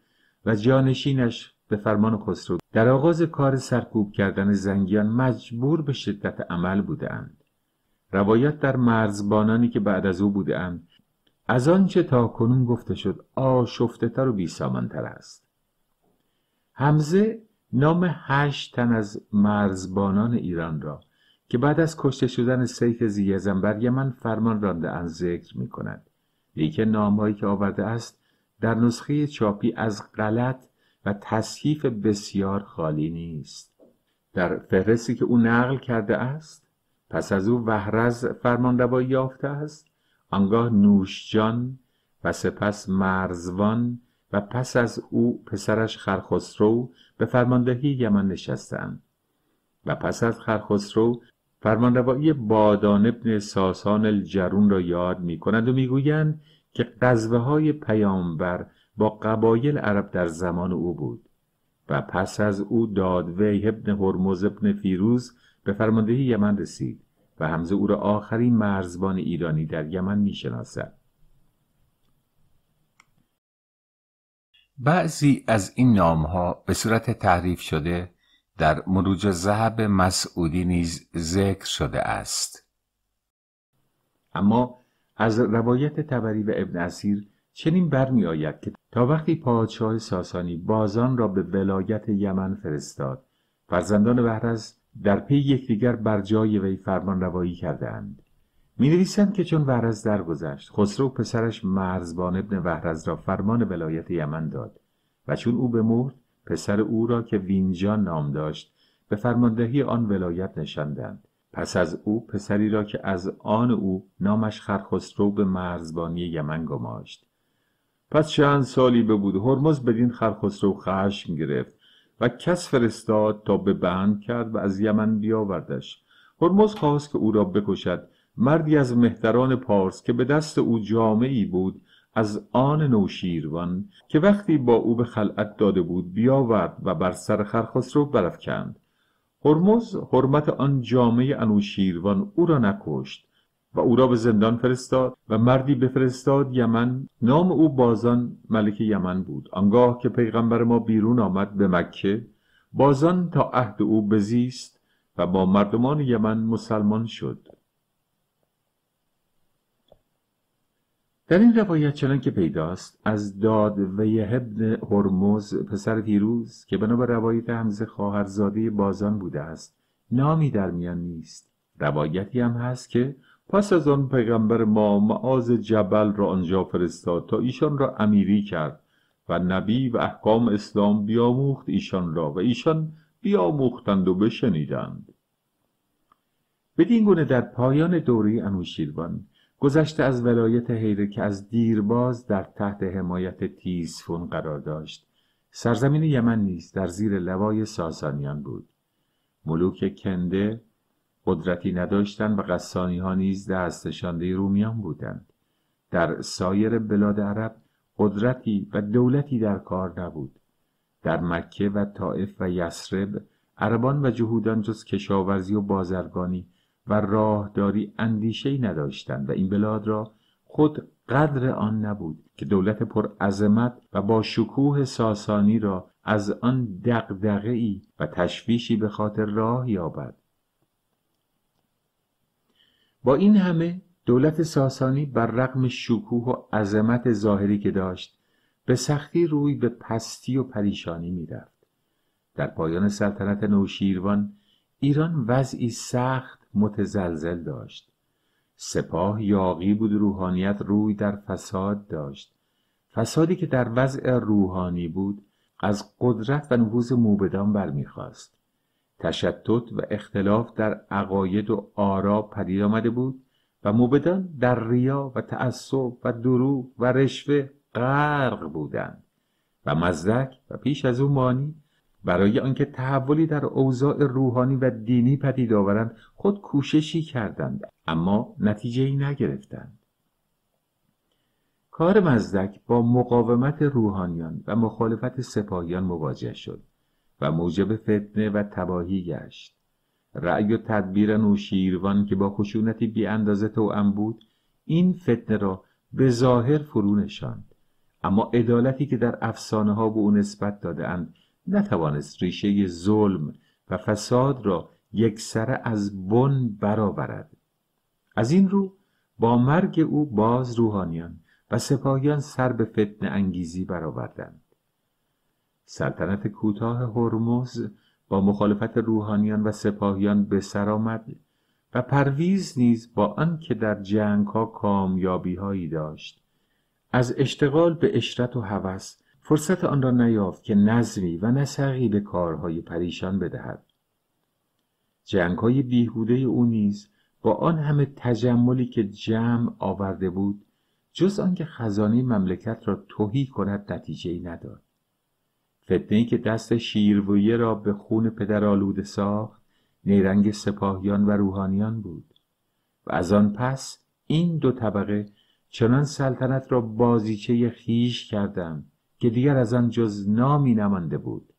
و جانشینش به فرمان خسرو در آغاز کار سرکوب کردن زنگیان مجبور به شدت عمل بودند روایت در مرزبانانی که بعد از او بودند از آنچه تا کنون گفته شد آشفتهتر و بیسامانتر است حمزه نام هشت تن از مرزبانان ایران را که بعد از کشته شدن سیف بر یمن فرمان رانده ذکر می کند لیکن نامهایی که آورده است در نسخه چاپی از غلط و تصحیف بسیار خالی نیست در فهرستی که او نقل کرده است پس از او وهرز فرمانروایی یافته است آنگاه نوشجان و سپس مرزوان و پس از او پسرش خرخسرو به فرماندهی یمن نشستند و پس از خرخسرو فرمانروایی بادان ابن ساسان الجرون را یاد می کند و میگویند که قذوه های پیامبر با قبایل عرب در زمان او بود و پس از او دادوی ابن هرمز ابن فیروز به فرماندهی یمن رسید و همزه او را آخرین مرزبان ایرانی در یمن میشناسد بعضی از این نامها به صورت تحریف شده در مروج زهب مسعودی نیز ذکر شده است اما از روایت تبری و ابن اسیر چنین آید که تا وقتی پادشاه ساسانی بازان را به ولایت یمن فرستاد فرزندان وهرز در پی یکدیگر بر جای وی فرمان روایی کردند می نویسند که چون وهرز درگذشت خسرو پسرش مرزبان ابن وهرز را فرمان ولایت یمن داد و چون او بمرد پسر او را که وینجان نام داشت به فرماندهی آن ولایت نشاندند پس از او پسری را که از آن او نامش خرخسرو به مرزبانی یمن گماشت پس چند سالی به بود هرمز بدین خرخسرو خشم گرفت و کس فرستاد تا به بند کرد و از یمن بیاوردش هرمز خواست که او را بکشد مردی از مهتران پارس که به دست او جامعی بود از آن نوشیروان که وقتی با او به خلعت داده بود بیاورد و بر سر خرخسرو برفکند هرمز حرمت آن جامعه انوشیروان او را نکشت و او را به زندان فرستاد و مردی بفرستاد یمن نام او بازان ملک یمن بود آنگاه که پیغمبر ما بیرون آمد به مکه بازان تا عهد او بزیست و با مردمان یمن مسلمان شد در این روایت چنان که پیداست از داد و یهبن هرمز پسر هیروز که بنا روایت حمزه خواهرزاده بازان بوده است نامی در میان نیست روایتی هم هست که پس از آن پیغمبر ما معاز جبل را آنجا فرستاد تا ایشان را امیری کرد و نبی و احکام اسلام بیاموخت ایشان را و ایشان بیاموختند و بشنیدند بدین گونه در پایان دوره انوشیروان گذشته از ولایت حیره که از دیرباز در تحت حمایت تیزفون قرار داشت سرزمین یمن نیز در زیر لوای ساسانیان بود ملوک کنده قدرتی نداشتند و قسانی ها نیز دستشانده رومیان بودند در سایر بلاد عرب قدرتی و دولتی در کار نبود در مکه و طائف و یسرب عربان و جهودان جز کشاورزی و بازرگانی و راهداری اندیشهای نداشتند و این بلاد را خود قدر آن نبود که دولت پر و با شکوه ساسانی را از آن دقدقه ای و تشویشی به خاطر راه یابد با این همه دولت ساسانی بر رغم شکوه و عظمت ظاهری که داشت به سختی روی به پستی و پریشانی میرفت در پایان سلطنت نوشیروان ایران وضعی سخت متزلزل داشت سپاه یاقی بود روحانیت روی در فساد داشت فسادی که در وضع روحانی بود از قدرت و نفوذ موبدان برمیخواست تشتت و اختلاف در عقاید و آرا پدید آمده بود و موبدان در ریا و تعصب و دروغ و رشوه غرق بودند و مزدک و پیش از او مانی برای آنکه تحولی در اوضاع روحانی و دینی پدید آورند خود کوششی کردند اما نتیجه ای نگرفتند کار مزدک با مقاومت روحانیان و مخالفت سپاهیان مواجه شد و موجب فتنه و تباهی گشت رأی و تدبیر نوشیروان که با خشونتی بی اندازه توأم بود این فتنه را به ظاهر فرو نشاند اما عدالتی که در افسانه ها به او نسبت اند، نتوانست ریشه ظلم و فساد را یکسره از بن برآورد از این رو با مرگ او باز روحانیان و سپاهیان سر به فتن انگیزی برآوردند سلطنت کوتاه هرمز با مخالفت روحانیان و سپاهیان به سر آمد و پرویز نیز با آنکه در جنگ ها کامیابی هایی داشت از اشتغال به اشرت و هوس فرصت آن را نیافت که نظمی و نسقی به کارهای پریشان بدهد جنگهای بیهوده او نیز با آن همه تجملی که جمع آورده بود جز آنکه خزانه مملکت را توهی کند نتیجه ای نداد فتنه که دست شیرویه را به خون پدر آلوده ساخت نیرنگ سپاهیان و روحانیان بود و از آن پس این دو طبقه چنان سلطنت را بازیچه خیش کردند که دیگر از آن جز نامی نمانده بود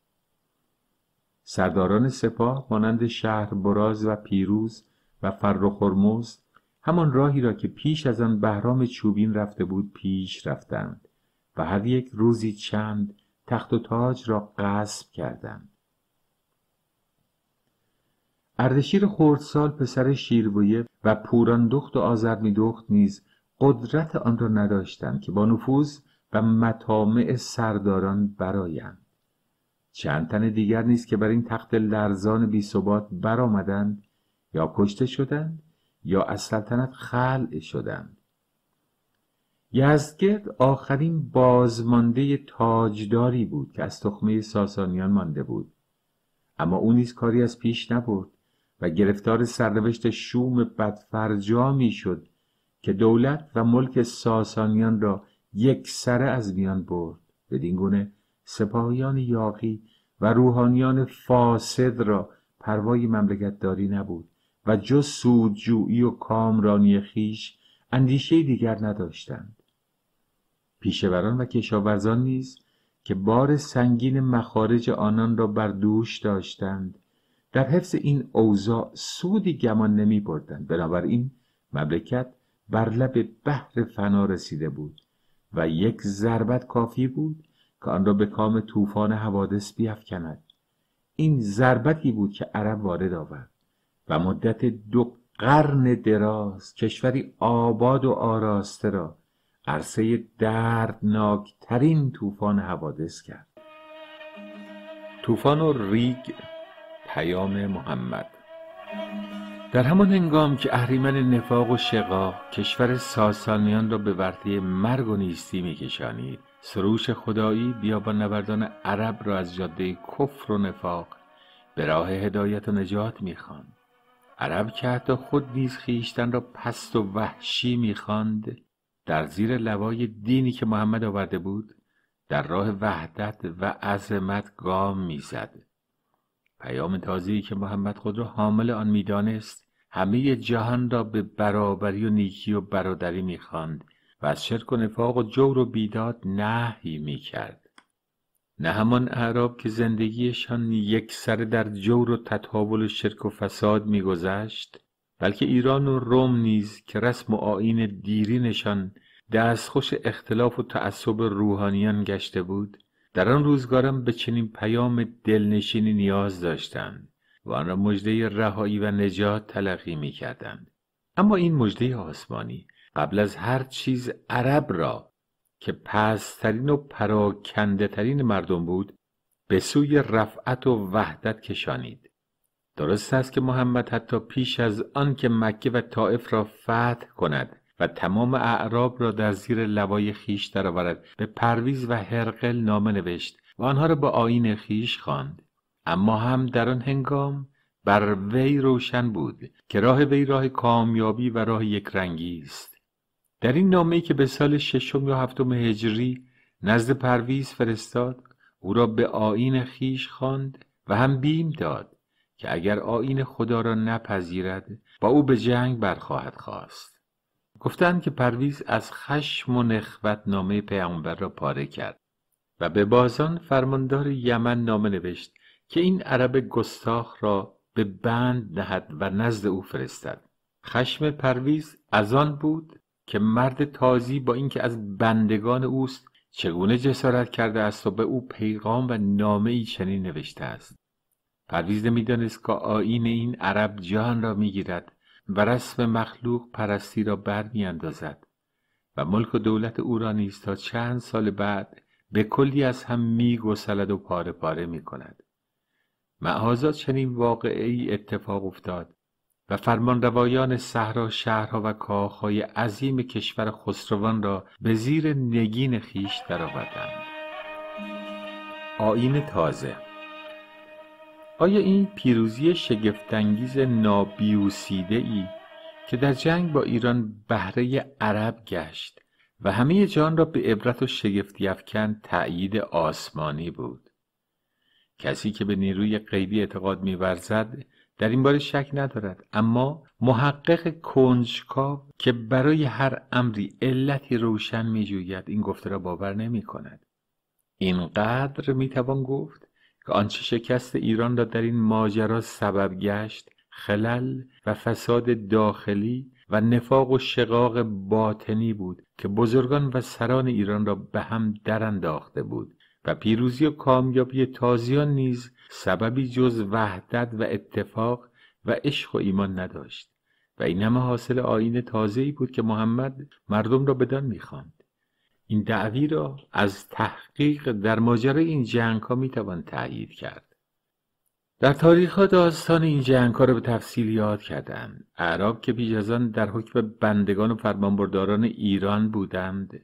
سرداران سپاه مانند شهر براز و پیروز و فرخرموز همان راهی را که پیش از آن بهرام چوبین رفته بود پیش رفتند و هر یک روزی چند تخت و تاج را غصب کردند اردشیر خردسال پسر شیربویه و پوراندخت و آزرمیدخت نیز قدرت آن را نداشتند که با نفوذ و مطامع سرداران برایند چند تن دیگر نیست که بر این تخت لرزان بی ثبات برآمدند یا کشته شدند یا از سلطنت خلع شدند یزدگرد آخرین بازمانده تاجداری بود که از تخمه ساسانیان مانده بود اما او نیز کاری از پیش نبرد و گرفتار سرنوشت شوم بدفرجامی شد که دولت و ملک ساسانیان را یک سره از میان برد بدین گونه سپاهیان یاقی و روحانیان فاسد را پروای داری نبود و جز سودجویی و کامرانی خیش اندیشه دیگر نداشتند پیشوران و کشاورزان نیز که بار سنگین مخارج آنان را بر دوش داشتند در حفظ این اوضاع سودی گمان نمی بردند بنابراین مملکت بر لب بحر فنا رسیده بود و یک ضربت کافی بود که آن را به کام طوفان حوادث بیفکند. این ضربتی بود که عرب وارد آورد و مدت دو قرن دراز کشوری آباد و آراسته را عرصه دردناکترین طوفان حوادث کرد طوفان و ریگ پیام محمد در همان هنگام که اهریمن نفاق و شقا کشور ساسانیان را به ورطه مرگ و نیستی میکشانید سروش خدایی بیابان نوردان عرب را از جاده کفر و نفاق به راه هدایت و نجات میخواند عرب که حتی خود نیز خویشتن را پست و وحشی میخواند در زیر لوای دینی که محمد آورده بود در راه وحدت و عظمت گام میزد پیام تازی که محمد خود را حامل آن میدانست همه جهان را به برابری و نیکی و برادری میخواند و از شرک و نفاق و جور و بیداد نهی میکرد نه همان اعراب که زندگیشان یک سر در جور و تطاول و شرک و فساد میگذشت بلکه ایران و روم نیز که رسم و آیین دیرینشان دستخوش اختلاف و تعصب روحانیان گشته بود در آن روزگارم به چنین پیام دلنشینی نیاز داشتند و آن را مژده رهایی و نجات تلقی می کردند. اما این مژده آسمانی قبل از هر چیز عرب را که پسترین و پراکنده ترین مردم بود به سوی رفعت و وحدت کشانید درست است که محمد حتی پیش از آن که مکه و طائف را فتح کند و تمام اعراب را در زیر لوای خیش درآورد به پرویز و هرقل نامه نوشت و آنها را به آین خیش خواند اما هم در آن هنگام بر وی روشن بود که راه وی راه کامیابی و راه رنگی است در این ای که به سال ششم یا هفتم هجری نزد پرویز فرستاد او را به آیین خیش خواند و هم بیم داد که اگر آین خدا را نپذیرد با او به جنگ برخواهد خواست گفتند که پرویز از خشم و نخوت نامه پیامبر را پاره کرد و به بازان فرماندار یمن نامه نوشت که این عرب گستاخ را به بند نهد و نزد او فرستد خشم پرویز از آن بود که مرد تازی با اینکه از بندگان اوست چگونه جسارت کرده است و به او پیغام و نامه ای چنین نوشته است پرویز نمیدانست که آین این عرب جان را میگیرد و رسم مخلوق پرستی را برمیاندازد و ملک و دولت او را نیز تا چند سال بعد به کلی از هم میگسلد و پاره پاره می کند. چنین واقعی اتفاق افتاد و فرمان روایان صحرا شهرها و کاخهای عظیم کشور خسروان را به زیر نگین خیش درآوردند. آین تازه آیا این پیروزی شگفتانگیز نابیوسیده ای که در جنگ با ایران بهره عرب گشت و همه جان را به عبرت و شگفتی افکن تأیید آسمانی بود کسی که به نیروی غیبی اعتقاد میورزد در این باره شک ندارد اما محقق کنجکاو که برای هر امری علتی روشن میجوید این گفته را باور نمی کند اینقدر میتوان گفت که آنچه شکست ایران را در این ماجرا سبب گشت خلل و فساد داخلی و نفاق و شقاق باطنی بود که بزرگان و سران ایران را به هم درانداخته بود و پیروزی و کامیابی تازیان نیز سببی جز وحدت و اتفاق و عشق و ایمان نداشت و این همه حاصل آین تازه بود که محمد مردم را بدان میخواند این دعوی را از تحقیق در ماجرای این جنگ ها می توان تأیید کرد در تاریخ ها داستان این جنگ ها را به تفصیل یاد کردم اعراب که پیش از آن در حکم بندگان و فرمانبرداران ایران بودند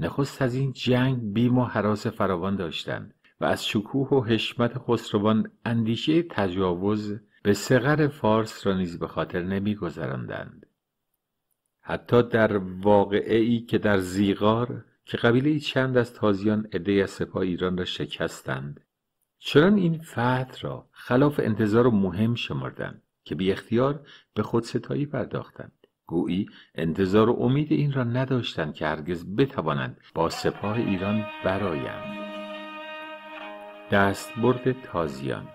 نخست از این جنگ بیم و حراس فراوان داشتند و از شکوه و حشمت خسروان اندیشه تجاوز به سغر فارس را نیز به خاطر نمیگذراندند حتی در واقعه ای که در زیغار که قبیله چند از تازیان عده از سپاه ایران را شکستند چنان این فتح را خلاف انتظار مهم شمردند که بی اختیار به خود ستایی پرداختند گویی انتظار و امید این را نداشتند که هرگز بتوانند با سپاه ایران برایند برد تازیان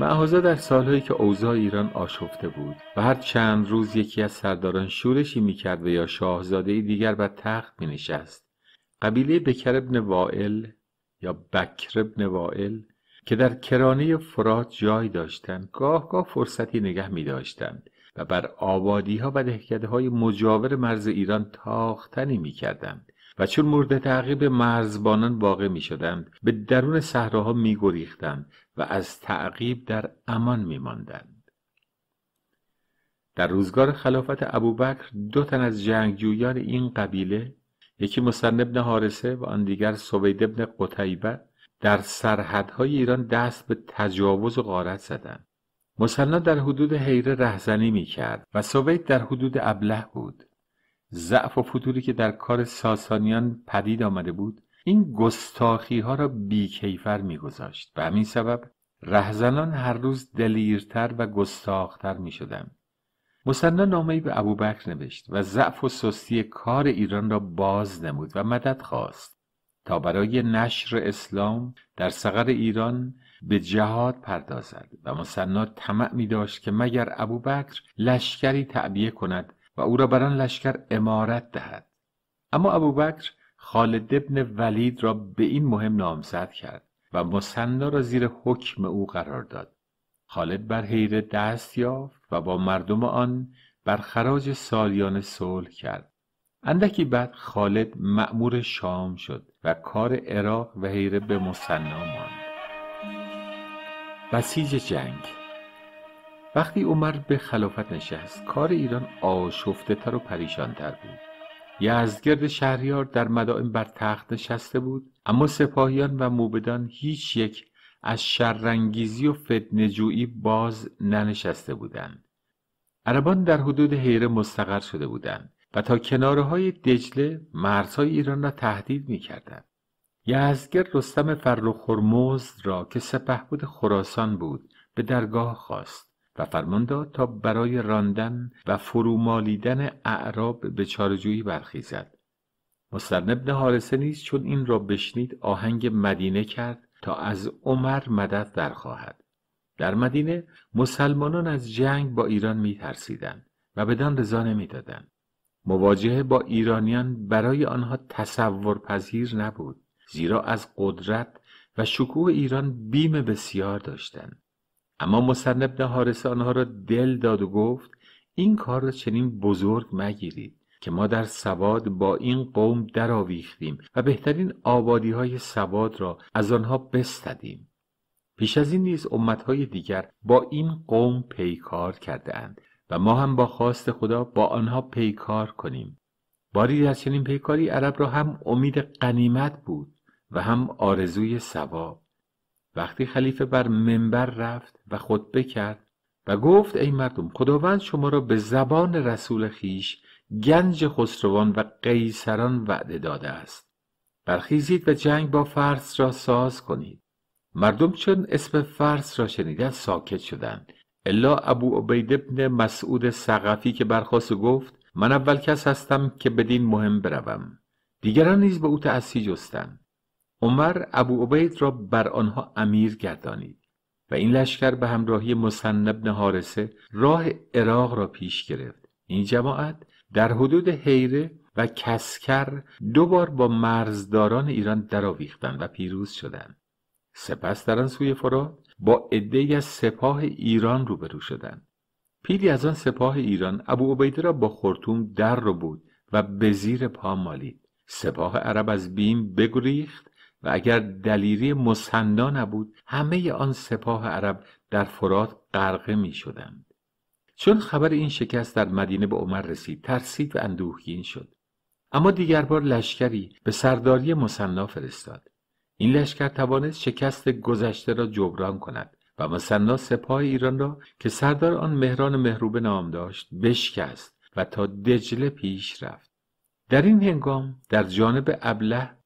معهازه در سالهایی که اوضاع ایران آشفته بود و هر چند روز یکی از سرداران شورشی میکرد و یا شاهزاده دیگر بر تخت مینشست قبیله بکر ابن وائل یا بکر ابن وائل که در کرانه فرات جای داشتند گاه گاه فرصتی نگه می داشتند و بر آبادی و دهکده های مجاور مرز ایران تاختنی میکردند و چون مورد تعقیب مرزبانان واقع می شدند به درون صحراها می و از تعقیب در امان می در روزگار خلافت ابوبکر دو تن از جنگجویان این قبیله یکی مسن ابن حارسه و آن دیگر سوید ابن قتیبه در سرحدهای ایران دست به تجاوز و غارت زدند مسنا در حدود حیره رهزنی میکرد و سوید در حدود ابله بود ضعف و فطوری که در کار ساسانیان پدید آمده بود این گستاخی ها را بیکیفر میگذاشت به همین سبب رهزنان هر روز دلیرتر و گستاختر می شدند. مصنا نامه به ابوبکر نوشت و ضعف و سستی کار ایران را باز نمود و مدد خواست تا برای نشر اسلام در سقر ایران به جهاد پردازد و مصنا طمع می داشت که مگر ابوبکر لشکری تعبیه کند و او را بر آن لشکر امارت دهد اما ابوبکر خالد ابن ولید را به این مهم نامزد کرد و مسنده را زیر حکم او قرار داد خالد بر حیره دست یافت و با مردم آن بر خراج سالیان صلح کرد اندکی بعد خالد مأمور شام شد و کار عراق و حیره به مصنا ماند بسیج جنگ وقتی عمر به خلافت نشست کار ایران آشفته تر و پریشانتر بود یزدگرد شهریار در مدائن بر تخت نشسته بود اما سپاهیان و موبدان هیچ یک از شرانگیزی و فتنهجویی باز ننشسته بودند عربان در حدود حیره مستقر شده بودند و تا کناره های دجله مرزهای ایران را تهدید می کردند. یزدگرد رستم فرخ را که بود خراسان بود به درگاه خواست و فرمان داد تا برای راندن و فرومالیدن اعراب به چارجویی برخیزد مسترن ابن حارسه نیز چون این را بشنید آهنگ مدینه کرد تا از عمر مدد درخواهد در مدینه مسلمانان از جنگ با ایران میترسیدند و بدان رضا نمیدادند مواجهه با ایرانیان برای آنها تصور پذیر نبود زیرا از قدرت و شکوه ایران بیم بسیار داشتند اما مصنب ابن حارس آنها را دل داد و گفت این کار را چنین بزرگ مگیرید که ما در سواد با این قوم درآویختیم و بهترین آبادی های سواد را از آنها بستدیم پیش از این نیز امتهای دیگر با این قوم پیکار کرده و ما هم با خواست خدا با آنها پیکار کنیم باری در چنین پیکاری عرب را هم امید قنیمت بود و هم آرزوی سواب. وقتی خلیفه بر منبر رفت و خطبه کرد و گفت ای مردم خداوند شما را به زبان رسول خیش گنج خسروان و قیصران وعده داده است برخیزید و جنگ با فرس را ساز کنید مردم چون اسم فرس را شنیدند ساکت شدند الا ابو عبید ابن مسعود ثقفی که برخاست و گفت من اول کس هستم که بدین مهم بروم دیگران نیز به او تأسی جستند عمر ابو عبید را بر آنها امیر گردانید و این لشکر به همراهی مسن بن حارسه راه عراق را پیش گرفت این جماعت در حدود حیره و کسکر دو بار با مرزداران ایران درآویختند و پیروز شدند سپس در آن سوی فرات با عدهای از سپاه ایران روبرو شدند پیلی از آن سپاه ایران ابو عبیده را با خرتوم در رو بود و به زیر پا مالید سپاه عرب از بیم بگریخت و اگر دلیری مسندا نبود همه آن سپاه عرب در فرات غرقه می شدند. چون خبر این شکست در مدینه به عمر رسید ترسید و اندوهگین شد اما دیگر بار لشکری به سرداری مسنا فرستاد این لشکر توانست شکست گذشته را جبران کند و مسنا سپاه ایران را که سردار آن مهران مهروبه نام داشت بشکست و تا دجله پیش رفت در این هنگام در جانب ابله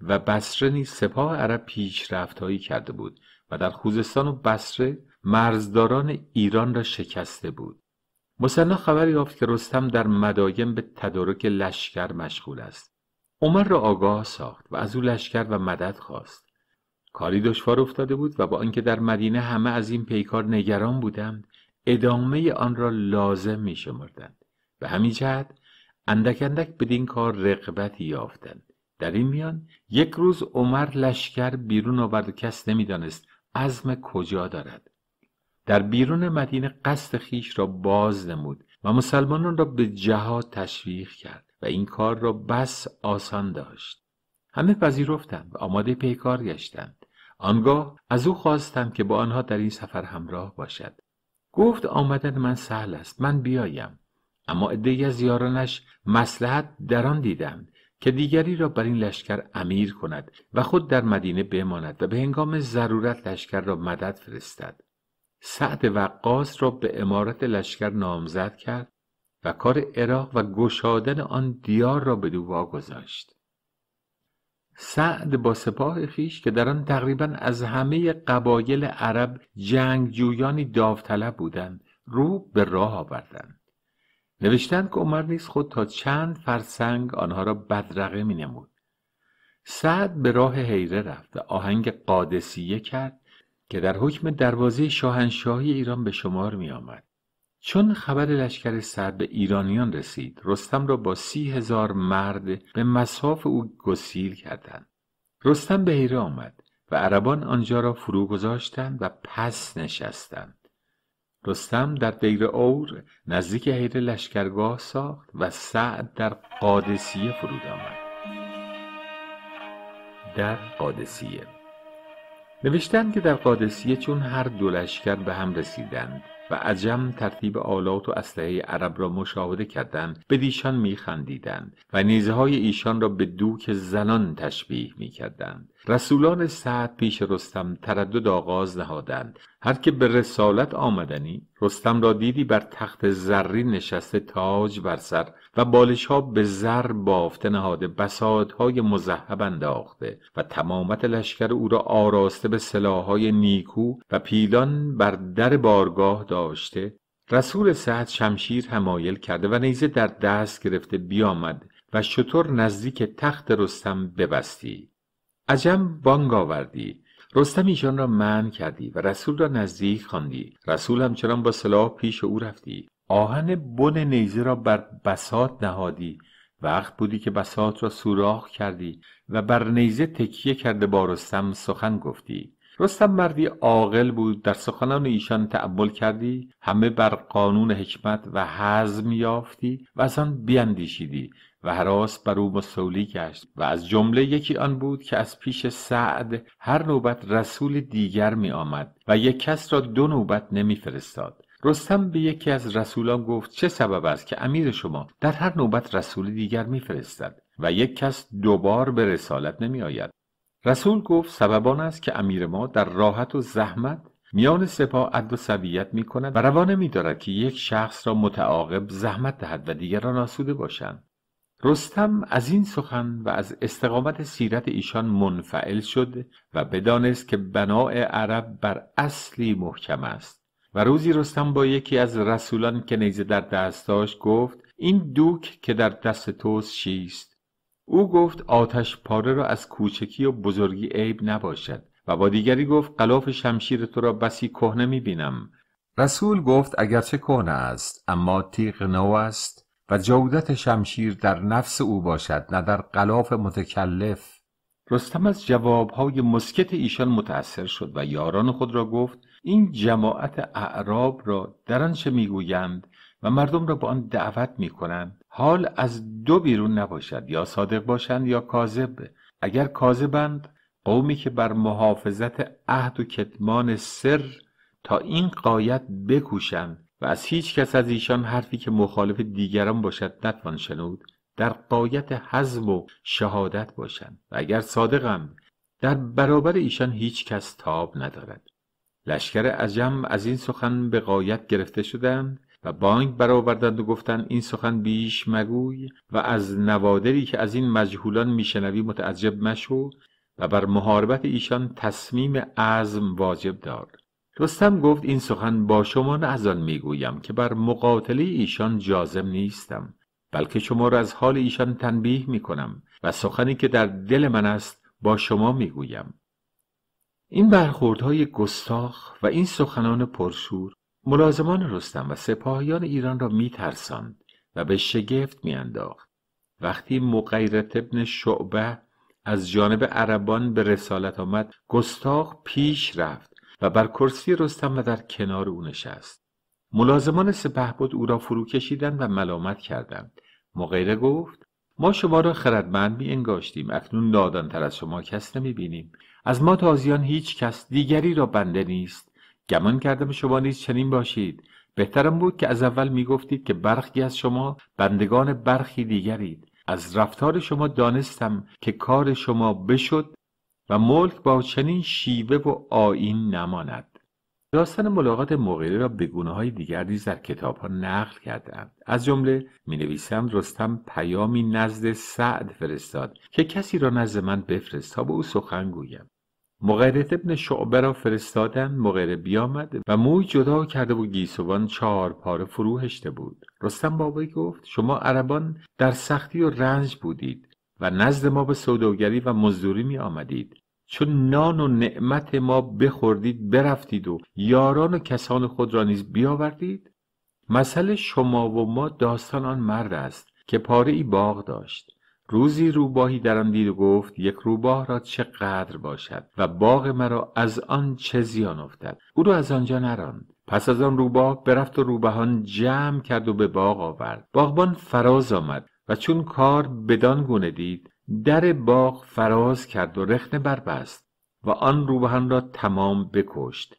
و بصره نیز سپاه عرب پیشرفتهایی کرده بود و در خوزستان و بسره مرزداران ایران را شکسته بود مسنا خبر یافت که رستم در مدایم به تدارک لشکر مشغول است عمر را آگاه ساخت و از او لشکر و مدد خواست کاری دشوار افتاده بود و با آنکه در مدینه همه از این پیکار نگران بودند ادامه آن را لازم می شمردند به همین جهت اندک اندک بدین کار رقبتی یافتند در این میان یک روز عمر لشکر بیرون آورد و کس نمیدانست عزم کجا دارد در بیرون مدینه قصد خیش را باز نمود و مسلمانان را به جهاد تشویق کرد و این کار را بس آسان داشت همه پذیرفتند و آماده پیکار گشتند آنگاه از او خواستند که با آنها در این سفر همراه باشد گفت آمدن من سهل است من بیایم اما عدهای از یارانش مسلحت در آن دیدند که دیگری را بر این لشکر امیر کند و خود در مدینه بماند و به هنگام ضرورت لشکر را مدد فرستد سعد وقاص را به امارت لشکر نامزد کرد و کار عراق و گشادن آن دیار را به دو واگذاشت سعد با سپاه خیش که در آن تقریبا از همه قبایل عرب جنگجویانی داوطلب بودند رو به راه آوردند نوشتند که عمر نیز خود تا چند فرسنگ آنها را بدرقه می نمود سعد به راه حیره رفت و آهنگ قادسیه کرد که در حکم دروازه شاهنشاهی ایران به شمار می آمد. چون خبر لشکر سعد به ایرانیان رسید رستم را با سی هزار مرد به مساف او گسیل کردند رستم به حیره آمد و عربان آنجا را فرو گذاشتند و پس نشستند رستم در دیر اور نزدیک حیر لشکرگاه ساخت و سعد در قادسیه فرود آمد در قادسیه نوشتند که در قادسیه چون هر دو لشکر به هم رسیدند و عجم ترتیب آلات و اسلحه عرب را مشاهده کردند به دیشان میخندیدند و نیزه های ایشان را به دوک زنان تشبیه میکردند رسولان سعد پیش رستم تردد آغاز نهادند هر که به رسالت آمدنی رستم را دیدی بر تخت زرین نشسته تاج بر سر و بالش ها به زر بافته نهاده بساط های مذهب انداخته و تمامت لشکر او را آراسته به سلاح های نیکو و پیلان بر در بارگاه داشته رسول سعد شمشیر همایل کرده و نیزه در دست گرفته بیامد و شطور نزدیک تخت رستم ببستی عجم بانگ آوردی رستم ایشان را من کردی و رسول را نزدیک خواندی رسول همچنان با سلاح پیش او رفتی آهن بن نیزه را بر بسات نهادی وقت بودی که بسات را سوراخ کردی و بر نیزه تکیه کرده با رستم سخن گفتی رستم مردی عاقل بود در سخنان ایشان تعمل کردی همه بر قانون حکمت و حزم یافتی و از آن بیاندیشیدی و حراس بر او مستولی گشت و از جمله یکی آن بود که از پیش سعد هر نوبت رسول دیگر می آمد و یک کس را دو نوبت نمی فرستاد رستم به یکی از رسولان گفت چه سبب است که امیر شما در هر نوبت رسول دیگر می فرستد و یک کس دوبار به رسالت نمی آید رسول گفت سببان است که امیر ما در راحت و زحمت میان سپاه عد و سویت می کند و روانه می دارد که یک شخص را متعاقب زحمت دهد و دیگران آسوده باشند رستم از این سخن و از استقامت سیرت ایشان منفعل شد و بدانست که بناع عرب بر اصلی محکم است و روزی رستم با یکی از رسولان که نیزه در دست داشت گفت این دوک که در دست توست چیست او گفت آتش پاره را از کوچکی و بزرگی عیب نباشد و با دیگری گفت قلاف شمشیر تو را بسی کهنه میبینم رسول گفت اگرچه کهنه است اما تیغ نو است و جودت شمشیر در نفس او باشد نه در قلاف متکلف رستم از جوابهای مسکت ایشان متأثر شد و یاران خود را گفت این جماعت اعراب را در آنچه میگویند و مردم را به آن دعوت میکنند حال از دو بیرون نباشد یا صادق باشند یا کاذب اگر کاذبند قومی که بر محافظت عهد و کتمان سر تا این قایت بکوشند و از هیچ کس از ایشان حرفی که مخالف دیگران باشد نتوان شنود در قایت حزم و شهادت باشند و اگر صادقم در برابر ایشان هیچ کس تاب ندارد لشکر عجم از این سخن به قایت گرفته شدند و بانگ برآوردند و گفتند این سخن بیش مگوی و از نوادری که از این مجهولان میشنوی متعجب مشو و بر محاربت ایشان تصمیم عزم واجب دارد رستم گفت این سخن با شما نه از آن میگویم که بر مقاتله ایشان جازم نیستم بلکه شما را از حال ایشان تنبیه میکنم و سخنی که در دل من است با شما میگویم این برخوردهای گستاخ و این سخنان پرشور ملازمان رستم و سپاهیان ایران را میترساند و به شگفت میانداخت وقتی مغیرت ابن شعبه از جانب عربان به رسالت آمد گستاخ پیش رفت و بر کرسی رستم و در کنار او نشست ملازمان بود او را فرو کشیدند و ملامت کردند مغیره گفت ما شما را خردمند می انگاشتیم اکنون تر از شما کس نمی بینیم از ما تازیان هیچ کس دیگری را بنده نیست گمان کردم شما نیز چنین باشید بهترم بود که از اول می گفتید که برخی از شما بندگان برخی دیگرید از رفتار شما دانستم که کار شما بشد و ملک با چنین شیوه و آین نماند داستان ملاقات مغیره را به گونه های دیگر نیز در کتاب ها نقل کردند از جمله می نویسند رستم پیامی نزد سعد فرستاد که کسی را نزد من بفرست تا به او سخن گویم مغیرت ابن شعبه را فرستادن مغیره بیامد و موی جدا کرده و گیسوان چهار پاره فروهشته بود رستم بابای گفت شما عربان در سختی و رنج بودید و نزد ما به سوداگری و مزدوری می آمدید چون نان و نعمت ما بخوردید برفتید و یاران و کسان خود را نیز بیاوردید مسئله شما و ما داستان آن مرد است که پاره ای باغ داشت روزی روباهی در آن دید و گفت یک روباه را چه قدر باشد و باغ مرا از آن چه زیان افتد او را از آنجا نراند پس از آن روباه برفت و روبهان جمع کرد و به باغ آورد باغبان فراز آمد و چون کار بدان گونه دید در باغ فراز کرد و رخنه بربست و آن روبهن را تمام بکشت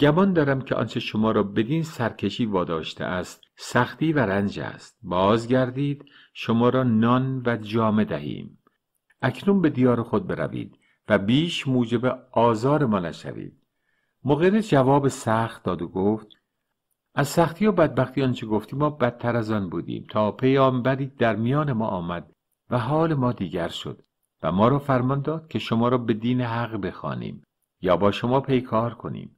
گمان دارم که آنچه شما را بدین سرکشی واداشته است سختی و رنج است بازگردید شما را نان و جامه دهیم اکنون به دیار خود بروید و بیش موجب آزار ما نشوید مقرر جواب سخت داد و گفت از سختی و بدبختی آنچه گفتی ما بدتر از آن بودیم تا پیامبری در میان ما آمد و حال ما دیگر شد و ما را فرمان داد که شما را به دین حق بخوانیم یا با شما پیکار کنیم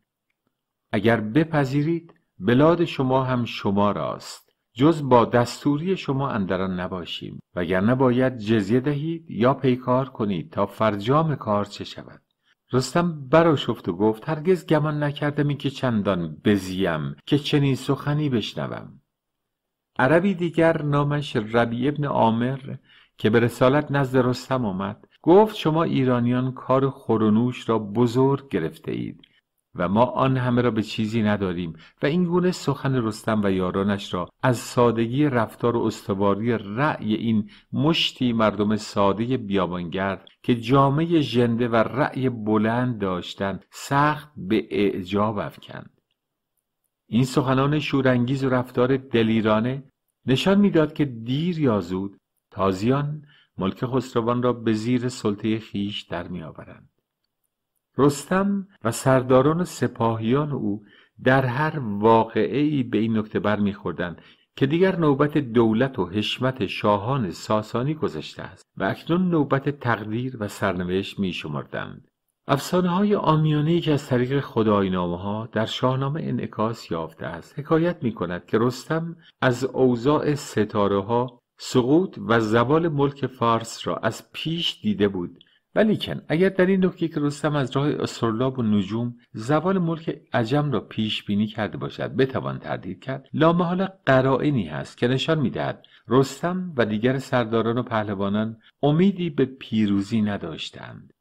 اگر بپذیرید بلاد شما هم شما راست جز با دستوری شما اندران نباشیم وگرنه باید جزیه دهید یا پیکار کنید تا فرجام کار چه شود رستم براشفت و گفت هرگز گمان نکردم اینکه چندان بزیم که چنین سخنی بشنوم عربی دیگر نامش ربی ابن عامر که به رسالت نزد رستم آمد گفت شما ایرانیان کار خورنوش را بزرگ گرفته اید و ما آن همه را به چیزی نداریم و این گونه سخن رستم و یارانش را از سادگی رفتار و استواری رأی این مشتی مردم ساده بیابانگرد که جامعه ژنده و رأی بلند داشتند سخت به اعجاب افکند این سخنان شورانگیز و رفتار دلیرانه نشان میداد که دیر یا زود تازیان ملک خسروان را به زیر سلطه خیش در میآورند رستم و سرداران سپاهیان او در هر واقعه ای به این نکته برمیخوردند که دیگر نوبت دولت و حشمت شاهان ساسانی گذشته است و اکنون نوبت تقدیر و سرنوشت می شمردند. افسانه های آمیانه ای که از طریق نامه ها در شاهنامه انعکاس یافته است حکایت می کند که رستم از اوضاع ستاره ها سقوط و زوال ملک فارس را از پیش دیده بود ولیکن اگر در این نکته که رستم از راه استرلاب و نجوم زوال ملک عجم را پیش بینی کرده باشد بتوان تردید کرد لامحالا قرائنی هست که نشان میدهد رستم و دیگر سرداران و پهلوانان امیدی به پیروزی نداشتند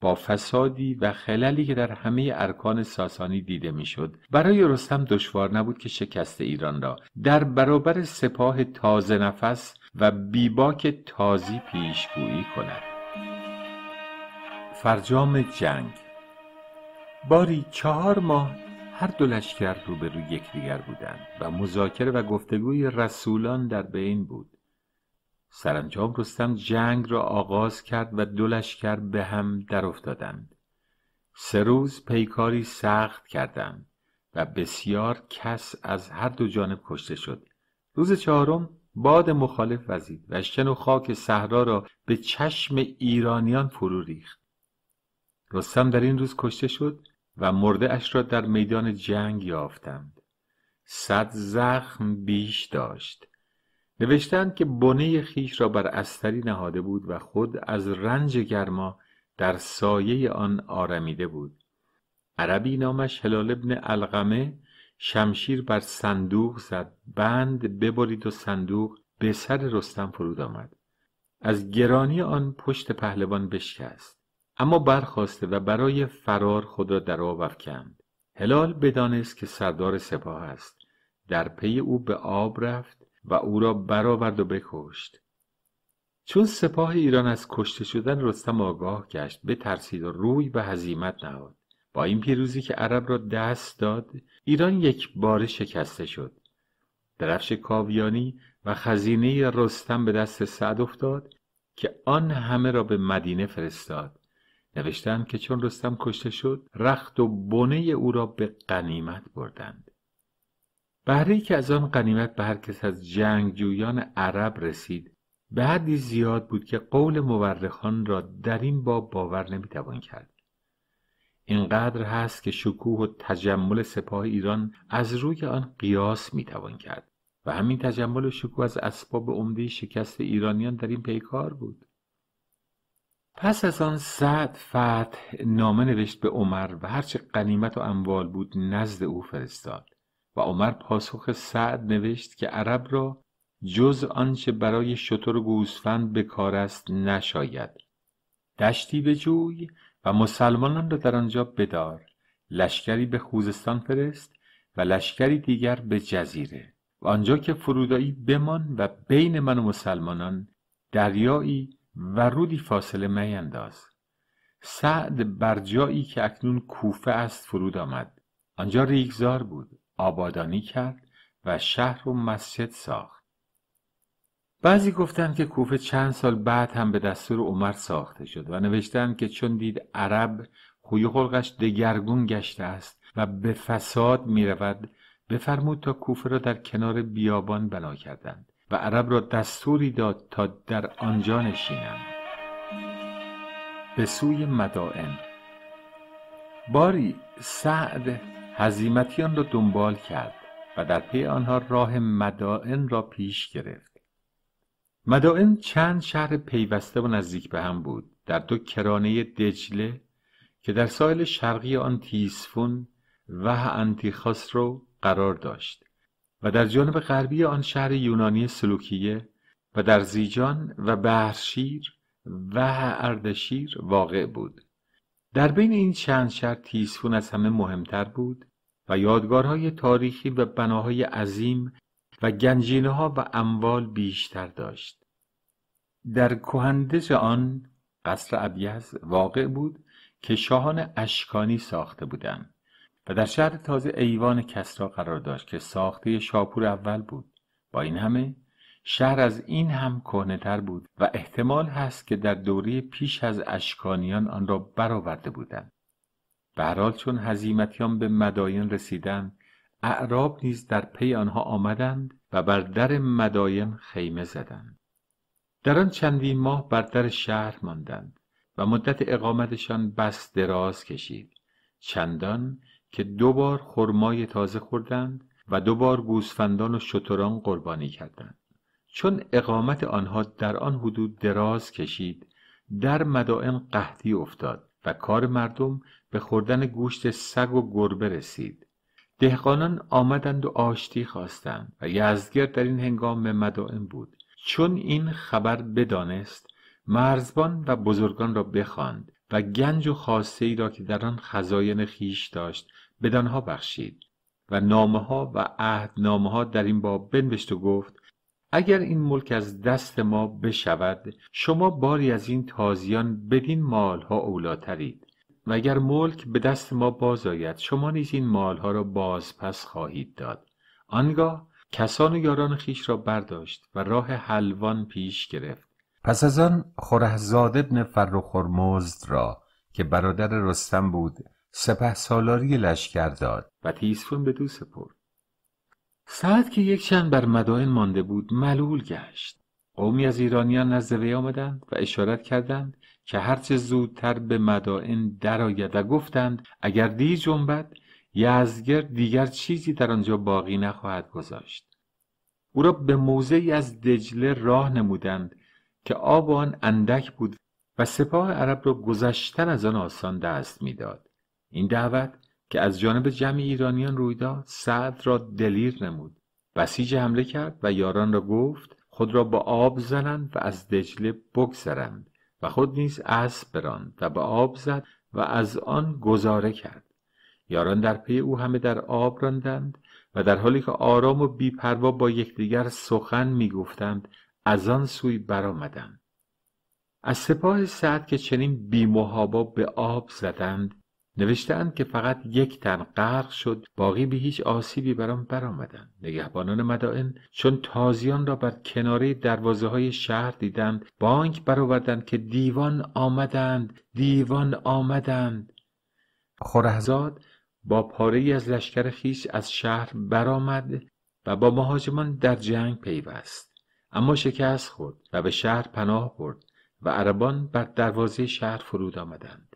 با فسادی و خللی که در همه ارکان ساسانی دیده میشد برای رستم دشوار نبود که شکست ایران را در برابر سپاه تازه نفس و بیباک تازی پیشگویی کند فرجام جنگ باری چهار ماه هر دو لشکر روبرو یکدیگر بودند و مذاکره و گفتگوی رسولان در بین بود سرانجام رستم جنگ را آغاز کرد و دو لشکر به هم در افتادند. سه روز پیکاری سخت کردند و بسیار کس از هر دو جانب کشته شد روز چهارم باد مخالف وزید و شن و خاک صحرا را به چشم ایرانیان فرو ریخت رستم در این روز کشته شد و مرده اش را در میدان جنگ یافتند صد زخم بیش داشت نوشتند که بنه خیش را بر استری نهاده بود و خود از رنج گرما در سایه آن آرمیده بود عربی نامش هلال ابن القمه شمشیر بر صندوق زد بند ببرید و صندوق به سر رستم فرود آمد از گرانی آن پشت پهلوان بشکست اما برخواسته و برای فرار خود را در آب افکند هلال بدانست که سردار سپاه است در پی او به آب رفت و او را برآورد و بکشت چون سپاه ایران از کشته شدن رستم آگاه گشت بترسید و روی به هزیمت نهاد با این پیروزی که عرب را دست داد ایران یک بار شکسته شد درفش کاویانی و خزینه رستم به دست سعد افتاد که آن همه را به مدینه فرستاد نوشتند که چون رستم کشته شد رخت و بنه او را به قنیمت بردند بهره که از آن قنیمت به هر کس از جنگجویان عرب رسید به حدی زیاد بود که قول مورخان را در این باب باور نمیتوان کرد اینقدر هست که شکوه و تجمل سپاه ایران از روی آن قیاس میتوان کرد و همین تجمل و شکوه از اسباب عمده شکست ایرانیان در این پیکار بود پس از آن سعد فتح نامه نوشت به عمر و هرچه قنیمت و اموال بود نزد او فرستاد و عمر پاسخ سعد نوشت که عرب را جز آنچه برای شطر و گوسفند به کار است نشاید دشتی به جوی و مسلمانان را در آنجا بدار لشکری به خوزستان فرست و لشکری دیگر به جزیره و آنجا که فرودایی بمان و بین من و مسلمانان دریایی و رودی فاصله مینداز سعد بر جایی که اکنون کوفه است فرود آمد آنجا ریگزار بود آبادانی کرد و شهر و مسجد ساخت بعضی گفتند که کوفه چند سال بعد هم به دستور عمر ساخته شد و نوشتند که چون دید عرب خوی خلقش دگرگون گشته است و به فساد می رود بفرمود تا کوفه را در کنار بیابان بنا کردند و عرب را دستوری داد تا در آنجا نشینند به سوی مدائن باری سعد هزیمتیان را دنبال کرد و در پی آنها راه مدائن را پیش گرفت مدائن چند شهر پیوسته و نزدیک به هم بود در دو کرانه دجله که در ساحل شرقی آن تیسفون و انتیخاس رو قرار داشت و در جانب غربی آن شهر یونانی سلوکیه و در زیجان و بهرشیر و اردشیر واقع بود در بین این چند شهر تیسفون از همه مهمتر بود و یادگارهای تاریخی و بناهای عظیم و گنجینه ها و اموال بیشتر داشت در کهندج آن قصر ابیز واقع بود که شاهان اشکانی ساخته بودند و در شهر تازه ایوان کسرا قرار داشت که ساخته شاپور اول بود با این همه شهر از این هم کهنهتر بود و احتمال هست که در دوره پیش از اشکانیان آن را برآورده بودند به چون هزیمتیان به مداین رسیدند اعراب نیز در پی آنها آمدند و بر در مداین خیمه زدند در آن چندین ماه بر در شهر ماندند و مدت اقامتشان بس دراز کشید چندان که دو بار خرمای تازه خوردند و دو بار گوسفندان و شتران قربانی کردند چون اقامت آنها در آن حدود دراز کشید در مدائن قحطی افتاد و کار مردم به خوردن گوشت سگ و گربه رسید دهقانان آمدند و آشتی خواستند و یزدگرد در این هنگام به مدائن بود چون این خبر بدانست مرزبان و بزرگان را بخواند و گنج و خاصه ای را که در آن خزاین خیش داشت بدانها بخشید و نامه ها و نامه ها در این باب بنوشت و گفت اگر این ملک از دست ما بشود شما باری از این تازیان بدین مالها اولاترید و اگر ملک به دست ما باز آید شما نیز این ها را باز پس خواهید داد آنگاه کسان و یاران خیش را برداشت و راه حلوان پیش گرفت پس از آن خورهزاد ابن فرخرمزد را که برادر رستم بود سپه سالاری لشکر داد و تیسفون به دو سپرد ساعت که یک چند بر مدائن مانده بود ملول گشت قومی از ایرانیان نزد وی آمدند و اشارت کردند که هرچه زودتر به مدائن درآید و گفتند اگر دی جنبد یزگر دیگر چیزی در آنجا باقی نخواهد گذاشت او را به ی از دجله راه نمودند که آب آن اندک بود و سپاه عرب را گذشتن از آن آسان دست میداد این دعوت که از جانب جمع ایرانیان رویداد سعد را دلیر نمود بسیج حمله کرد و یاران را گفت خود را با آب زنند و از دجله بگذرند و خود نیز اسب براند و به آب زد و از آن گذاره کرد یاران در پی او همه در آب راندند و در حالی که آرام و بیپروا با یکدیگر سخن میگفتند از آن سوی برآمدند از سپاه سعد که چنین بیمهابا به آب زدند نوشتهاند که فقط یک تن غرق شد باقی به هیچ آسیبی بر آن برآمدند نگهبانان مدائن چون تازیان را بر کناره دروازه های شهر دیدند بانک برآوردند که دیوان آمدند دیوان آمدند خورهزاد با پاره ای از لشکر خیش از شهر برآمد و با مهاجمان در جنگ پیوست اما شکست خورد و به شهر پناه برد و عربان بر دروازه شهر فرود آمدند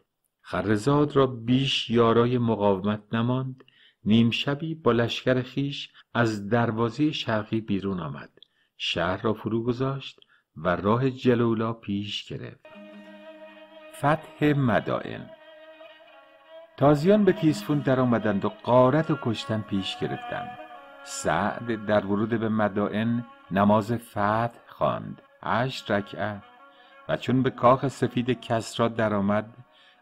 خرزاد را بیش یارای مقاومت نماند نیم شبی با لشکر خیش از دروازه شرقی بیرون آمد شهر را فرو گذاشت و راه جلولا پیش گرفت فتح مدائن تازیان به تیزفون در آمدند و قارت و کشتن پیش گرفتند سعد در ورود به مدائن نماز فتح خواند هشت رکعت و چون به کاخ سفید کسرا درآمد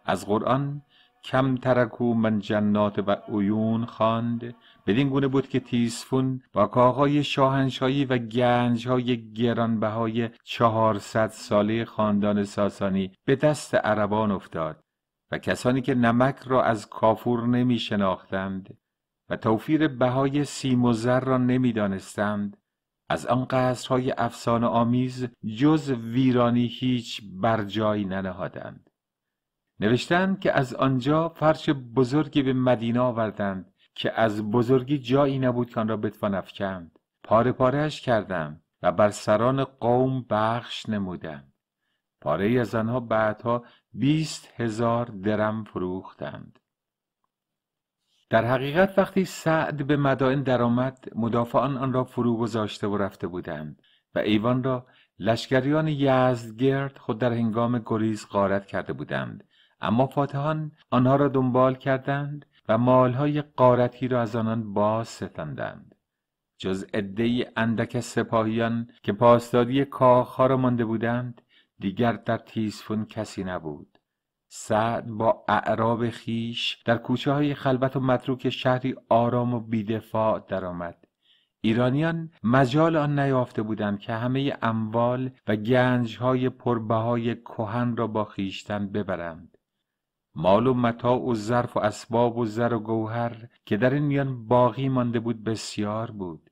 از قرآن کم ترکو من جنات و عیون خواند بدین گونه بود که تیسفون با کاغای شاهنشاهی و گنجهای گرانبهای چهارصد ساله خاندان ساسانی به دست عربان افتاد و کسانی که نمک را از کافور نمی و توفیر بهای سیم و زر را نمی دانستند از آن قصرهای افسانه آمیز جز ویرانی هیچ بر جای ننهادند نوشتند که از آنجا فرش بزرگی به مدینه آوردند که از بزرگی جایی نبود که آن را بتوان افکند پاره پارهش کردند و بر سران قوم بخش نمودند. پاره ای از آنها بعدها بیست هزار درم فروختند در حقیقت وقتی سعد به مدائن درآمد مدافعان آن را فرو گذاشته و رفته بودند و ایوان را لشکریان یزدگرد خود در هنگام گریز غارت کرده بودند اما فاتحان آنها را دنبال کردند و مالهای قارتی را از آنان باز ستندند جز عدهای اندک سپاهیان که پاسدادی کاخها را مانده بودند دیگر در تیزفون کسی نبود سعد با اعراب خیش در کوچه های خلوت و متروک شهری آرام و بیدفاع درآمد ایرانیان مجال آن نیافته بودند که همه اموال و گنجهای پربهای کهن را با خیشتن ببرند مال و متاع و ظرف و اسباب و زر و گوهر که در این میان باقی مانده بود بسیار بود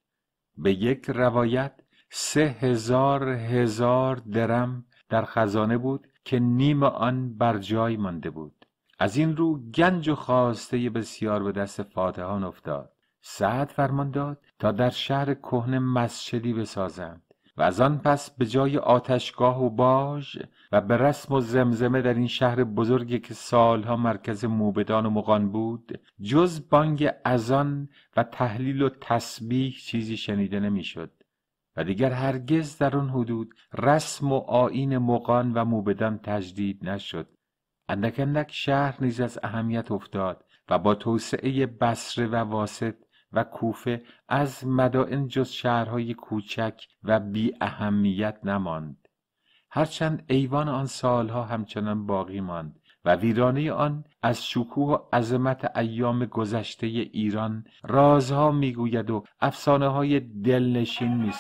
به یک روایت سه هزار هزار درم در خزانه بود که نیم آن بر جای مانده بود از این رو گنج و خواسته بسیار به دست فاتحان افتاد سعد فرمان داد تا در شهر کهنه مسجدی بسازم و از آن پس به جای آتشگاه و باژ و به رسم و زمزمه در این شهر بزرگی که سالها مرکز موبدان و مقان بود جز بانگ اذان و تحلیل و تسبیح چیزی شنیده نمیشد و دیگر هرگز در آن حدود رسم و آین مقان و موبدان تجدید نشد اندک اندک شهر نیز از اهمیت افتاد و با توسعه بصره و واسط و کوفه از مدائن جز شهرهای کوچک و بی اهمیت نماند هرچند ایوان آن سالها همچنان باقی ماند و ویرانه آن از شکوه و عظمت ایام گذشته ایران رازها میگوید و افسانه های دلنشین می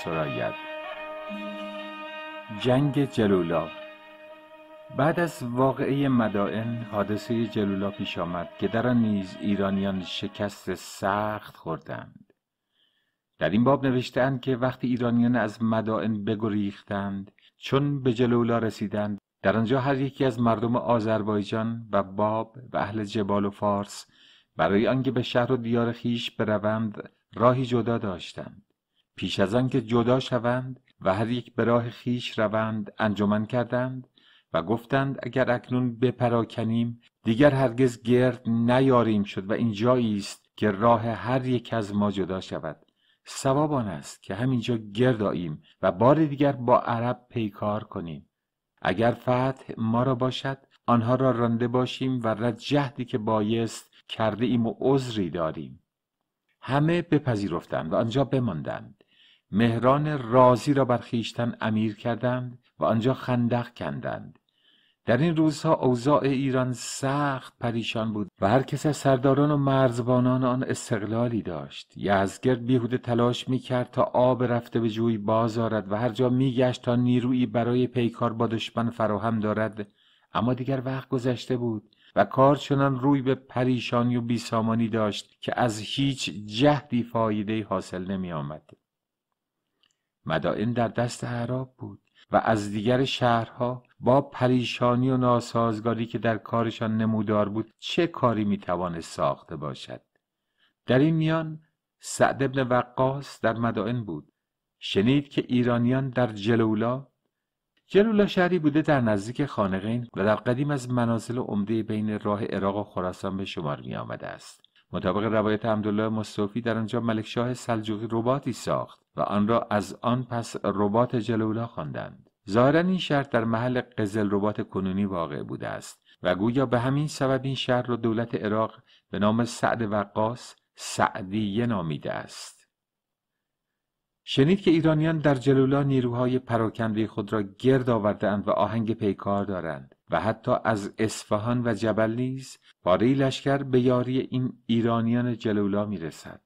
جنگ جلولا بعد از واقعه مدائن حادثه جلولا پیش آمد که در آن نیز ایرانیان شکست سخت خوردند در این باب نوشتند که وقتی ایرانیان از مدائن بگریختند چون به جلولا رسیدند در آنجا هر یکی از مردم آذربایجان و باب و اهل جبال و فارس برای آنکه به شهر و دیار خیش بروند راهی جدا داشتند پیش از آنکه جدا شوند و هر یک به راه خیش روند انجمن کردند و گفتند اگر اکنون بپراکنیم دیگر هرگز گرد نیاریم شد و جایی است که راه هر یک از ما جدا شود سواب آن است که همینجا گرد آییم و بار دیگر با عرب پیکار کنیم اگر فتح ما را باشد آنها را رانده باشیم و رد جهدی که بایست کرده ایم و عذری داریم همه بپذیرفتند و آنجا بماندند مهران رازی را بر خویشتن امیر کردند و آنجا خندق کندند در این روزها اوضاع ایران سخت پریشان بود و هر کس از سرداران و مرزبانان آن استقلالی داشت یزگرد بیهوده تلاش میکرد تا آب رفته به جوی بازارد و هر جا میگشت تا نیرویی برای پیکار با دشمن فراهم دارد اما دیگر وقت گذشته بود و کار چنان روی به پریشانی و بیسامانی داشت که از هیچ جهدی فایده حاصل نمی آمد. مدائن در دست عرب بود و از دیگر شهرها با پریشانی و ناسازگاری که در کارشان نمودار بود چه کاری میتوانست ساخته باشد در این میان سعد ابن وقاص در مدائن بود شنید که ایرانیان در جلولا جلولا شهری بوده در نزدیک خانقین و در قدیم از منازل عمده بین راه عراق و خراسان به شمار می آمده است مطابق روایت عبدالله مصطفی در آنجا ملکشاه سلجوقی رباطی ساخت و آن را از آن پس رباط جلولا خواندند ظاهرا این شهر در محل قزل ربات کنونی واقع بوده است و گویا به همین سبب این شهر را دولت عراق به نام سعد وقاس سعدیه نامیده است شنید که ایرانیان در جلولا نیروهای پراکنده خود را گرد اند و آهنگ پیکار دارند و حتی از اصفهان و جبل نیز پاره لشکر به یاری این ایرانیان جلولا میرسد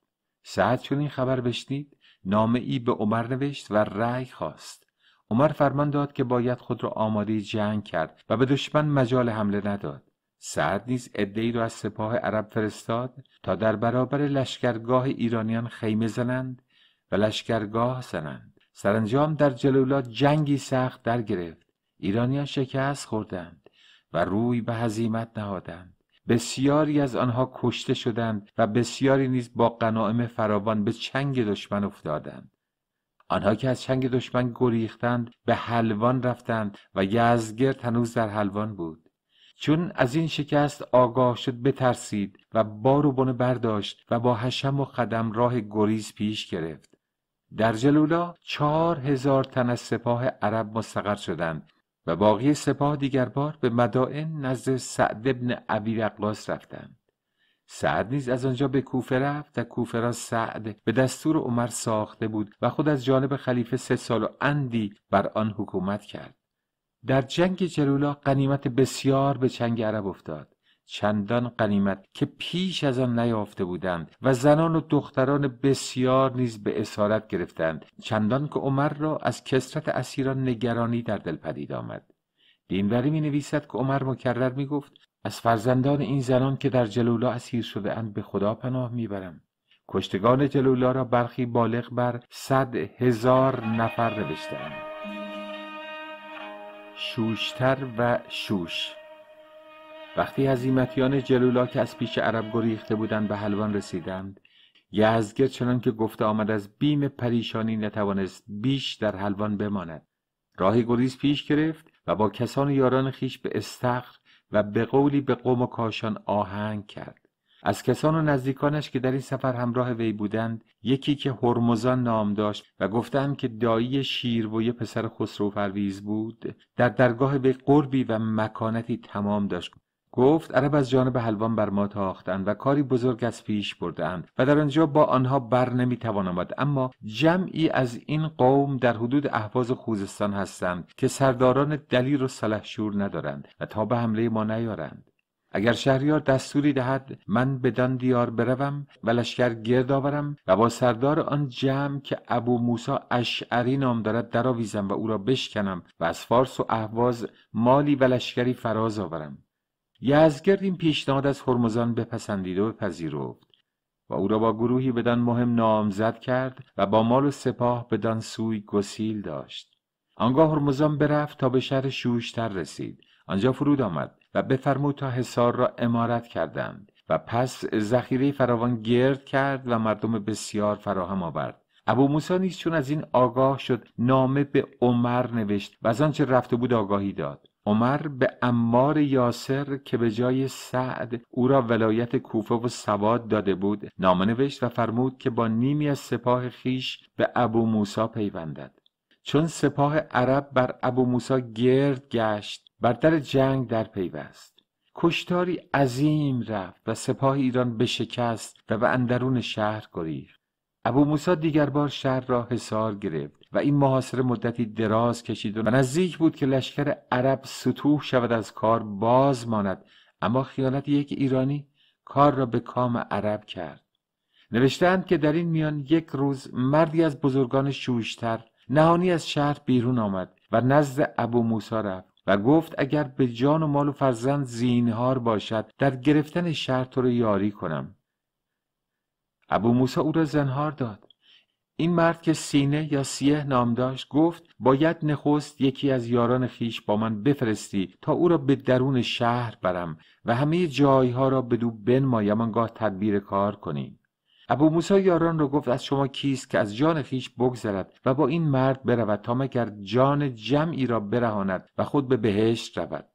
سعد چون این خبر بشنید نامه ای به عمر نوشت و رأی خواست عمر فرمان داد که باید خود را آماده جنگ کرد و به دشمن مجال حمله نداد سعد نیز ادهی را از سپاه عرب فرستاد تا در برابر لشکرگاه ایرانیان خیمه زنند و لشکرگاه زنند سرانجام در جلولات جنگی سخت در گرفت ایرانیان شکست خوردند و روی به هزیمت نهادند بسیاری از آنها کشته شدند و بسیاری نیز با قناعم فراوان به چنگ دشمن افتادند آنها که از چنگ دشمن گریختند به حلوان رفتند و یزگر تنوز در حلوان بود چون از این شکست آگاه شد بترسید و بار و بنه برداشت و با حشم و خدم راه گریز پیش گرفت در جلولا چهار هزار تن از سپاه عرب مستقر شدند و باقی سپاه دیگر بار به مدائن نزد سعد ابن ابی رفتند سعد نیز از آنجا به کوفه رفت و کوفه را سعد به دستور عمر ساخته بود و خود از جانب خلیفه سه سال و اندی بر آن حکومت کرد در جنگ جلولا قنیمت بسیار به چنگ عرب افتاد چندان قنیمت که پیش از آن نیافته بودند و زنان و دختران بسیار نیز به اسارت گرفتند چندان که عمر را از کسرت اسیران نگرانی در دل پدید آمد دینوری می نویسد که عمر مکرر می گفت از فرزندان این زنان که در جلولا اسیر شده اند به خدا پناه میبرم کشتگان جلولا را برخی بالغ بر صد هزار نفر نوشتهاند شوشتر و شوش وقتی هزیمتیان جلولا که از پیش عرب گریخته بودند به حلوان رسیدند یزگر چنان که گفته آمد از بیم پریشانی نتوانست بیش در حلوان بماند راهی گریز پیش گرفت و با کسان یاران خیش به استخر و به قولی به قوم و کاشان آهنگ کرد از کسان و نزدیکانش که در این سفر همراه وی بودند یکی که هرمزان نام داشت و گفتند که دایی شیر و یه پسر خسرو بود در درگاه وی قربی و مکانتی تمام داشت گفت عرب از جانب حلوان بر ما تاختند و کاری بزرگ از پیش بردهاند و در آنجا با آنها بر نمیتوان آمد اما جمعی از این قوم در حدود احواز خوزستان هستند که سرداران دلیر و سلحشور ندارند و تا به حمله ما نیارند اگر شهریار دستوری دهد من بدان دیار بروم و لشکر گرد آورم و با سردار آن جمع که ابو موسا اشعری نام دارد درآویزم و او را بشکنم و از فارس و احواز مالی و لشکری فراز آورم یزگرد این پیشنهاد از هرمزان بپسندید و بپذیرفت و او را با گروهی بدان مهم نامزد کرد و با مال و سپاه بدان سوی گسیل داشت آنگاه هرمزان برفت تا به شهر شوشتر رسید آنجا فرود آمد و بفرمود تا حصار را امارت کردند و پس ذخیره فراوان گرد کرد و مردم بسیار فراهم آورد ابو موسی نیز چون از این آگاه شد نامه به عمر نوشت و از آنچه رفته بود آگاهی داد عمر به امار یاسر که به جای سعد او را ولایت کوفه و سواد داده بود نامه نوشت و فرمود که با نیمی از سپاه خیش به ابو موسا پیوندد چون سپاه عرب بر ابو موسا گرد گشت بر در جنگ در پیوست کشتاری عظیم رفت و سپاه ایران به شکست و به اندرون شهر گریخت ابو موسا دیگر بار شهر را حصار گرفت و این محاصره مدتی دراز کشید و نزدیک بود که لشکر عرب سطوح شود از کار باز ماند اما خیانت یک ایرانی کار را به کام عرب کرد نوشتند که در این میان یک روز مردی از بزرگان شوشتر نهانی از شهر بیرون آمد و نزد ابو موسا رفت و گفت اگر به جان و مال و فرزند زینهار باشد در گرفتن شهر تو را یاری کنم ابو موسا او را زنهار داد این مرد که سینه یا سیه نام داشت گفت باید نخست یکی از یاران خیش با من بفرستی تا او را به درون شهر برم و همه جایها را به دو بنمایم آنگاه تدبیر کار کنیم ابو موسی یاران را گفت از شما کیست که از جان خیش بگذرد و با این مرد برود تا مگر جان جمعی را برهاند و خود به بهشت رود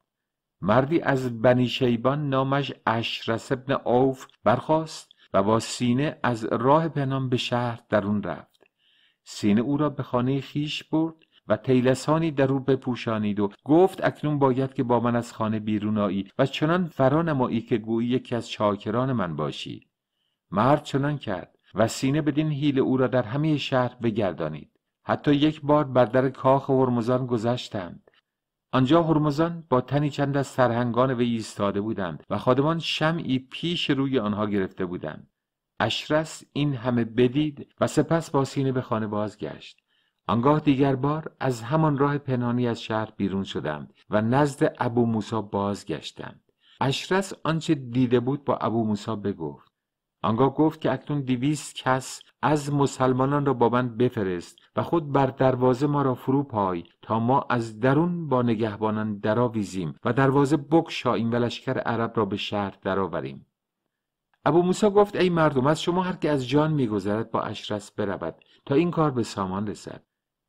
مردی از بنی شیبان نامش اشرس ابن اوف برخواست و با سینه از راه پنام به شهر درون رفت سینه او را به خانه خیش برد و تیلسانی در او بپوشانید و گفت اکنون باید که با من از خانه بیرون آیی و چنان فرانمایی که گویی یکی از چاکران من باشی مرد چنان کرد و سینه بدین هیل او را در همه شهر بگردانید حتی یک بار بر در کاخ هرمزان گذشتند آنجا هرمزان با تنی چند از سرهنگان وی ایستاده بودند و خادمان شمعی پیش روی آنها گرفته بودند اشرس این همه بدید و سپس با سینه به خانه بازگشت آنگاه دیگر بار از همان راه پنانی از شهر بیرون شدند و نزد ابو موسا بازگشتند اشرس آنچه دیده بود با ابو موسا بگفت آنگاه گفت که اکنون دویست کس از مسلمانان را با من بفرست و خود بر دروازه ما را فرو پای تا ما از درون با نگهبانان درآویزیم و دروازه بکشاییم و لشکر عرب را به شهر درآوریم ابو موسا گفت ای مردم از شما هر که از جان میگذرد با اشرس برود تا این کار به سامان رسد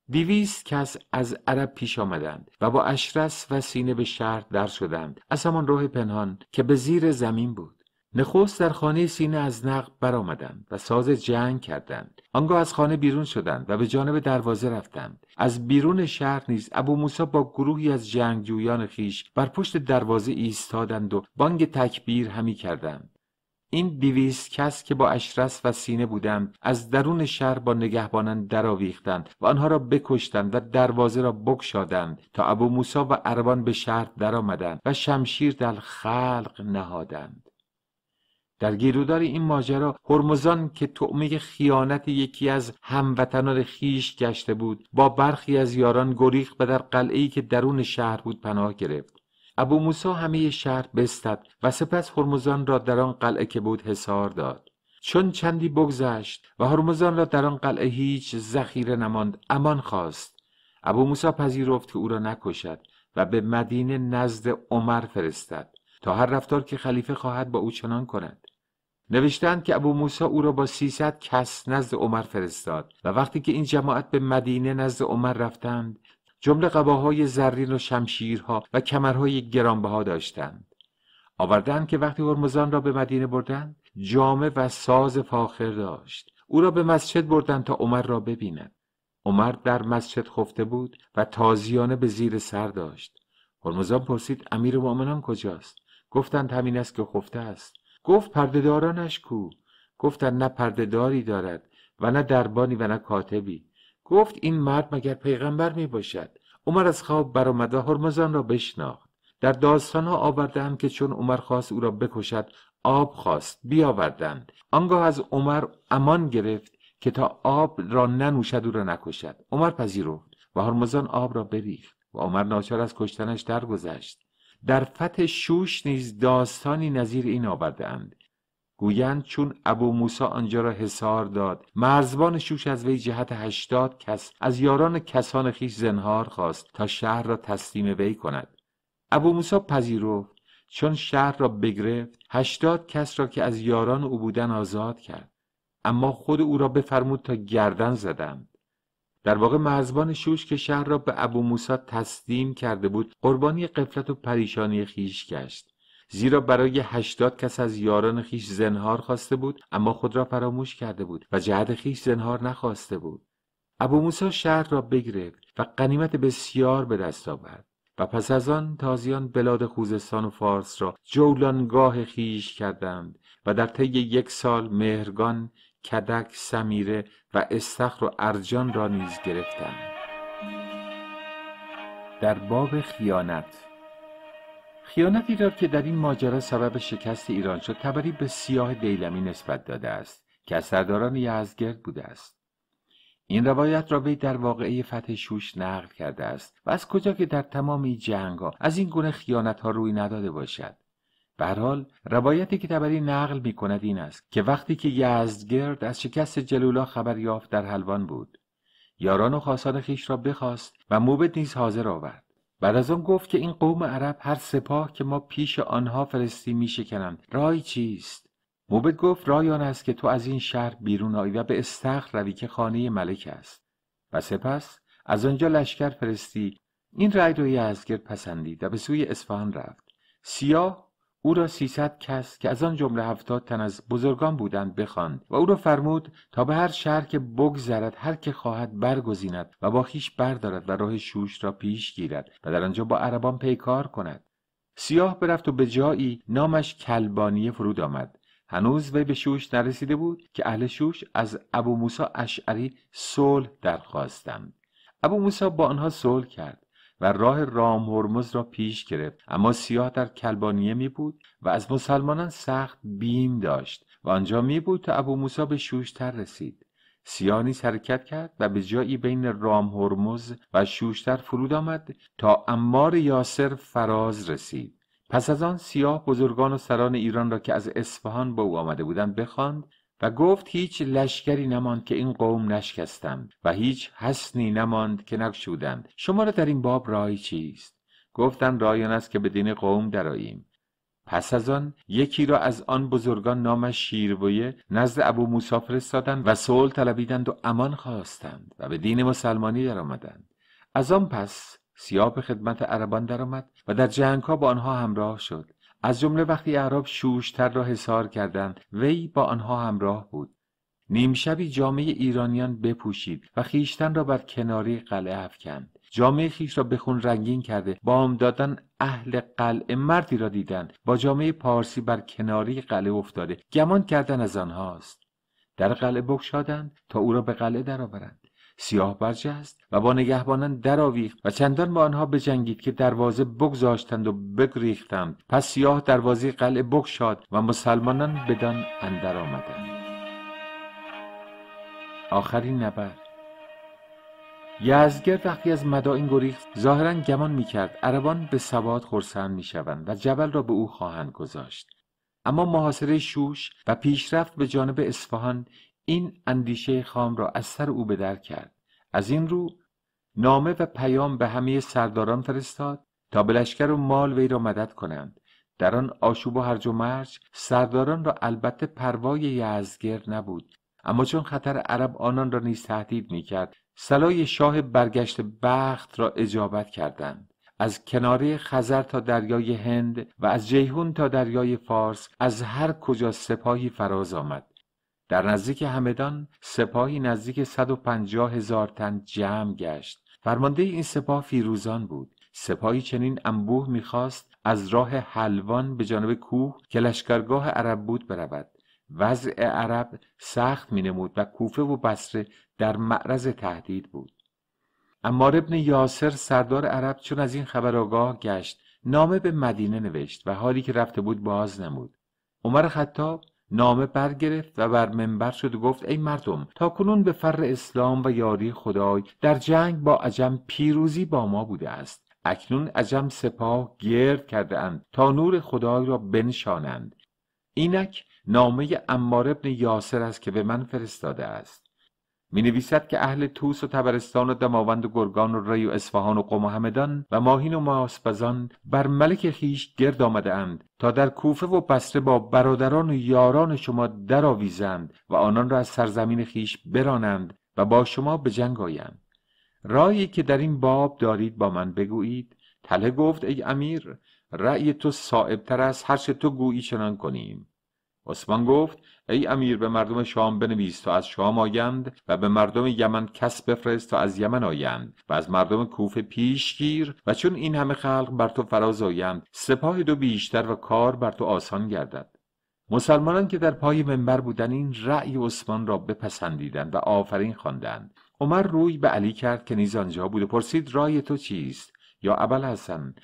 دیویست کس از عرب پیش آمدند و با اشرس و سینه به شهر در شدند از همان راه پنهان که به زیر زمین بود نخست در خانه سینه از نقب برآمدند و ساز جنگ کردند آنگاه از خانه بیرون شدند و به جانب دروازه رفتند از بیرون شهر نیز ابو موسا با گروهی از جنگجویان خیش بر پشت دروازه ایستادند و بانگ تکبیر همی کردند این دویست کس که با اشرس و سینه بودند از درون شهر با نگهبانان درآویختند و آنها را بکشتند و دروازه را بکشادند تا ابو موسا و اربان به شهر درآمدند و شمشیر در خلق نهادند در گیرودار این ماجرا هرمزان که طعمه خیانت یکی از هموطنان خیش گشته بود با برخی از یاران گریخ و در قلعه ای که درون شهر بود پناه گرفت ابو موسا همه شهر بستد و سپس هرمزان را در آن قلعه که بود حسار داد چون چندی بگذشت و هرمزان را در آن قلعه هیچ ذخیره نماند امان خواست ابو موسا پذیرفت که او را نکشد و به مدینه نزد عمر فرستد تا هر رفتار که خلیفه خواهد با او چنان کند نوشتند که ابو موسا او را با 300 کس نزد عمر فرستاد و وقتی که این جماعت به مدینه نزد عمر رفتند جمله قباهای زرین و شمشیرها و کمرهای گرانبها داشتند آوردند که وقتی هرمزان را به مدینه بردند جامه و ساز فاخر داشت او را به مسجد بردند تا عمر را ببیند عمر در مسجد خفته بود و تازیانه به زیر سر داشت هرمزان پرسید امیر مؤمنان کجاست گفتند همین است که خفته است گفت پردهدارانش کو گفتند نه پردهداری دارد و نه دربانی و نه کاتبی گفت این مرد مگر پیغمبر می باشد عمر از خواب برآمده هرمزان را بشناخت در داستانها آوردند که چون عمر خواست او را بکشد آب خواست بیاوردند آنگاه از عمر امان گرفت که تا آب را ننوشد او را نکشد عمر پذیرفت و هرمزان آب را بریخت و عمر ناچار از کشتنش درگذشت در فتح شوش نیز داستانی نظیر این آورده گویند چون ابو موسی آنجا را حسار داد مرزبان شوش از وی جهت هشتاد کس از یاران کسان خیش زنهار خواست تا شهر را تسلیم وی کند ابو موسی پذیرفت چون شهر را بگرفت هشتاد کس را که از یاران او بودن آزاد کرد اما خود او را بفرمود تا گردن زدند در واقع مرزبان شوش که شهر را به ابو موسی تسلیم کرده بود قربانی قفلت و پریشانی خیش گشت زیرا برای هشتاد کس از یاران خیش زنهار خواسته بود اما خود را فراموش کرده بود و جهت خیش زنهار نخواسته بود ابو موسا شهر را بگرفت و قنیمت بسیار به دست آورد و پس از آن تازیان بلاد خوزستان و فارس را جولانگاه خیش کردند و در طی یک سال مهرگان کدک سمیره و استخر و ارجان را نیز گرفتند در باب خیانت خیانتی را که در این ماجرا سبب شکست ایران شد تبری به سیاه دیلمی نسبت داده است که از سرداران یزدگرد بوده است این روایت را به در واقعه فتح شوش نقل کرده است و از کجا که در تمام این جنگ ها از این گونه خیانت ها روی نداده باشد به حال روایتی که تبری نقل می کند این است که وقتی که یزدگرد از شکست جلولا خبر یافت در حلوان بود یاران و خاصان خیش را بخواست و موبد نیز حاضر آورد بعد از آن گفت که این قوم عرب هر سپاه که ما پیش آنها فرستی می شکنند رای چیست؟ موبت گفت رای آن است که تو از این شهر بیرون آیی و به استخر روی که خانه ملک است و سپس از آنجا لشکر فرستی این رای روی ازگر پسندید و به سوی اسفان رفت سیاه او را سیصد کس که از آن جمله هفتاد تن از بزرگان بودند بخواند و او را فرمود تا به هر شهر که بگذرد هر که خواهد برگزیند و با خویش بردارد و راه شوش را پیش گیرد و در آنجا با عربان پیکار کند سیاه برفت و به جایی نامش کلبانیه فرود آمد هنوز وی به شوش نرسیده بود که اهل شوش از ابو موسی اشعری صلح درخواستند ابو موسی با آنها صلح کرد و راه رام هرمز را پیش گرفت اما سیاه در کلبانیه می بود و از مسلمانان سخت بیم داشت و آنجا می بود تا ابو موسی به شوشتر رسید سیانی نیز حرکت کرد و به جایی بین رام هرمز و شوشتر فرود آمد تا امار یاسر فراز رسید پس از آن سیاه بزرگان و سران ایران را که از اصفهان به او آمده بودند بخواند و گفت هیچ لشکری نماند که این قوم نشکستند و هیچ حسنی نماند که نکشودند شما را در این باب رای چیست گفتند رای آن است که به دین قوم دراییم پس از آن یکی را از آن بزرگان نامش شیرویه نزد ابو موسی فرستادند و صلح طلبیدند و امان خواستند و به دین مسلمانی درآمدند از آن پس سیاب خدمت عربان درآمد و در جنگها با آنها همراه شد از جمله وقتی اعراب شوشتر را حسار کردند وی با آنها همراه بود نیم شبی جامعه ایرانیان بپوشید و خیشتن را بر کناری قلعه افکند جامعه خیش را به خون رنگین کرده بام دادن اهل قلعه مردی را دیدند با جامعه پارسی بر کناری قلعه افتاده گمان کردن از آنهاست در قلعه بگشادند تا او را به قلعه درآورند سیاه برجست و با نگهبانان درآویخت و چندان با آنها بجنگید که دروازه بگذاشتند و بگریختند پس سیاه دروازه قلعه بگشاد و مسلمانان بدان اندر آمدند آخرین نبرد یزدگرد وقتی از مدائن گریخت ظاهرا گمان میکرد عربان به سواد خرسند میشوند و جبل را به او خواهند گذاشت اما محاصره شوش و پیشرفت به جانب اصفهان این اندیشه خام را از سر او به کرد از این رو نامه و پیام به همه سرداران فرستاد تا به و مال وی را مدد کنند در آن آشوب و هرج و مرج سرداران را البته پروای یزدگرد نبود اما چون خطر عرب آنان را نیز تهدید میکرد سلای شاه برگشت بخت را اجابت کردند از کناره خزر تا دریای هند و از جیهون تا دریای فارس از هر کجا سپاهی فراز آمد در نزدیک همدان سپاهی نزدیک 150 هزار تن جمع گشت فرمانده این سپاه فیروزان بود سپاهی چنین انبوه میخواست از راه حلوان به جانب کوه که لشکرگاه عرب بود برود وضع عرب سخت مینمود و کوفه و بصره در معرض تهدید بود امار ابن یاسر سردار عرب چون از این خبر آگاه گشت نامه به مدینه نوشت و حالی که رفته بود باز نمود عمر خطاب نامه برگرفت و بر منبر شد و گفت ای مردم تا کنون به فر اسلام و یاری خدای در جنگ با عجم پیروزی با ما بوده است اکنون عجم سپاه گرد کرده اند تا نور خدای را بنشانند اینک نامه امار ابن یاسر است که به من فرستاده است می نویسد که اهل توس و تبرستان و دماوند و گرگان و ری و اصفهان و قم و همدان و ماهین و ماسبزان بر ملک خیش گرد آمده اند تا در کوفه و بسره با برادران و یاران شما درآویزند و آنان را از سرزمین خیش برانند و با شما به جنگ آیند رایی که در این باب دارید با من بگویید تله گفت ای امیر رأی تو صائبتر است هر چه تو گویی چنان کنیم عثمان گفت ای امیر به مردم شام بنویس تا از شام آیند و به مردم یمن کس بفرست تا از یمن آیند و از مردم کوفه پیش گیر و چون این همه خلق بر تو فراز آیند سپاه دو بیشتر و کار بر تو آسان گردد مسلمانان که در پای منبر بودند این رأی عثمان را بپسندیدند و آفرین خواندند عمر روی به علی کرد که نیز آنجا بود و پرسید رای تو چیست یا ابوالحسن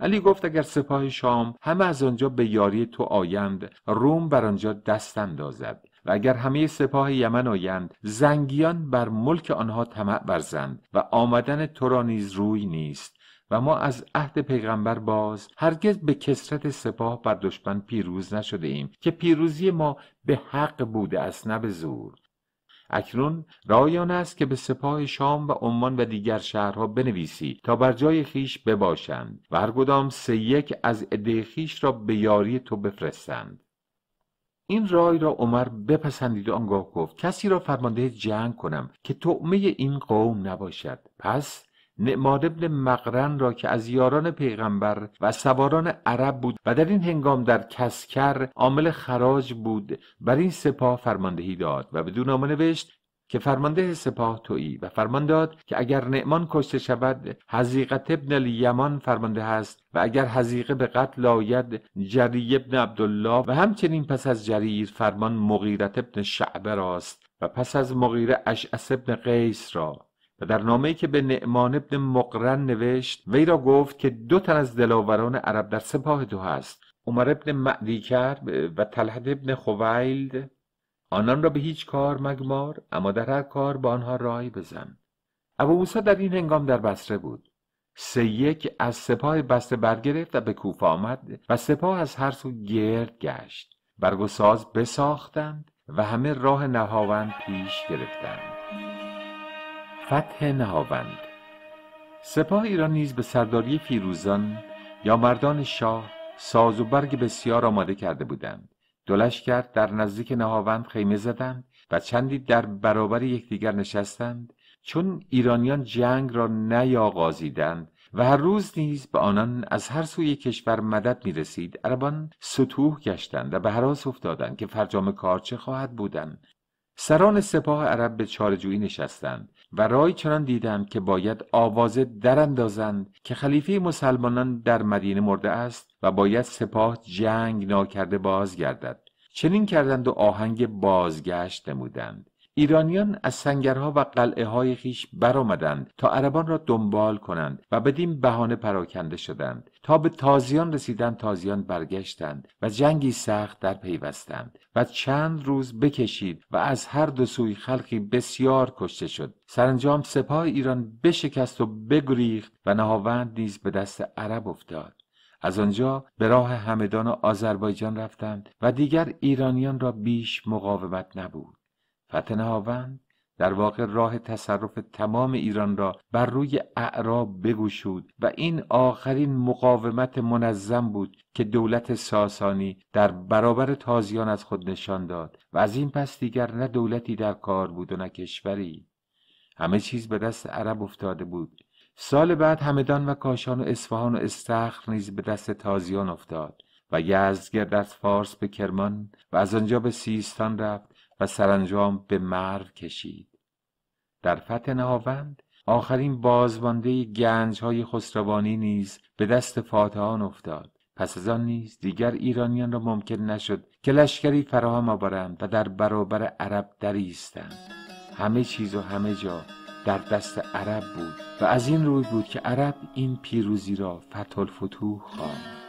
علی گفت اگر سپاه شام همه از آنجا به یاری تو آیند روم بر آنجا دست اندازد و اگر همه سپاه یمن آیند زنگیان بر ملک آنها طمع ورزند و آمدن تو را نیز روی نیست و ما از عهد پیغمبر باز هرگز به کسرت سپاه بر دشمن پیروز نشده ایم که پیروزی ما به حق بوده است نه به زور اکنون رایان است که به سپاه شام و عمان و دیگر شهرها بنویسی تا بر جای خیش بباشند و هر گدام سه یک از عده خیش را به یاری تو بفرستند این رای را عمر بپسندید آنگاه گفت کسی را فرمانده جنگ کنم که طعمه این قوم نباشد پس نعماد ابن مقرن را که از یاران پیغمبر و سواران عرب بود و در این هنگام در کسکر عامل خراج بود بر این سپاه فرماندهی داد و بدون نامه نوشت که فرمانده سپاه تویی و فرمان داد که اگر نعمان کشته شود حزیقت ابن الیمان فرمانده است و اگر حزیقه به قتل آید جری ابن عبدالله و همچنین پس از جریر فرمان مغیرت ابن شعبه راست و پس از مغیره اشعث ابن قیس را و در نامه‌ای که به نعمان ابن مقرن نوشت وی را گفت که دو تن از دلاوران عرب در سپاه تو هست عمر ابن معدیکر و طلحه ابن خویلد آنان را به هیچ کار مگمار اما در هر کار با آنها رای بزن ابو موسا در این هنگام در بصره بود یک از سپاه بسته برگرفت و به کوفه آمد و سپاه از هر سو گرد گشت برگ بساختند و همه راه نهاوند پیش گرفتند فتح نهاوند سپاه ایران نیز به سرداری فیروزان یا مردان شاه ساز و برگ بسیار آماده کرده بودند دلش کرد در نزدیک نهاوند خیمه زدند و چندی در برابر یکدیگر نشستند چون ایرانیان جنگ را نیاغازیدند و هر روز نیز به آنان از هر سوی کشور مدد می رسید عربان سطوح گشتند و به حراس افتادند که فرجام کار چه خواهد بودند سران سپاه عرب به چارجویی نشستند و رای چنان دیدند که باید آوازه دراندازند که خلیفه مسلمانان در مدینه مرده است و باید سپاه جنگ ناکرده بازگردد چنین کردند و آهنگ بازگشت نمودند ایرانیان از سنگرها و قلعه های خیش برآمدند تا عربان را دنبال کنند و بدین بهانه پراکنده شدند تا به تازیان رسیدند تازیان برگشتند و جنگی سخت در پیوستند و چند روز بکشید و از هر دو سوی خلقی بسیار کشته شد سرانجام سپاه ایران بشکست و بگریخت و نهاوند نیز به دست عرب افتاد از آنجا به راه همدان و آذربایجان رفتند و دیگر ایرانیان را بیش مقاومت نبود فتن در واقع راه تصرف تمام ایران را بر روی اعراب بگوشود و این آخرین مقاومت منظم بود که دولت ساسانی در برابر تازیان از خود نشان داد و از این پس دیگر نه دولتی در کار بود و نه کشوری همه چیز به دست عرب افتاده بود سال بعد همدان و کاشان و اصفهان و استخر نیز به دست تازیان افتاد و یزدگرد از فارس به کرمان و از آنجا به سیستان رفت و سرانجام به مر کشید در فتح نهاوند آخرین بازمانده گنج های خسروانی نیز به دست فاتحان افتاد پس از آن نیز دیگر ایرانیان را ممکن نشد که لشکری فراهم آورند و در برابر عرب دریستند همه چیز و همه جا در دست عرب بود و از این روی بود که عرب این پیروزی را فتح الفتوح خواند